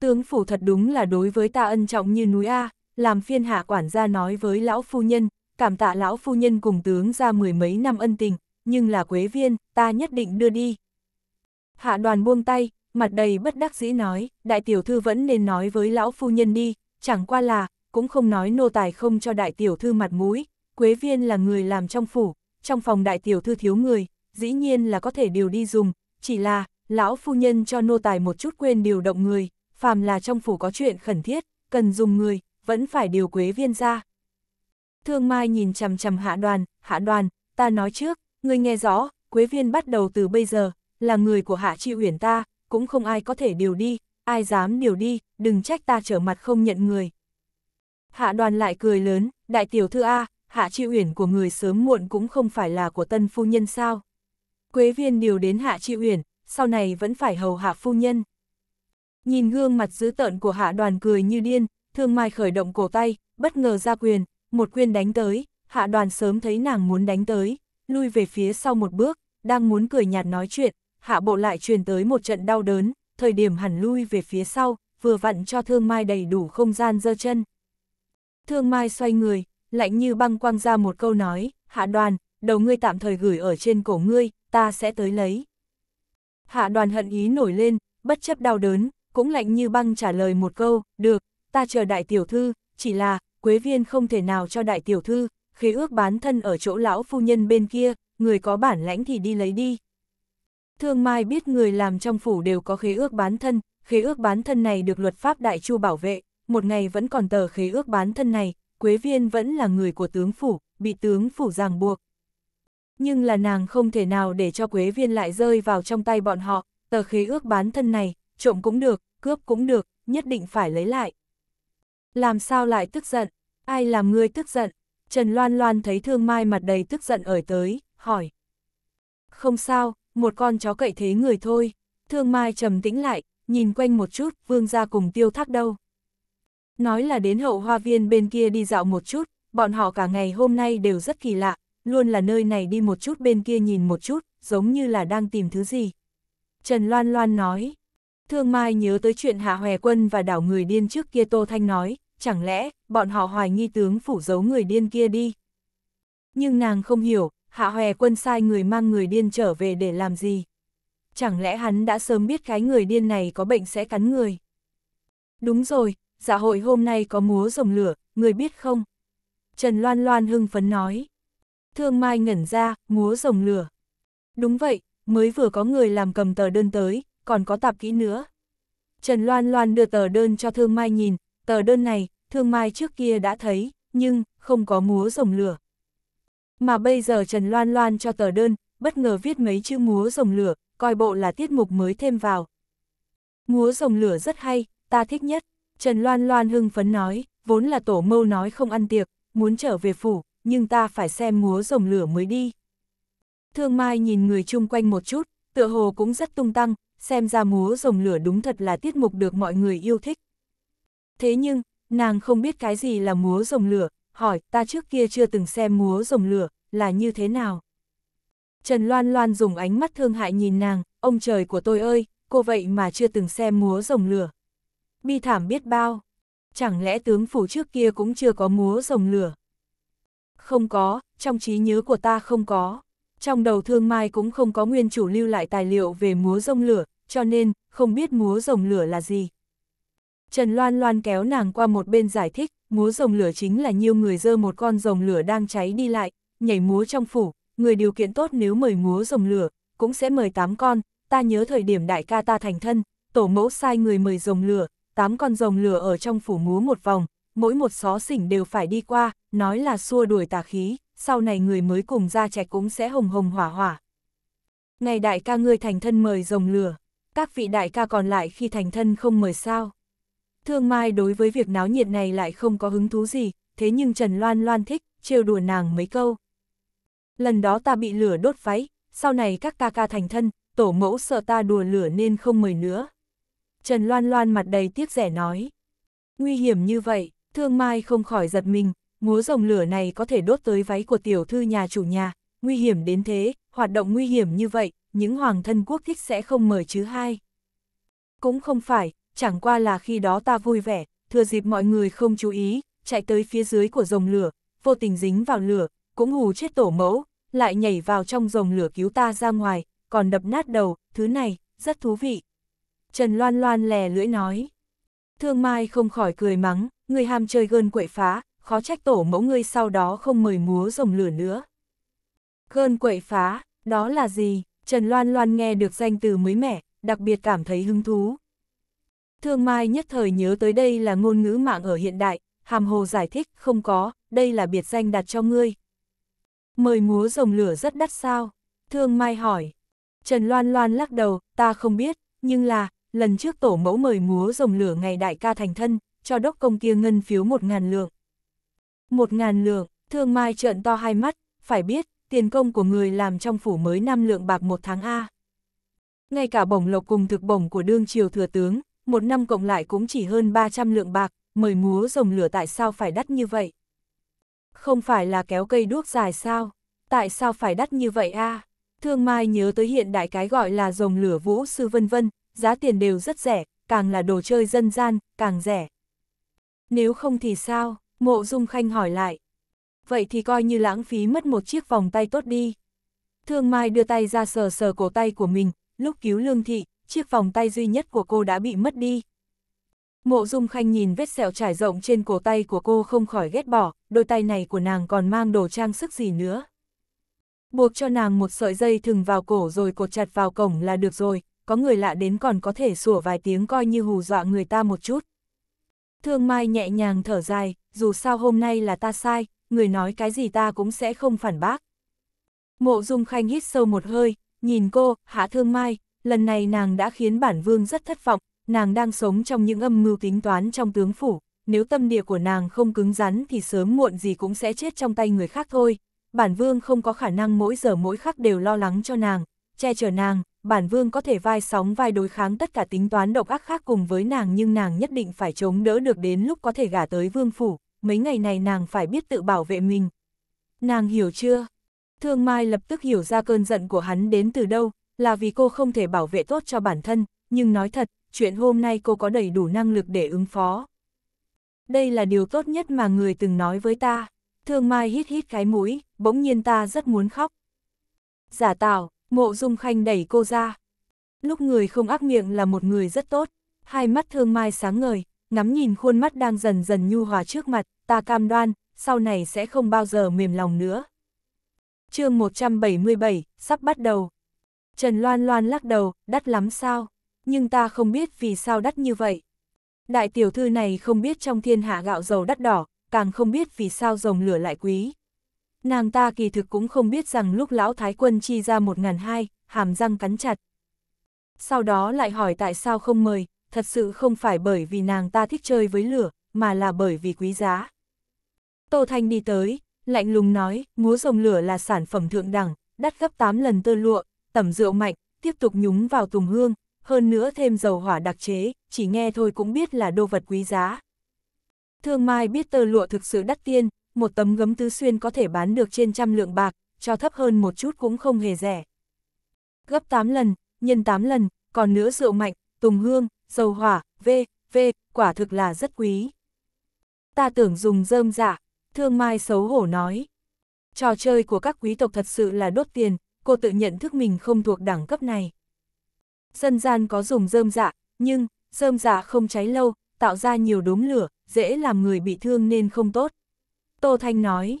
Tướng phủ thật đúng là đối với ta ân trọng như núi A, làm phiên hạ quản gia nói với lão phu nhân, cảm tạ lão phu nhân cùng tướng ra mười mấy năm ân tình, nhưng là quế viên, ta nhất định đưa đi. Hạ đoàn buông tay, mặt đầy bất đắc dĩ nói, đại tiểu thư vẫn nên nói với lão phu nhân đi, chẳng qua là, cũng không nói nô tài không cho đại tiểu thư mặt mũi, quế viên là người làm trong phủ, trong phòng đại tiểu thư thiếu người, dĩ nhiên là có thể điều đi dùng, chỉ là, lão phu nhân cho nô tài một chút quên điều động người, phàm là trong phủ có chuyện khẩn thiết, cần dùng người, vẫn phải điều quế viên ra. Thương Mai nhìn chằm chằm hạ đoàn, hạ đoàn, ta nói trước, ngươi nghe rõ, Quế Viên bắt đầu từ bây giờ, là người của hạ chi uyển ta, cũng không ai có thể điều đi, ai dám điều đi, đừng trách ta trở mặt không nhận người. Hạ đoàn lại cười lớn, đại tiểu thư A, hạ chi uyển của người sớm muộn cũng không phải là của tân phu nhân sao. Quế viên điều đến hạ chi uyển, sau này vẫn phải hầu hạ phu nhân. Nhìn gương mặt dữ tợn của hạ đoàn cười như điên, thương mai khởi động cổ tay, bất ngờ ra quyền, một quyên đánh tới, hạ đoàn sớm thấy nàng muốn đánh tới, lui về phía sau một bước, đang muốn cười nhạt nói chuyện, hạ bộ lại truyền tới một trận đau đớn, thời điểm hẳn lui về phía sau, vừa vặn cho thương mai đầy đủ không gian dơ chân. Thương mai xoay người, lạnh như băng quăng ra một câu nói, hạ đoàn, đầu ngươi tạm thời gửi ở trên cổ ngươi, ta sẽ tới lấy. Hạ đoàn hận ý nổi lên, bất chấp đau đớn, cũng lạnh như băng trả lời một câu, được, ta chờ đại tiểu thư, chỉ là, Quế Viên không thể nào cho đại tiểu thư, khế ước bán thân ở chỗ lão phu nhân bên kia, người có bản lãnh thì đi lấy đi. Thương Mai biết người làm trong phủ đều có khế ước bán thân, khế ước bán thân này được luật pháp đại chu bảo vệ, một ngày vẫn còn tờ khế ước bán thân này, Quế Viên vẫn là người của tướng phủ, bị tướng phủ ràng buộc. Nhưng là nàng không thể nào để cho Quế Viên lại rơi vào trong tay bọn họ, tờ khế ước bán thân này, trộm cũng được, cướp cũng được, nhất định phải lấy lại. Làm sao lại tức giận? Ai làm ngươi tức giận? Trần Loan Loan thấy thương mai mặt đầy tức giận ở tới, hỏi. Không sao, một con chó cậy thế người thôi. Thương mai trầm tĩnh lại, nhìn quanh một chút, vương ra cùng tiêu thác đâu. Nói là đến hậu hoa viên bên kia đi dạo một chút, bọn họ cả ngày hôm nay đều rất kỳ lạ, luôn là nơi này đi một chút bên kia nhìn một chút, giống như là đang tìm thứ gì. Trần Loan Loan nói, Thương Mai nhớ tới chuyện Hạ Hòe Quân và đảo người điên trước kia Tô Thanh nói, chẳng lẽ bọn họ hoài nghi tướng phủ giấu người điên kia đi. Nhưng nàng không hiểu, hạ hòe quân sai người mang người điên trở về để làm gì. Chẳng lẽ hắn đã sớm biết cái người điên này có bệnh sẽ cắn người. Đúng rồi, dạ hội hôm nay có múa rồng lửa, người biết không? Trần Loan Loan hưng phấn nói. Thương Mai ngẩn ra, múa rồng lửa. Đúng vậy, mới vừa có người làm cầm tờ đơn tới, còn có tạp kỹ nữa. Trần Loan Loan đưa tờ đơn cho Thương Mai nhìn, tờ đơn này, thương mai trước kia đã thấy, nhưng không có múa rồng lửa. Mà bây giờ Trần Loan Loan cho tờ đơn, bất ngờ viết mấy chữ múa rồng lửa, coi bộ là tiết mục mới thêm vào. Múa rồng lửa rất hay, ta thích nhất, Trần Loan Loan hưng phấn nói, vốn là tổ mâu nói không ăn tiệc, muốn trở về phủ, nhưng ta phải xem múa rồng lửa mới đi. Thương Mai nhìn người chung quanh một chút, tựa hồ cũng rất tung tăng, xem ra múa rồng lửa đúng thật là tiết mục được mọi người yêu thích. Thế nhưng, nàng không biết cái gì là múa rồng lửa, hỏi ta trước kia chưa từng xem múa rồng lửa, là như thế nào. Trần Loan Loan dùng ánh mắt thương hại nhìn nàng, ông trời của tôi ơi, cô vậy mà chưa từng xem múa rồng lửa. Bi thảm biết bao, chẳng lẽ tướng phủ trước kia cũng chưa có múa rồng lửa. Không có, trong trí nhớ của ta không có. Trong đầu thương mai cũng không có nguyên chủ lưu lại tài liệu về múa rồng lửa, cho nên không biết múa rồng lửa là gì. Trần Loan Loan kéo nàng qua một bên giải thích, múa rồng lửa chính là nhiều người dơ một con rồng lửa đang cháy đi lại, nhảy múa trong phủ, người điều kiện tốt nếu mời múa rồng lửa, cũng sẽ mời tám con, ta nhớ thời điểm đại ca ta thành thân, tổ mẫu sai người mời rồng lửa, tám con rồng lửa ở trong phủ múa một vòng, mỗi một xó xỉnh đều phải đi qua, nói là xua đuổi tà khí, sau này người mới cùng ra trẻ cũng sẽ hồng hồng hỏa hỏa. Ngày đại ca ngươi thành thân mời rồng lửa, các vị đại ca còn lại khi thành thân không mời sao. Thương Mai đối với việc náo nhiệt này lại không có hứng thú gì, thế nhưng Trần Loan Loan thích, trêu đùa nàng mấy câu. Lần đó ta bị lửa đốt váy, sau này các ca ca thành thân, tổ mẫu sợ ta đùa lửa nên không mời nữa. Trần Loan Loan mặt đầy tiếc rẻ nói. Nguy hiểm như vậy, Thương Mai không khỏi giật mình, múa rồng lửa này có thể đốt tới váy của tiểu thư nhà chủ nhà, nguy hiểm đến thế, hoạt động nguy hiểm như vậy, những hoàng thân quốc thích sẽ không mời chứ hai. Cũng không phải, chẳng qua là khi đó ta vui vẻ, thừa dịp mọi người không chú ý, chạy tới phía dưới của rồng lửa, vô tình dính vào lửa, cũng hù chết tổ mẫu, lại nhảy vào trong rồng lửa cứu ta ra ngoài, còn đập nát đầu, thứ này, rất thú vị. Trần Loan Loan lè lưỡi nói. Thương Mai không khỏi cười mắng, người ham chơi gơn quậy phá, khó trách tổ mẫu ngươi sau đó không mời múa rồng lửa nữa. Gơn quậy phá, đó là gì? Trần Loan Loan nghe được danh từ mới mẻ, đặc biệt cảm thấy hứng thú. Thương Mai nhất thời nhớ tới đây là ngôn ngữ mạng ở hiện đại, hàm hồ giải thích, không có, đây là biệt danh đặt cho ngươi. Mời múa rồng lửa rất đắt sao? Thương Mai hỏi. Trần Loan Loan lắc đầu, ta không biết, nhưng là, lần trước tổ mẫu mời múa rồng lửa ngày đại ca thành thân, cho đốc công kia ngân phiếu một ngàn lượng. Một ngàn lượng, Thương Mai trợn to hai mắt, phải biết, tiền công của người làm trong phủ mới năm lượng bạc một tháng A. Ngay cả bổng lộc cùng thực bổng của đương triều thừa tướng, một năm cộng lại cũng chỉ hơn 300 lượng bạc, mời múa rồng lửa tại sao phải đắt như vậy? Không phải là kéo cây đuốc dài sao? Tại sao phải đắt như vậy a? À? Thương Mai nhớ tới hiện đại cái gọi là rồng lửa vũ sư vân vân, giá tiền đều rất rẻ, càng là đồ chơi dân gian, càng rẻ. Nếu không thì sao? Mộ Dung Khanh hỏi lại. Vậy thì coi như lãng phí mất một chiếc vòng tay tốt đi. Thương Mai đưa tay ra sờ sờ cổ tay của mình, lúc cứu Lương Thị, chiếc vòng tay duy nhất của cô đã bị mất đi. Mộ Dung Khanh nhìn vết sẹo trải rộng trên cổ tay của cô không khỏi ghét bỏ, đôi tay này của nàng còn mang đồ trang sức gì nữa. Buộc cho nàng một sợi dây thừng vào cổ rồi cột chặt vào cổng là được rồi, có người lạ đến còn có thể sủa vài tiếng coi như hù dọa người ta một chút. Thương Mai nhẹ nhàng thở dài, dù sao hôm nay là ta sai, người nói cái gì ta cũng sẽ không phản bác. Mộ Dung Khanh hít sâu một hơi, nhìn cô, Hạ Thương Mai, lần này nàng đã khiến bản vương rất thất vọng, nàng đang sống trong những âm mưu tính toán trong tướng phủ, nếu tâm địa của nàng không cứng rắn thì sớm muộn gì cũng sẽ chết trong tay người khác thôi. Bản vương không có khả năng mỗi giờ mỗi khắc đều lo lắng cho nàng, che chở nàng, bản vương có thể vai sóng vai đối kháng tất cả tính toán độc ác khác cùng với nàng nhưng nàng nhất định phải chống đỡ được đến lúc có thể gả tới vương phủ, mấy ngày này nàng phải biết tự bảo vệ mình. Nàng hiểu chưa? Thương Mai lập tức hiểu ra cơn giận của hắn đến từ đâu, là vì cô không thể bảo vệ tốt cho bản thân, nhưng nói thật, chuyện hôm nay cô có đầy đủ năng lực để ứng phó. Đây là điều tốt nhất mà người từng nói với ta. Thương Mai hít hít cái mũi, bỗng nhiên ta rất muốn khóc. Giả tạo, mộ dung khanh đẩy cô ra. Lúc người không ác miệng là một người rất tốt. Hai mắt thương Mai sáng ngời, ngắm nhìn khuôn mắt đang dần dần nhu hòa trước mặt, ta cam đoan, sau này sẽ không bao giờ mềm lòng nữa. chương 177, sắp bắt đầu. Trần Loan Loan lắc đầu, đắt lắm sao, nhưng ta không biết vì sao đắt như vậy. Đại tiểu thư này không biết trong thiên hạ gạo dầu đắt đỏ, càng không biết vì sao rồng lửa lại quý. Nàng ta kỳ thực cũng không biết rằng lúc lão thái quân chi ra một ngàn hai, hàm răng cắn chặt. Sau đó lại hỏi tại sao không mời, thật sự không phải bởi vì nàng ta thích chơi với lửa, mà là bởi vì quý giá. Tô Thanh đi tới, lạnh lùng nói, múa rồng lửa là sản phẩm thượng đẳng, đắt gấp 8 lần tơ lụa, tẩm rượu mạnh, tiếp tục nhúng vào tùng hương, hơn nữa thêm dầu hỏa đặc chế, chỉ nghe thôi cũng biết là đồ vật quý giá. Thương Mai biết tơ lụa thực sự đắt tiên, một tấm gấm tứ xuyên có thể bán được trên trăm lượng bạc, cho thấp hơn một chút cũng không hề rẻ. Gấp 8 lần, nhân 8 lần, còn nữa rượu mạnh, tùng hương, dầu hỏa, v, v, quả thực là rất quý. Ta tưởng dùng rơm dạ, thương mai xấu hổ nói. Trò chơi của các quý tộc thật sự là đốt tiền, cô tự nhận thức mình không thuộc đẳng cấp này. Dân gian có dùng rơm dạ, nhưng, rơm dạ không cháy lâu, tạo ra nhiều đốm lửa, dễ làm người bị thương nên không tốt. Tô Thanh nói,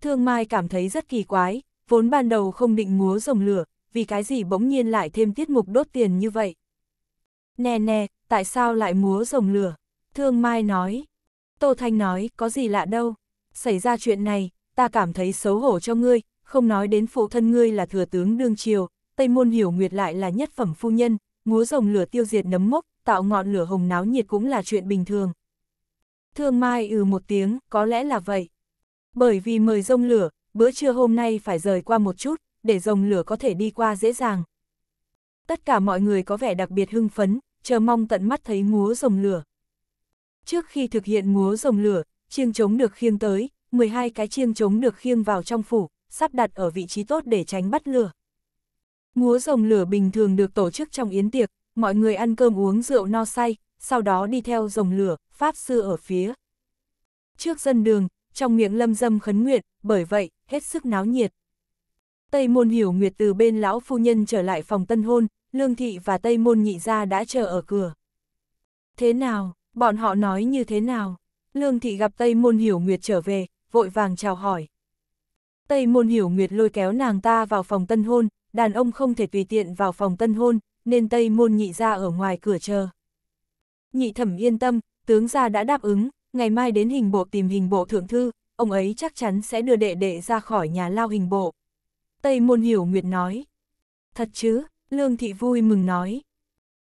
Thương Mai cảm thấy rất kỳ quái, vốn ban đầu không định múa rồng lửa, vì cái gì bỗng nhiên lại thêm tiết mục đốt tiền như vậy. Nè nè, tại sao lại múa rồng lửa? Thương Mai nói. Tô Thanh nói, có gì lạ đâu. Xảy ra chuyện này, ta cảm thấy xấu hổ cho ngươi, không nói đến phụ thân ngươi là thừa tướng đương triều, Tây Môn Hiểu Nguyệt lại là nhất phẩm phu nhân, múa rồng lửa tiêu diệt nấm mốc, tạo ngọn lửa hồng náo nhiệt cũng là chuyện bình thường. Thương Mai ừ một tiếng, có lẽ là vậy. Bởi vì mời rồng lửa, bữa trưa hôm nay phải rời qua một chút, để rồng lửa có thể đi qua dễ dàng. Tất cả mọi người có vẻ đặc biệt hưng phấn, chờ mong tận mắt thấy múa rồng lửa. Trước khi thực hiện múa rồng lửa, chiêng trống được khiêng tới, 12 cái chiêng trống được khiêng vào trong phủ, sắp đặt ở vị trí tốt để tránh bắt lửa. Múa rồng lửa bình thường được tổ chức trong yến tiệc, mọi người ăn cơm uống rượu no say, sau đó đi theo rồng lửa, pháp sư ở phía. Trước dân đường, trong miệng lâm dâm khấn nguyện, bởi vậy, hết sức náo nhiệt. Tây môn hiểu nguyệt từ bên lão phu nhân trở lại phòng tân hôn, lương thị và tây môn nhị gia đã chờ ở cửa. Thế nào, bọn họ nói như thế nào? Lương thị gặp tây môn hiểu nguyệt trở về, vội vàng chào hỏi. Tây môn hiểu nguyệt lôi kéo nàng ta vào phòng tân hôn, đàn ông không thể tùy tiện vào phòng tân hôn, nên Tây môn nhị ra ở ngoài cửa chờ. Nhị thẩm yên tâm, tướng gia đã đáp ứng, ngày mai đến hình bộ tìm hình bộ thượng thư, ông ấy chắc chắn sẽ đưa đệ đệ ra khỏi nhà lao hình bộ. Tây môn hiểu nguyệt nói. Thật chứ, Lương Thị vui mừng nói.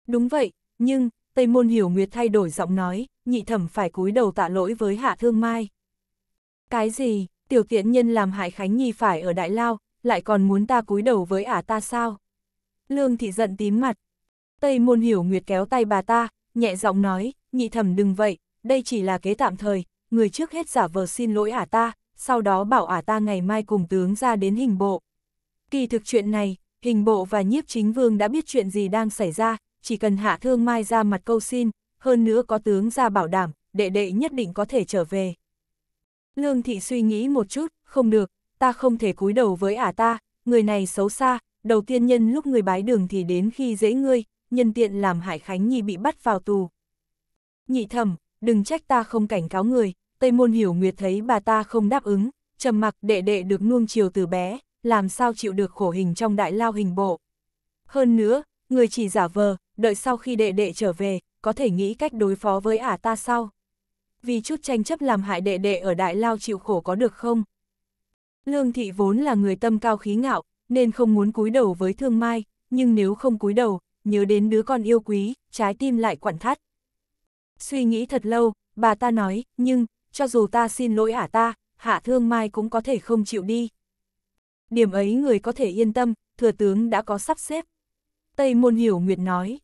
Đúng vậy, nhưng, Tây môn hiểu nguyệt thay đổi giọng nói, nhị thẩm phải cúi đầu tạ lỗi với hạ thương mai. Cái gì, tiểu tiện nhân làm hại Khánh Nhi phải ở đại lao, lại còn muốn ta cúi đầu với ả ta sao? Lương thị giận tím mặt. Tây môn hiểu nguyệt kéo tay bà ta, nhẹ giọng nói, nhị thẩm đừng vậy, đây chỉ là kế tạm thời, người trước hết giả vờ xin lỗi ả ta, sau đó bảo ả ta ngày mai cùng tướng ra đến hình bộ. Kỳ thực chuyện này, hình bộ và nhiếp chính vương đã biết chuyện gì đang xảy ra, chỉ cần hạ thương mai ra mặt câu xin, hơn nữa có tướng ra bảo đảm, đệ đệ nhất định có thể trở về. Lương thị suy nghĩ một chút, không được, ta không thể cúi đầu với ả ta, người này xấu xa, đầu tiên nhân lúc người bái đường thì đến khi dễ ngươi, nhân tiện làm Hải Khánh Nhi bị bắt vào tù. Nhị thẩm, đừng trách ta không cảnh cáo người, Tây Môn Hiểu Nguyệt thấy bà ta không đáp ứng, trầm mặc đệ đệ được nuông chiều từ bé, làm sao chịu được khổ hình trong đại lao hình bộ. Hơn nữa, người chỉ giả vờ, đợi sau khi đệ đệ trở về, có thể nghĩ cách đối phó với ả ta sau vì chút tranh chấp làm hại đệ đệ ở Đại Lao chịu khổ có được không? Lương thị vốn là người tâm cao khí ngạo, nên không muốn cúi đầu với thương mai, nhưng nếu không cúi đầu, nhớ đến đứa con yêu quý, trái tim lại quặn thắt. Suy nghĩ thật lâu, bà ta nói, nhưng, cho dù ta xin lỗi ả ta, hạ thương mai cũng có thể không chịu đi. Điểm ấy người có thể yên tâm, thừa tướng đã có sắp xếp. Tây môn hiểu nguyệt nói.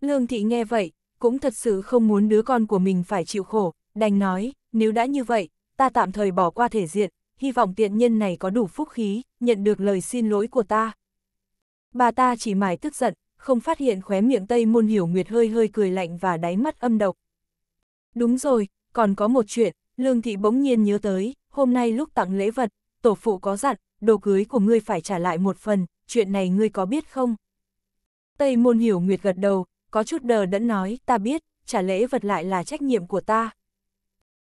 Lương thị nghe vậy, cũng thật sự không muốn đứa con của mình phải chịu khổ, đành nói, nếu đã như vậy, ta tạm thời bỏ qua thể diện, hy vọng tiện nhân này có đủ phúc khí, nhận được lời xin lỗi của ta. Bà ta chỉ mải tức giận, không phát hiện khóe miệng Tây Môn Hiểu Nguyệt hơi hơi cười lạnh và đáy mắt âm độc. Đúng rồi, còn có một chuyện, Lương Thị bỗng nhiên nhớ tới, hôm nay lúc tặng lễ vật, tổ phụ có dặn, đồ cưới của ngươi phải trả lại một phần, chuyện này ngươi có biết không? Tây Môn Hiểu Nguyệt gật đầu, có chút đờ đẫn nói, ta biết, trả lễ vật lại là trách nhiệm của ta.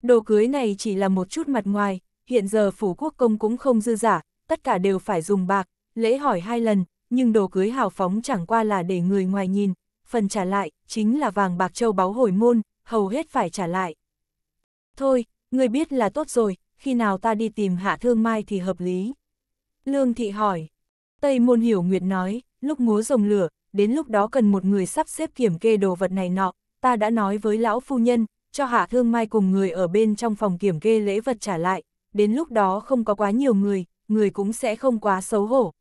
Đồ cưới này chỉ là một chút mặt ngoài, hiện giờ phủ quốc công cũng không dư giả, tất cả đều phải dùng bạc, lễ hỏi hai lần, nhưng đồ cưới hào phóng chẳng qua là để người ngoài nhìn, phần trả lại, chính là vàng bạc châu báu hồi môn, hầu hết phải trả lại. Thôi, người biết là tốt rồi, khi nào ta đi tìm hạ thương mai thì hợp lý. Lương thị hỏi. Tây môn hiểu nguyệt nói, lúc múa rồng lửa, đến lúc đó cần một người sắp xếp kiểm kê đồ vật này nọ, ta đã nói với lão phu nhân, cho Hạ Thương Mai cùng người ở bên trong phòng kiểm kê lễ vật trả lại, đến lúc đó không có quá nhiều người, người cũng sẽ không quá xấu hổ.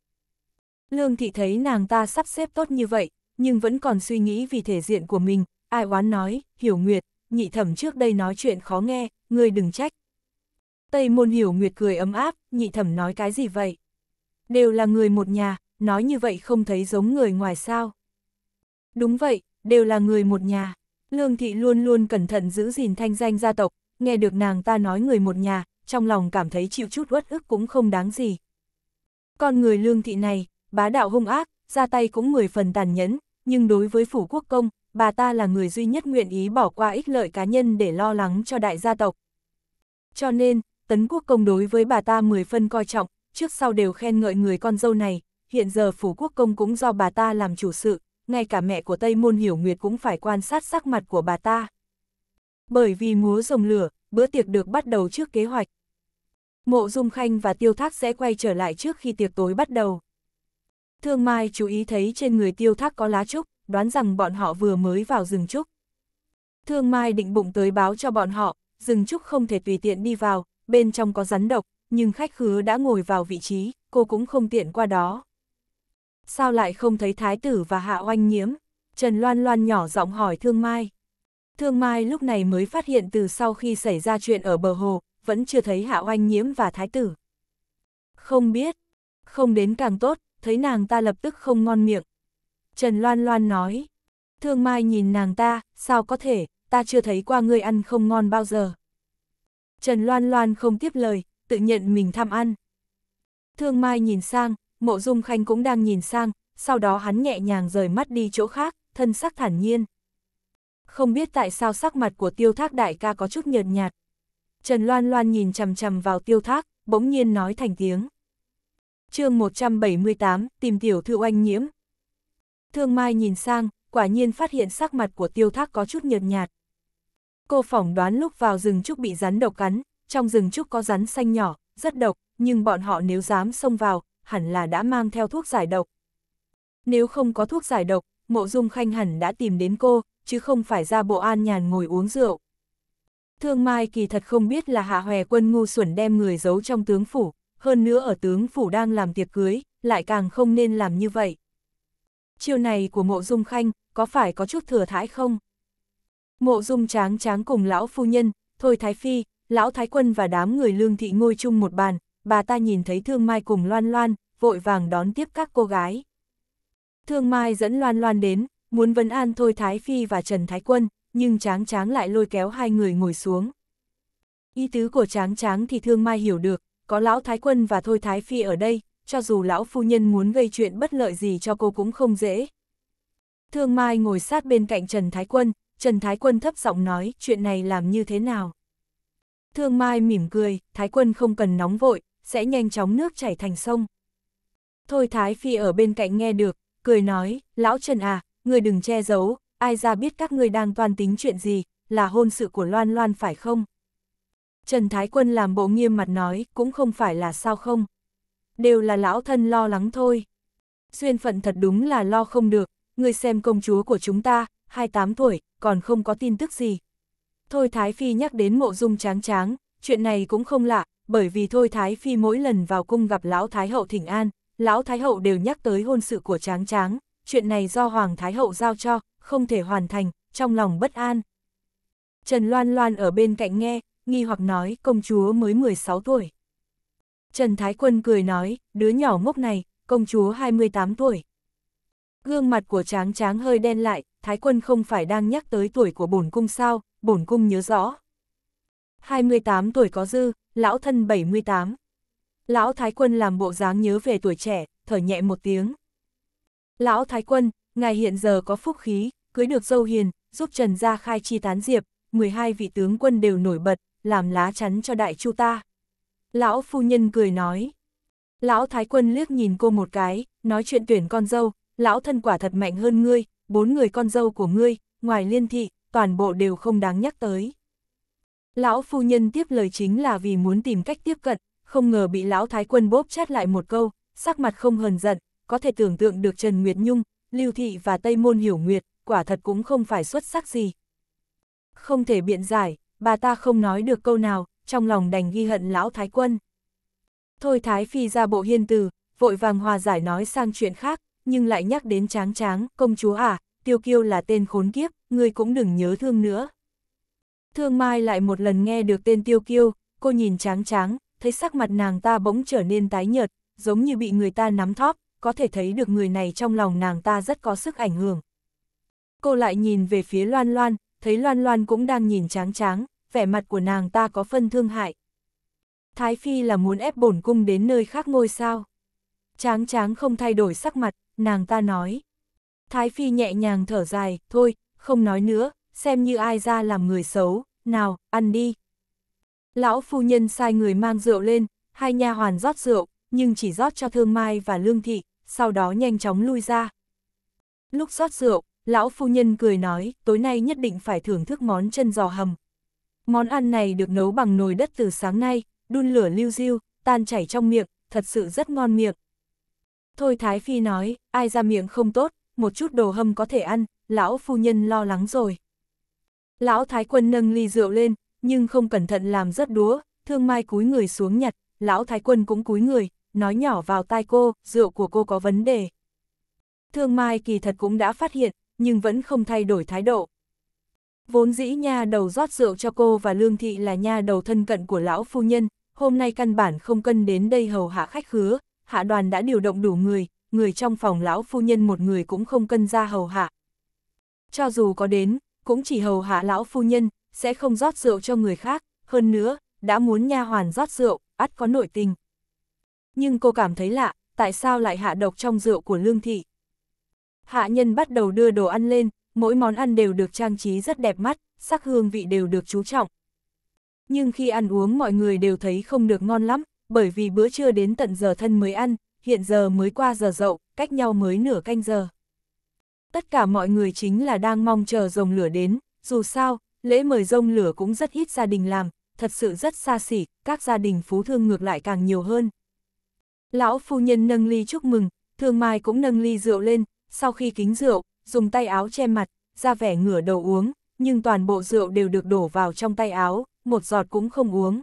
Lương Thị thấy nàng ta sắp xếp tốt như vậy, nhưng vẫn còn suy nghĩ vì thể diện của mình, ai oán nói, hiểu nguyệt, nhị thẩm trước đây nói chuyện khó nghe, người đừng trách. Tây môn hiểu nguyệt cười ấm áp, nhị thẩm nói cái gì vậy? Đều là người một nhà, nói như vậy không thấy giống người ngoài sao. Đúng vậy, đều là người một nhà. Lương thị luôn luôn cẩn thận giữ gìn thanh danh gia tộc, nghe được nàng ta nói người một nhà, trong lòng cảm thấy chịu chút uất ức cũng không đáng gì. Con người lương thị này, bá đạo hung ác, ra tay cũng mười phần tàn nhẫn, nhưng đối với phủ quốc công, bà ta là người duy nhất nguyện ý bỏ qua ích lợi cá nhân để lo lắng cho đại gia tộc. Cho nên, tấn quốc công đối với bà ta mười phân coi trọng, trước sau đều khen ngợi người con dâu này, hiện giờ phủ quốc công cũng do bà ta làm chủ sự, ngay cả mẹ của Tây Môn Hiểu Nguyệt cũng phải quan sát sắc mặt của bà ta. Bởi vì múa rồng lửa, bữa tiệc được bắt đầu trước kế hoạch. Mộ Dung Khanh và Tiêu Thác sẽ quay trở lại trước khi tiệc tối bắt đầu. Thương Mai chú ý thấy trên người Tiêu Thác có lá trúc, đoán rằng bọn họ vừa mới vào rừng trúc. Thương Mai định bụng tới báo cho bọn họ, rừng trúc không thể tùy tiện đi vào, bên trong có rắn độc, nhưng khách khứa đã ngồi vào vị trí, cô cũng không tiện qua đó. Sao lại không thấy thái tử và hạ oanh nhiễm? Trần Loan Loan nhỏ giọng hỏi Thương Mai. Thương Mai lúc này mới phát hiện từ sau khi xảy ra chuyện ở bờ hồ, vẫn chưa thấy hạ oanh nhiễm và thái tử. Không biết, không đến càng tốt, thấy nàng ta lập tức không ngon miệng. Trần Loan Loan nói, Thương Mai nhìn nàng ta, sao có thể, ta chưa thấy qua người ăn không ngon bao giờ. Trần Loan Loan không tiếp lời, tự nhận mình tham ăn. Thương Mai nhìn sang, Mộ Dung Khanh cũng đang nhìn sang, sau đó hắn nhẹ nhàng rời mắt đi chỗ khác, thân sắc thản nhiên. Không biết tại sao sắc mặt của tiêu thác đại ca có chút nhợt nhạt. Trần Loan Loan nhìn chầm chầm vào tiêu thác, bỗng nhiên nói thành tiếng. chương 178, tìm tiểu thư oanh nhiễm. Thương Mai nhìn sang, quả nhiên phát hiện sắc mặt của tiêu thác có chút nhợt nhạt. Cô phỏng đoán lúc vào rừng trúc bị rắn độc cắn, trong rừng trúc có rắn xanh nhỏ, rất độc, nhưng bọn họ nếu dám xông vào, hẳn là đã mang theo thuốc giải độc. Nếu không có thuốc giải độc, mộ dung khanh hẳn đã tìm đến cô, chứ không phải ra bộ an nhàn ngồi uống rượu. Thương Mai kỳ thật không biết là hạ hòe quân ngu xuẩn đem người giấu trong tướng phủ, hơn nữa ở tướng phủ đang làm tiệc cưới, lại càng không nên làm như vậy. Chiều này của mộ dung khanh, có phải có chút thừa thãi không? Mộ dung tráng tráng cùng lão phu nhân, thôi thái phi, lão thái quân và đám người lương thị ngồi chung một bàn, bà ta nhìn thấy Thương Mai cùng Loan Loan, vội vàng đón tiếp các cô gái. Thương Mai dẫn Loan Loan đến, muốn vấn an Thôi Thái Phi và Trần Thái Quân, nhưng Tráng Tráng lại lôi kéo hai người ngồi xuống. Ý tứ của Tráng Tráng thì Thương Mai hiểu được, có Lão Thái Quân và Thôi Thái Phi ở đây, cho dù Lão Phu Nhân muốn gây chuyện bất lợi gì cho cô cũng không dễ. Thương Mai ngồi sát bên cạnh Trần Thái Quân, Trần Thái Quân thấp giọng nói chuyện này làm như thế nào. Thương Mai mỉm cười, Thái Quân không cần nóng vội, sẽ nhanh chóng nước chảy thành sông. Thôi Thái Phi ở bên cạnh nghe được, cười nói, lão Trần à, người đừng che giấu, ai ra biết các người đang toan tính chuyện gì, là hôn sự của Loan Loan phải không? Trần Thái Quân làm bộ nghiêm mặt nói, cũng không phải là sao không. Đều là lão thân lo lắng thôi. Xuyên phận thật đúng là lo không được, người xem công chúa của chúng ta, 28 tuổi, còn không có tin tức gì. Thôi Thái Phi nhắc đến mộ dung tráng tráng, chuyện này cũng không lạ, bởi vì thôi Thái Phi mỗi lần vào cung gặp Lão Thái Hậu Thỉnh An, Lão Thái Hậu đều nhắc tới hôn sự của Tráng Tráng, chuyện này do Hoàng Thái Hậu giao cho, không thể hoàn thành, trong lòng bất an. Trần Loan Loan ở bên cạnh nghe, nghi hoặc nói công chúa mới 16 tuổi. Trần Thái Quân cười nói, đứa nhỏ ngốc này, công chúa 28 tuổi. Gương mặt của tráng tráng hơi đen lại, Thái Quân không phải đang nhắc tới tuổi của bổn cung sao, bổn cung nhớ rõ. 28 tuổi có dư, lão thân 78. Lão Thái Quân làm bộ dáng nhớ về tuổi trẻ, thở nhẹ một tiếng. Lão Thái Quân, ngài hiện giờ có phúc khí, cưới được dâu hiền, giúp Trần gia khai chi tán diệp, 12 vị tướng quân đều nổi bật, làm lá chắn cho đại chu ta. Lão phu nhân cười nói. Lão Thái Quân liếc nhìn cô một cái, nói chuyện tuyển con dâu, lão thân quả thật mạnh hơn ngươi, bốn người con dâu của ngươi, ngoài liên thị, toàn bộ đều không đáng nhắc tới. Lão phu nhân tiếp lời chính là vì muốn tìm cách tiếp cận, không ngờ bị lão thái quân bóp chát lại một câu, sắc mặt không hờn giận, có thể tưởng tượng được Trần Nguyệt Nhung, Lưu Thị và Tây Môn Hiểu Nguyệt, quả thật cũng không phải xuất sắc gì. Không thể biện giải, bà ta không nói được câu nào, trong lòng đành ghi hận lão thái quân. Thôi thái phi ra bộ hiên từ, vội vàng hòa giải nói sang chuyện khác, nhưng lại nhắc đến tráng tráng, công chúa à, tiêu kiêu là tên khốn kiếp, ngươi cũng đừng nhớ thương nữa. Thương Mai lại một lần nghe được tên Tiêu Kiêu, cô nhìn tráng tráng, thấy sắc mặt nàng ta bỗng trở nên tái nhợt, giống như bị người ta nắm thóp, có thể thấy được người này trong lòng nàng ta rất có sức ảnh hưởng. Cô lại nhìn về phía Loan Loan, thấy Loan Loan cũng đang nhìn tráng tráng, vẻ mặt của nàng ta có phân thương hại. Thái Phi là muốn ép bổn cung đến nơi khác ngôi sao. Tráng tráng không thay đổi sắc mặt, nàng ta nói. Thái Phi nhẹ nhàng thở dài, thôi, không nói nữa, xem như ai ra làm người xấu, nào, ăn đi. Lão phu nhân sai người mang rượu lên, hai nha hoàn rót rượu, nhưng chỉ rót cho thương mai và lương thị, sau đó nhanh chóng lui ra. Lúc rót rượu, lão phu nhân cười nói, tối nay nhất định phải thưởng thức món chân giò hầm. Món ăn này được nấu bằng nồi đất từ sáng nay, đun lửa lưu diêu, tan chảy trong miệng, thật sự rất ngon miệng. Thôi Thái Phi nói, ai ra miệng không tốt, một chút đồ hâm có thể ăn, lão phu nhân lo lắng rồi. Lão Thái Quân nâng ly rượu lên, nhưng không cẩn thận làm rất đúa, thương mai cúi người xuống nhặt, Lão Thái Quân cũng cúi người, nói nhỏ vào tai cô, rượu của cô có vấn đề. Thương mai kỳ thật cũng đã phát hiện, nhưng vẫn không thay đổi thái độ. Vốn dĩ nha đầu rót rượu cho cô và Lương Thị là nha đầu thân cận của lão phu nhân, hôm nay căn bản không cần đến đây hầu hạ khách khứa, hạ đoàn đã điều động đủ người, người trong phòng lão phu nhân một người cũng không cần ra hầu hạ. Cho dù có đến, cũng chỉ hầu hạ lão phu nhân, sẽ không rót rượu cho người khác, hơn nữa, đã muốn nha hoàn rót rượu, ắt có nội tình. Nhưng cô cảm thấy lạ, tại sao lại hạ độc trong rượu của Lương Thị? Hạ nhân bắt đầu đưa đồ ăn lên, mỗi món ăn đều được trang trí rất đẹp mắt, sắc hương vị đều được chú trọng. Nhưng khi ăn uống mọi người đều thấy không được ngon lắm, bởi vì bữa trưa đến tận giờ thân mới ăn, hiện giờ mới qua giờ dậu, cách nhau mới nửa canh giờ tất cả mọi người chính là đang mong chờ rồng lửa đến, dù sao, lễ mời rồng lửa cũng rất ít gia đình làm, thật sự rất xa xỉ, các gia đình phú thương ngược lại càng nhiều hơn. Lão phu nhân nâng ly chúc mừng, thương mai cũng nâng ly rượu lên, sau khi kính rượu, dùng tay áo che mặt, ra vẻ ngửa đầu uống, nhưng toàn bộ rượu đều được đổ vào trong tay áo, một giọt cũng không uống.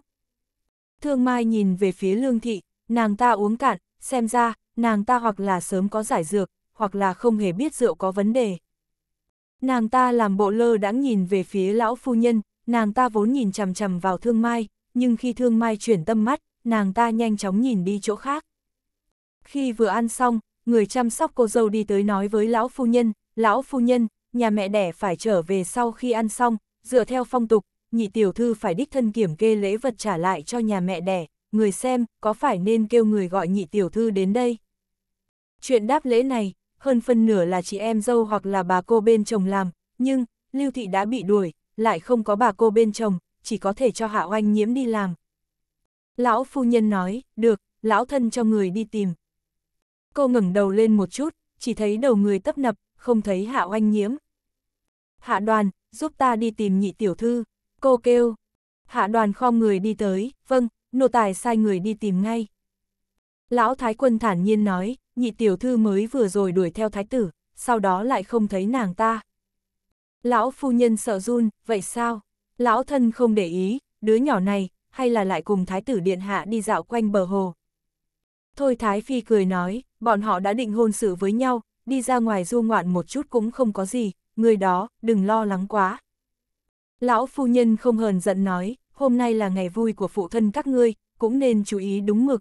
Thương Mai nhìn về phía Lương Thị, nàng ta uống cạn, xem ra, nàng ta hoặc là sớm có giải dược, hoặc là không hề biết rượu có vấn đề. Nàng ta làm bộ lơ đãng nhìn về phía lão phu nhân, nàng ta vốn nhìn chằm chằm vào thương mai, nhưng khi thương mai chuyển tâm mắt, nàng ta nhanh chóng nhìn đi chỗ khác. Khi vừa ăn xong, người chăm sóc cô dâu đi tới nói với lão phu nhân, lão phu nhân, nhà mẹ đẻ phải trở về sau khi ăn xong, dựa theo phong tục, nhị tiểu thư phải đích thân kiểm kê lễ vật trả lại cho nhà mẹ đẻ, người xem, có phải nên kêu người gọi nhị tiểu thư đến đây? Chuyện đáp lễ này, hơn phân nửa là chị em dâu hoặc là bà cô bên chồng làm, nhưng, Lưu Thị đã bị đuổi, lại không có bà cô bên chồng, chỉ có thể cho Hạ Oanh nhiễm đi làm. Lão phu nhân nói, được, lão thân cho người đi tìm. Cô ngẩng đầu lên một chút, chỉ thấy đầu người tấp nập, không thấy Hạ Oanh nhiễm. Hạ đoàn, giúp ta đi tìm nhị tiểu thư, cô kêu. Hạ đoàn khom người đi tới, vâng, nô tài sai người đi tìm ngay. Lão Thái Quân thản nhiên nói, nhị tiểu thư mới vừa rồi đuổi theo thái tử, sau đó lại không thấy nàng ta. Lão phu nhân sợ run, vậy sao? Lão thân không để ý, đứa nhỏ này, hay là lại cùng thái tử điện hạ đi dạo quanh bờ hồ. Thôi thái phi cười nói, bọn họ đã định hôn sự với nhau, đi ra ngoài du ngoạn một chút cũng không có gì, người đó, đừng lo lắng quá. Lão phu nhân không hờn giận nói, hôm nay là ngày vui của phụ thân các ngươi, cũng nên chú ý đúng mực,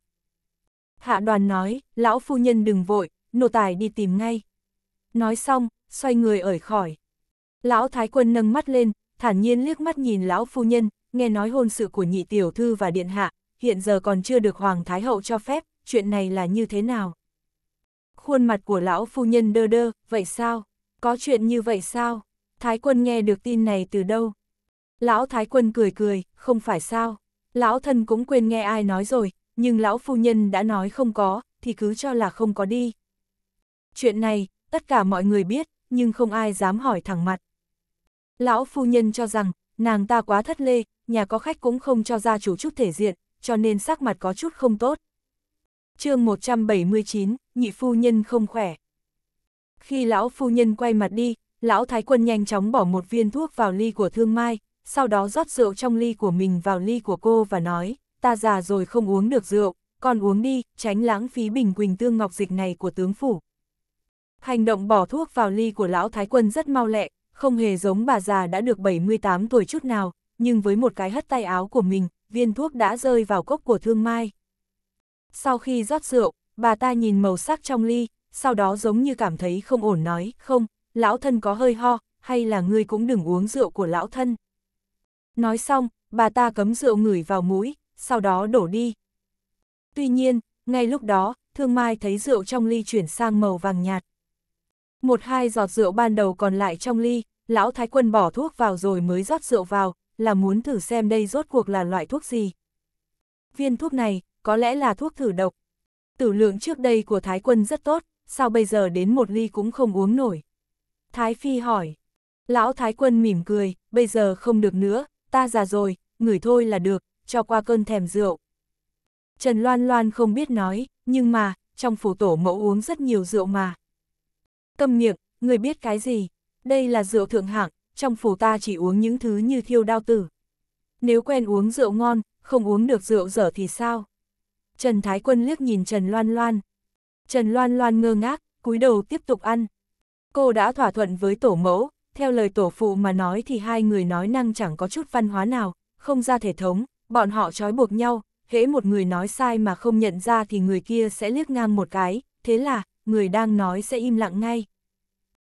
Hạ đoàn nói, lão phu nhân đừng vội, nô tài đi tìm ngay. Nói xong, xoay người ở khỏi. Lão thái quân nâng mắt lên, thản nhiên liếc mắt nhìn lão phu nhân, nghe nói hôn sự của nhị tiểu thư và điện hạ, hiện giờ còn chưa được hoàng thái hậu cho phép, chuyện này là như thế nào? Khuôn mặt của lão phu nhân đơ đơ, vậy sao? Có chuyện như vậy sao? Thái quân nghe được tin này từ đâu? Lão thái quân cười cười, không phải sao? Lão thân cũng quên nghe ai nói rồi, nhưng lão phu nhân đã nói không có, thì cứ cho là không có đi. Chuyện này, tất cả mọi người biết, nhưng không ai dám hỏi thẳng mặt. Lão phu nhân cho rằng, nàng ta quá thất lê, nhà có khách cũng không cho gia chủ chút thể diện, cho nên sắc mặt có chút không tốt. chương 179, nhị phu nhân không khỏe. Khi lão phu nhân quay mặt đi, lão thái quân nhanh chóng bỏ một viên thuốc vào ly của thương mai, sau đó rót rượu trong ly của mình vào ly của cô và nói ta già rồi không uống được rượu, còn uống đi, tránh lãng phí bình quỳnh tương ngọc dịch này của tướng phủ. Hành động bỏ thuốc vào ly của lão thái quân rất mau lẹ, không hề giống bà già đã được 78 tuổi chút nào, nhưng với một cái hất tay áo của mình, viên thuốc đã rơi vào cốc của thương mai. Sau khi rót rượu, bà ta nhìn màu sắc trong ly, sau đó giống như cảm thấy không ổn nói, không, lão thân có hơi ho, hay là ngươi cũng đừng uống rượu của lão thân. Nói xong, bà ta cấm rượu ngửi vào mũi, sau đó đổ đi. Tuy nhiên, ngay lúc đó, Thương Mai thấy rượu trong ly chuyển sang màu vàng nhạt. Một hai giọt rượu ban đầu còn lại trong ly, lão thái quân bỏ thuốc vào rồi mới rót rượu vào, là muốn thử xem đây rốt cuộc là loại thuốc gì. Viên thuốc này, có lẽ là thuốc thử độc. Tử lượng trước đây của thái quân rất tốt, sao bây giờ đến một ly cũng không uống nổi. Thái Phi hỏi. Lão thái quân mỉm cười, bây giờ không được nữa, ta già rồi, ngửi thôi là được, cho qua cơn thèm rượu. Trần Loan Loan không biết nói, nhưng mà, trong phủ tổ mẫu uống rất nhiều rượu mà. Câm miệng, người biết cái gì? Đây là rượu thượng hạng, trong phủ ta chỉ uống những thứ như thiêu đao tử. Nếu quen uống rượu ngon, không uống được rượu dở thì sao? Trần Thái Quân liếc nhìn Trần Loan Loan. Trần Loan Loan ngơ ngác, cúi đầu tiếp tục ăn. Cô đã thỏa thuận với tổ mẫu, theo lời tổ phụ mà nói thì hai người nói năng chẳng có chút văn hóa nào, không ra thể thống, bọn họ trói buộc nhau, hễ một người nói sai mà không nhận ra thì người kia sẽ liếc ngang một cái, thế là, người đang nói sẽ im lặng ngay.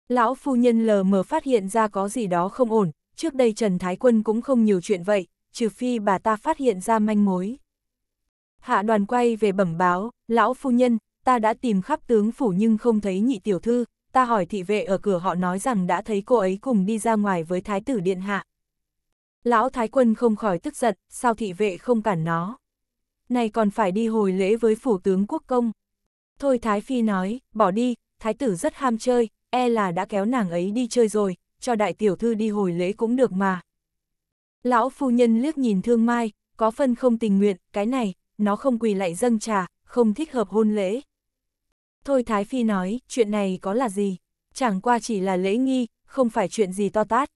Lão phu nhân lờ mờ phát hiện ra có gì đó không ổn, trước đây Trần Thái Quân cũng không nhiều chuyện vậy, trừ phi bà ta phát hiện ra manh mối. Hạ đoàn quay về bẩm báo, lão phu nhân, ta đã tìm khắp tướng phủ nhưng không thấy nhị tiểu thư, ta hỏi thị vệ ở cửa họ nói rằng đã thấy cô ấy cùng đi ra ngoài với thái tử điện hạ, Lão Thái Quân không khỏi tức giận, sao thị vệ không cản nó. Này còn phải đi hồi lễ với phủ tướng quốc công. Thôi Thái Phi nói, bỏ đi, Thái tử rất ham chơi, e là đã kéo nàng ấy đi chơi rồi, cho đại tiểu thư đi hồi lễ cũng được mà. Lão phu nhân liếc nhìn thương mai, có phân không tình nguyện, cái này, nó không quỳ lại dâng trà, không thích hợp hôn lễ. Thôi Thái Phi nói, chuyện này có là gì? Chẳng qua chỉ là lễ nghi, không phải chuyện gì to tát.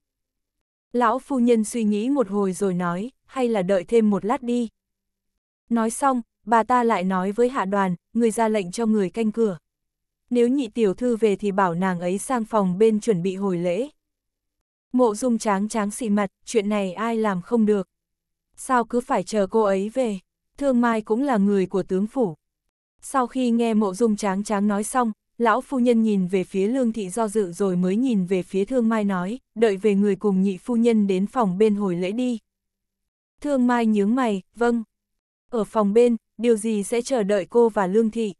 Lão phu nhân suy nghĩ một hồi rồi nói, hay là đợi thêm một lát đi. Nói xong, bà ta lại nói với hạ đoàn, người ra lệnh cho người canh cửa. Nếu nhị tiểu thư về thì bảo nàng ấy sang phòng bên chuẩn bị hồi lễ. Mộ dung tráng tráng xị mặt, chuyện này ai làm không được. Sao cứ phải chờ cô ấy về, thương mai cũng là người của tướng phủ. Sau khi nghe mộ dung tráng tráng nói xong, lão phu nhân nhìn về phía lương thị do dự rồi mới nhìn về phía thương mai nói, đợi về người cùng nhị phu nhân đến phòng bên hồi lễ đi. Thương mai nhướng mày, vâng. Ở phòng bên, điều gì sẽ chờ đợi cô và lương thị?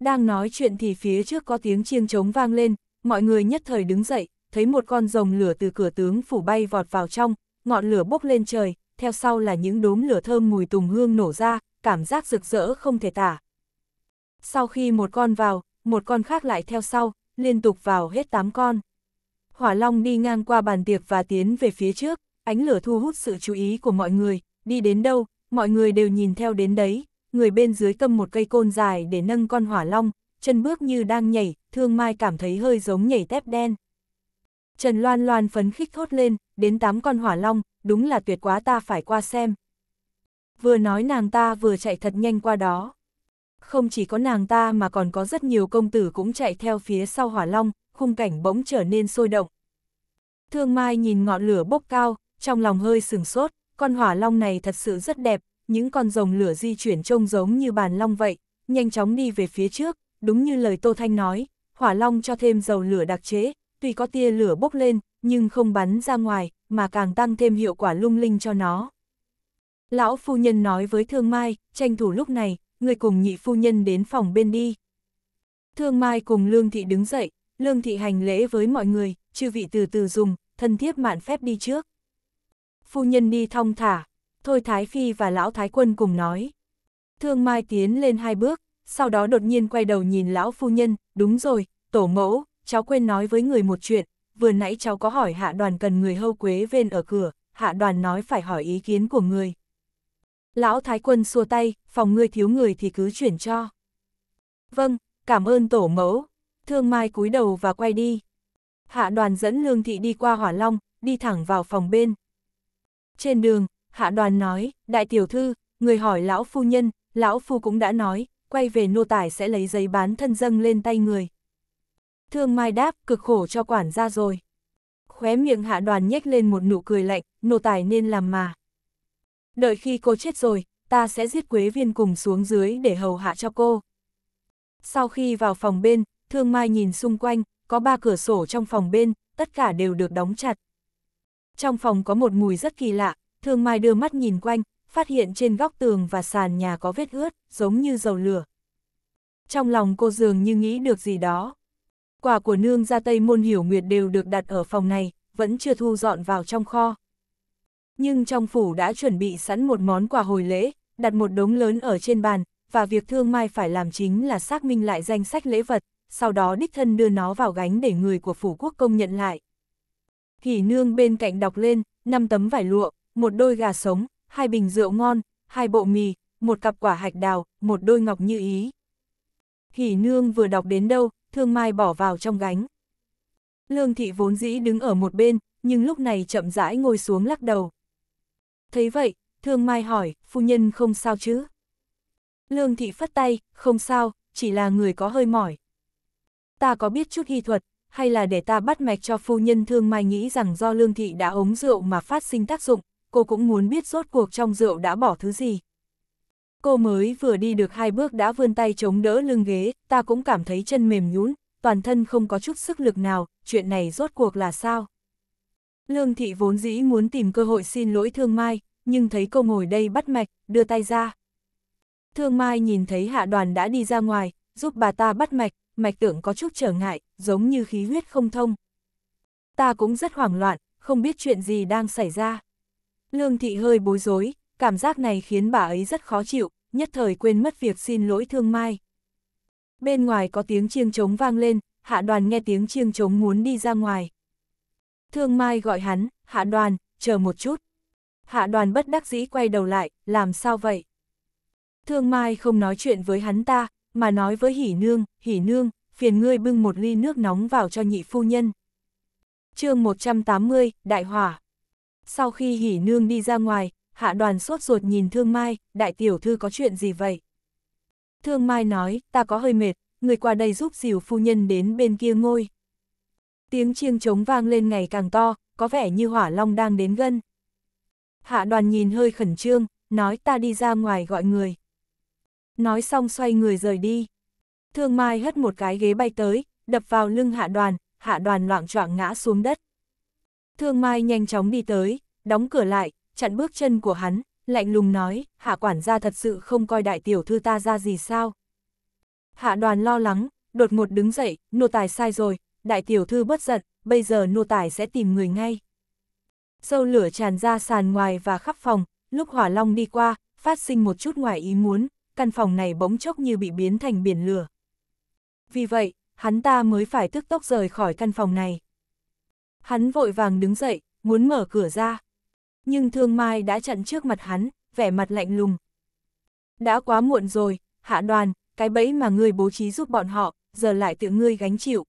Đang nói chuyện thì phía trước có tiếng chiêng trống vang lên, mọi người nhất thời đứng dậy, thấy một con rồng lửa từ cửa tướng phủ bay vọt vào trong, ngọn lửa bốc lên trời, theo sau là những đốm lửa thơm mùi tùng hương nổ ra, cảm giác rực rỡ không thể tả. Sau khi một con vào, một con khác lại theo sau, liên tục vào hết 8 con. Hỏa Long đi ngang qua bàn tiệc và tiến về phía trước, ánh lửa thu hút sự chú ý của mọi người, đi đến đâu, mọi người đều nhìn theo đến đấy, người bên dưới cầm một cây côn dài để nâng con hỏa long, chân bước như đang nhảy, thương mai cảm thấy hơi giống nhảy tép đen. Trần Loan Loan phấn khích thốt lên, đến tám con hỏa long, đúng là tuyệt quá ta phải qua xem. Vừa nói nàng ta vừa chạy thật nhanh qua đó. Không chỉ có nàng ta mà còn có rất nhiều công tử cũng chạy theo phía sau hỏa long, khung cảnh bỗng trở nên sôi động. Thương Mai nhìn ngọn lửa bốc cao, trong lòng hơi sừng sốt, con hỏa long này thật sự rất đẹp, những con rồng lửa di chuyển trông giống như bàn long vậy, nhanh chóng đi về phía trước, đúng như lời Tô Thanh nói, hỏa long cho thêm dầu lửa đặc chế, tuy có tia lửa bốc lên, nhưng không bắn ra ngoài, mà càng tăng thêm hiệu quả lung linh cho nó. Lão phu nhân nói với Thương Mai, tranh thủ lúc này, người cùng nhị phu nhân đến phòng bên đi. Thương Mai cùng Lương Thị đứng dậy, Lương Thị hành lễ với mọi người, chư vị từ từ dùng, thân thiếp mạn phép đi trước. Phu nhân đi thong thả, Thôi Thái Phi và Lão Thái Quân cùng nói. Thương Mai tiến lên hai bước, sau đó đột nhiên quay đầu nhìn Lão Phu Nhân, đúng rồi, tổ mẫu, cháu quên nói với người một chuyện, vừa nãy cháu có hỏi hạ đoàn cần người hâu quế ven ở cửa, hạ đoàn nói phải hỏi ý kiến của người, Lão Thái Quân xua tay, phòng ngươi thiếu người thì cứ chuyển cho. Vâng, cảm ơn tổ mẫu. Thương Mai cúi đầu và quay đi. Hạ đoàn dẫn Lương Thị đi qua Hỏa Long, đi thẳng vào phòng bên. Trên đường, Hạ đoàn nói, đại tiểu thư, người hỏi lão phu nhân, lão phu cũng đã nói, quay về nô tài sẽ lấy giấy bán thân dâng lên tay người. Thương Mai đáp, cực khổ cho quản gia rồi. Khóe miệng hạ đoàn nhếch lên một nụ cười lạnh, nô tài nên làm mà đợi khi cô chết rồi, ta sẽ giết Quế Viên cùng xuống dưới để hầu hạ cho cô. Sau khi vào phòng bên, Thương Mai nhìn xung quanh, có ba cửa sổ trong phòng bên, tất cả đều được đóng chặt. Trong phòng có một mùi rất kỳ lạ, Thương Mai đưa mắt nhìn quanh, phát hiện trên góc tường và sàn nhà có vết ướt, giống như dầu lửa. Trong lòng cô dường như nghĩ được gì đó. Quả của nương ra Tây Môn Hiểu Nguyệt đều được đặt ở phòng này, vẫn chưa thu dọn vào trong kho nhưng trong phủ đã chuẩn bị sẵn một món quà hồi lễ, đặt một đống lớn ở trên bàn, và việc Thương Mai phải làm chính là xác minh lại danh sách lễ vật, sau đó đích thân đưa nó vào gánh để người của phủ quốc công nhận lại. Hỉ nương bên cạnh đọc lên, 5 tấm vải lụa, một đôi gà sống, hai bình rượu ngon, hai bộ mì, một cặp quả hạch đào, một đôi ngọc như ý. Hỉ nương vừa đọc đến đâu, Thương Mai bỏ vào trong gánh. Lương thị vốn dĩ đứng ở một bên, nhưng lúc này chậm rãi ngồi xuống lắc đầu. Thấy vậy, Thương Mai hỏi, phu nhân không sao chứ? Lương thị phất tay, không sao, chỉ là người có hơi mỏi. Ta có biết chút hy thuật, hay là để ta bắt mạch cho phu nhân Thương Mai nghĩ rằng do Lương thị đã uống rượu mà phát sinh tác dụng, cô cũng muốn biết rốt cuộc trong rượu đã bỏ thứ gì. Cô mới vừa đi được hai bước đã vươn tay chống đỡ lưng ghế, ta cũng cảm thấy chân mềm nhũn, toàn thân không có chút sức lực nào, chuyện này rốt cuộc là sao? Lương thị vốn dĩ muốn tìm cơ hội xin lỗi thương mai, nhưng thấy cô ngồi đây bắt mạch, đưa tay ra. Thương mai nhìn thấy hạ đoàn đã đi ra ngoài, giúp bà ta bắt mạch, mạch tưởng có chút trở ngại, giống như khí huyết không thông. Ta cũng rất hoảng loạn, không biết chuyện gì đang xảy ra. Lương thị hơi bối rối, cảm giác này khiến bà ấy rất khó chịu, nhất thời quên mất việc xin lỗi thương mai. Bên ngoài có tiếng chiêng trống vang lên, hạ đoàn nghe tiếng chiêng trống muốn đi ra ngoài. Thương Mai gọi hắn, hạ đoàn, chờ một chút. Hạ đoàn bất đắc dĩ quay đầu lại, làm sao vậy? Thương Mai không nói chuyện với hắn ta, mà nói với hỉ nương, hỉ nương, phiền ngươi bưng một ly nước nóng vào cho nhị phu nhân. chương 180, Đại Hỏa. Sau khi hỉ nương đi ra ngoài, hạ đoàn sốt ruột nhìn Thương Mai, đại tiểu thư có chuyện gì vậy? Thương Mai nói, ta có hơi mệt, người qua đây giúp dìu phu nhân đến bên kia ngôi. Tiếng chiêng trống vang lên ngày càng to, có vẻ như hỏa long đang đến gần. Hạ đoàn nhìn hơi khẩn trương, nói ta đi ra ngoài gọi người. Nói xong xoay người rời đi. Thương Mai hất một cái ghế bay tới, đập vào lưng hạ đoàn, hạ đoàn loạn choạng ngã xuống đất. Thương Mai nhanh chóng đi tới, đóng cửa lại, chặn bước chân của hắn, lạnh lùng nói, hạ quản gia thật sự không coi đại tiểu thư ta ra gì sao. Hạ đoàn lo lắng, đột ngột đứng dậy, nô tài sai rồi, đại tiểu thư bất giận, bây giờ nô tài sẽ tìm người ngay. Sâu lửa tràn ra sàn ngoài và khắp phòng, lúc hỏa long đi qua, phát sinh một chút ngoài ý muốn, căn phòng này bỗng chốc như bị biến thành biển lửa. Vì vậy, hắn ta mới phải tức tốc rời khỏi căn phòng này. Hắn vội vàng đứng dậy, muốn mở cửa ra. Nhưng thương mai đã chặn trước mặt hắn, vẻ mặt lạnh lùng. Đã quá muộn rồi, hạ đoàn, cái bẫy mà ngươi bố trí giúp bọn họ, giờ lại tự ngươi gánh chịu.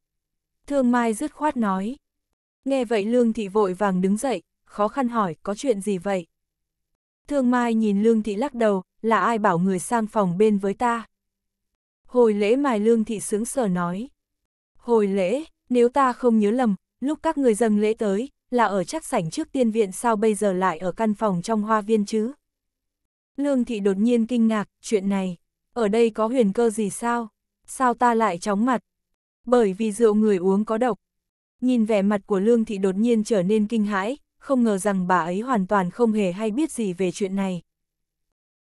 Thương Mai dứt khoát nói. Nghe vậy Lương Thị vội vàng đứng dậy, khó khăn hỏi có chuyện gì vậy? Thương Mai nhìn Lương Thị lắc đầu, là ai bảo người sang phòng bên với ta? Hồi lễ mài Lương Thị sướng sờ nói. Hồi lễ, nếu ta không nhớ lầm, lúc các người dâng lễ tới, là ở chắc sảnh trước tiên viện sao bây giờ lại ở căn phòng trong hoa viên chứ? Lương Thị đột nhiên kinh ngạc, chuyện này, ở đây có huyền cơ gì sao? Sao ta lại chóng mặt? bởi vì rượu người uống có độc. Nhìn vẻ mặt của Lương Thị đột nhiên trở nên kinh hãi, không ngờ rằng bà ấy hoàn toàn không hề hay biết gì về chuyện này.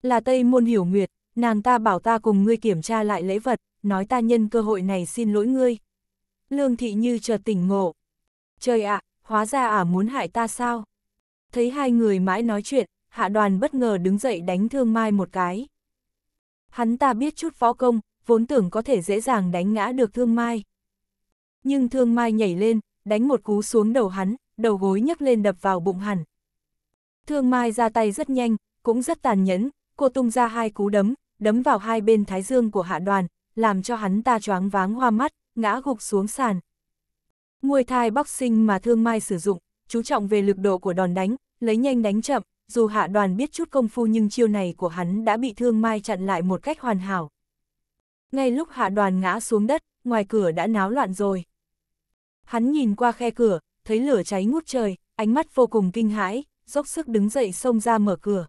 Là Tây Môn Hiểu Nguyệt, nàng ta bảo ta cùng ngươi kiểm tra lại lễ vật, nói ta nhân cơ hội này xin lỗi ngươi. Lương Thị như chợt tỉnh ngộ. Trời ạ, hóa ra ả muốn hại ta sao? Thấy hai người mãi nói chuyện, hạ đoàn bất ngờ đứng dậy đánh thương mai một cái. Hắn ta biết chút võ công, vốn tưởng có thể dễ dàng đánh ngã được thương mai. Nhưng thương mai nhảy lên, đánh một cú xuống đầu hắn, đầu gối nhấc lên đập vào bụng hắn. Thương mai ra tay rất nhanh, cũng rất tàn nhẫn, cô tung ra hai cú đấm, đấm vào hai bên thái dương của hạ đoàn, làm cho hắn ta choáng váng hoa mắt, ngã gục xuống sàn. Ngôi thai boxing mà thương mai sử dụng, chú trọng về lực độ của đòn đánh, lấy nhanh đánh chậm, dù hạ đoàn biết chút công phu nhưng chiêu này của hắn đã bị thương mai chặn lại một cách hoàn hảo. Ngay lúc hạ đoàn ngã xuống đất, ngoài cửa đã náo loạn rồi. Hắn nhìn qua khe cửa, thấy lửa cháy ngút trời, ánh mắt vô cùng kinh hãi, dốc sức đứng dậy xông ra mở cửa.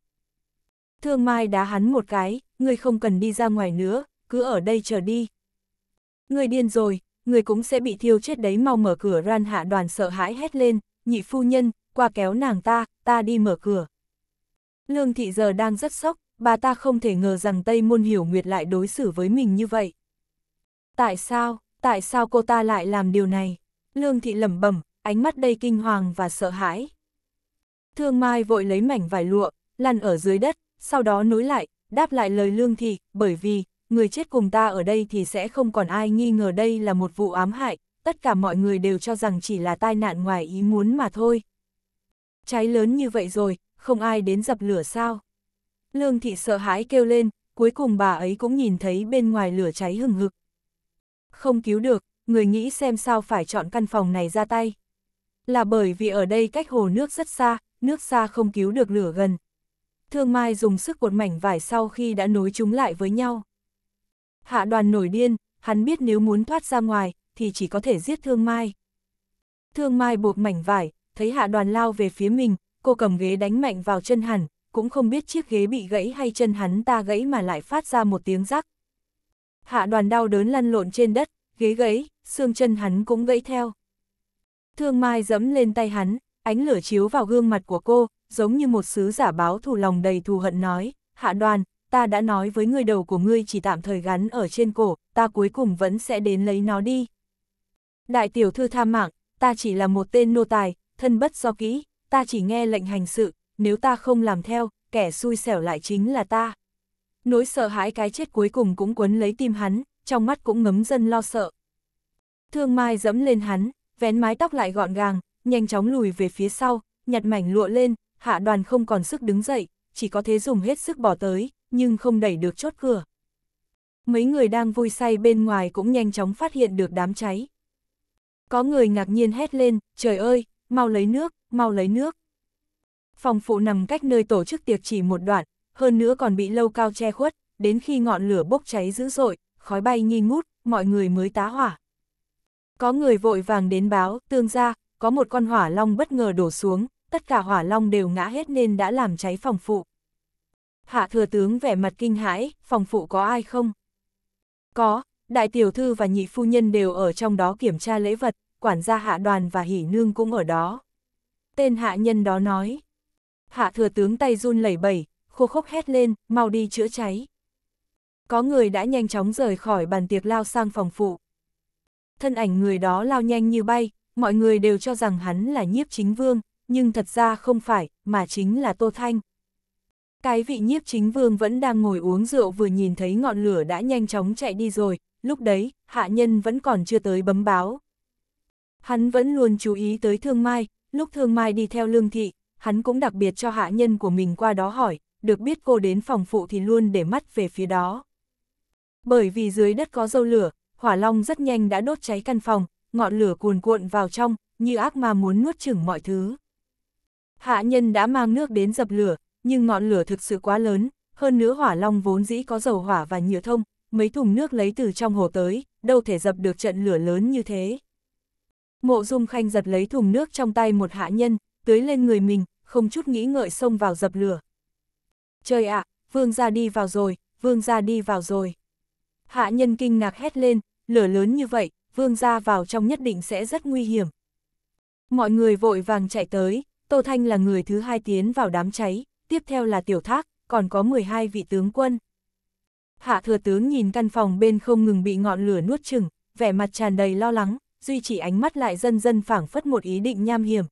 Thương Mai đá hắn một cái, ngươi không cần đi ra ngoài nữa, cứ ở đây chờ đi. Ngươi điên rồi, ngươi cũng sẽ bị thiêu chết đấy mau mở cửa ran hạ đoàn sợ hãi hét lên, nhị phu nhân, qua kéo nàng ta, ta đi mở cửa. Lương thị giờ đang rất sốc, bà ta không thể ngờ rằng Tây Môn Hiểu Nguyệt lại đối xử với mình như vậy. Tại sao, tại sao cô ta lại làm điều này? Lương thị lẩm bẩm, ánh mắt đầy kinh hoàng và sợ hãi. Thương Mai vội lấy mảnh vải lụa, lăn ở dưới đất, sau đó nối lại, đáp lại lời Lương thị, bởi vì, người chết cùng ta ở đây thì sẽ không còn ai nghi ngờ đây là một vụ ám hại, tất cả mọi người đều cho rằng chỉ là tai nạn ngoài ý muốn mà thôi. Cháy lớn như vậy rồi, không ai đến dập lửa sao? Lương thị sợ hãi kêu lên, cuối cùng bà ấy cũng nhìn thấy bên ngoài lửa cháy hừng hực, không cứu được, người nghĩ xem sao phải chọn căn phòng này ra tay. Là bởi vì ở đây cách hồ nước rất xa, nước xa không cứu được lửa gần. Thương Mai dùng sức cột mảnh vải sau khi đã nối chúng lại với nhau. Hạ đoàn nổi điên, hắn biết nếu muốn thoát ra ngoài, thì chỉ có thể giết Thương Mai. Thương Mai buộc mảnh vải, thấy hạ đoàn lao về phía mình, cô cầm ghế đánh mạnh vào chân hắn, cũng không biết chiếc ghế bị gãy hay chân hắn ta gãy mà lại phát ra một tiếng rắc, hạ đoàn đau đớn lăn lộn trên đất, ghế gãy, xương chân hắn cũng gãy theo. Thương Mai dẫm lên tay hắn, ánh lửa chiếu vào gương mặt của cô, giống như một sứ giả báo thù lòng đầy thù hận nói, hạ đoàn, ta đã nói với người đầu của ngươi chỉ tạm thời gắn ở trên cổ, ta cuối cùng vẫn sẽ đến lấy nó đi. Đại tiểu thư tham mạng, ta chỉ là một tên nô tài, thân bất do kỹ, ta chỉ nghe lệnh hành sự, nếu ta không làm theo, kẻ xui xẻo lại chính là ta nỗi sợ hãi cái chết cuối cùng cũng quấn lấy tim hắn, trong mắt cũng ngấm dân lo sợ. Thương Mai dẫm lên hắn, vén mái tóc lại gọn gàng, nhanh chóng lùi về phía sau, nhặt mảnh lụa lên, hạ đoàn không còn sức đứng dậy, chỉ có thế dùng hết sức bỏ tới, nhưng không đẩy được chốt cửa. Mấy người đang vui say bên ngoài cũng nhanh chóng phát hiện được đám cháy. Có người ngạc nhiên hét lên, trời ơi, mau lấy nước, mau lấy nước. Phòng phụ nằm cách nơi tổ chức tiệc chỉ một đoạn, hơn nữa còn bị lâu cao che khuất, đến khi ngọn lửa bốc cháy dữ dội, khói bay nghi ngút, mọi người mới tá hỏa. Có người vội vàng đến báo, tương ra, có một con hỏa long bất ngờ đổ xuống, tất cả hỏa long đều ngã hết nên đã làm cháy phòng phụ. Hạ thừa tướng vẻ mặt kinh hãi, phòng phụ có ai không? Có, đại tiểu thư và nhị phu nhân đều ở trong đó kiểm tra lễ vật, quản gia hạ đoàn và hỉ nương cũng ở đó. Tên hạ nhân đó nói. Hạ thừa tướng tay run lẩy bẩy, khô khốc hét lên, mau đi chữa cháy. Có người đã nhanh chóng rời khỏi bàn tiệc lao sang phòng phụ. Thân ảnh người đó lao nhanh như bay, mọi người đều cho rằng hắn là nhiếp chính vương, nhưng thật ra không phải, mà chính là Tô Thanh. Cái vị nhiếp chính vương vẫn đang ngồi uống rượu vừa nhìn thấy ngọn lửa đã nhanh chóng chạy đi rồi, lúc đấy, hạ nhân vẫn còn chưa tới bấm báo. Hắn vẫn luôn chú ý tới thương mai, lúc thương mai đi theo lương thị, hắn cũng đặc biệt cho hạ nhân của mình qua đó hỏi, được biết cô đến phòng phụ thì luôn để mắt về phía đó. Bởi vì dưới đất có dâu lửa, hỏa long rất nhanh đã đốt cháy căn phòng, ngọn lửa cuồn cuộn vào trong, như ác ma muốn nuốt chửng mọi thứ. Hạ nhân đã mang nước đến dập lửa, nhưng ngọn lửa thực sự quá lớn, hơn nữa hỏa long vốn dĩ có dầu hỏa và nhựa thông, mấy thùng nước lấy từ trong hồ tới, đâu thể dập được trận lửa lớn như thế. Mộ Dung Khanh giật lấy thùng nước trong tay một hạ nhân, tưới lên người mình, không chút nghĩ ngợi xông vào dập lửa. Trời ạ, vương gia đi vào rồi, vương gia đi vào rồi. Hạ nhân kinh ngạc hét lên, lửa lớn như vậy, vương gia vào trong nhất định sẽ rất nguy hiểm. Mọi người vội vàng chạy tới, Tô Thanh là người thứ hai tiến vào đám cháy, tiếp theo là Tiểu Thác, còn có 12 vị tướng quân. Hạ thừa tướng nhìn căn phòng bên không ngừng bị ngọn lửa nuốt chừng, vẻ mặt tràn đầy lo lắng, duy chỉ ánh mắt lại dần dần phảng phất một ý định nham hiểm.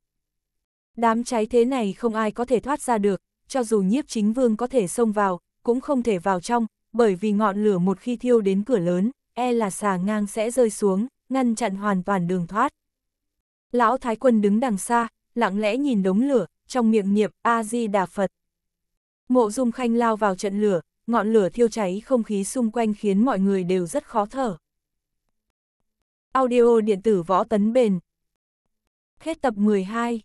Đám cháy thế này không ai có thể thoát ra được, cho dù nhiếp chính vương có thể xông vào, cũng không thể vào trong, bởi vì ngọn lửa một khi thiêu đến cửa lớn, e là xà ngang sẽ rơi xuống, ngăn chặn hoàn toàn đường thoát. Lão Thái Quân đứng đằng xa, lặng lẽ nhìn đống lửa, trong miệng niệm A-di-đà Phật. Mộ dung khanh lao vào trận lửa, ngọn lửa thiêu cháy không khí xung quanh khiến mọi người đều rất khó thở. Audio điện tử võ tấn bền Hết tập 12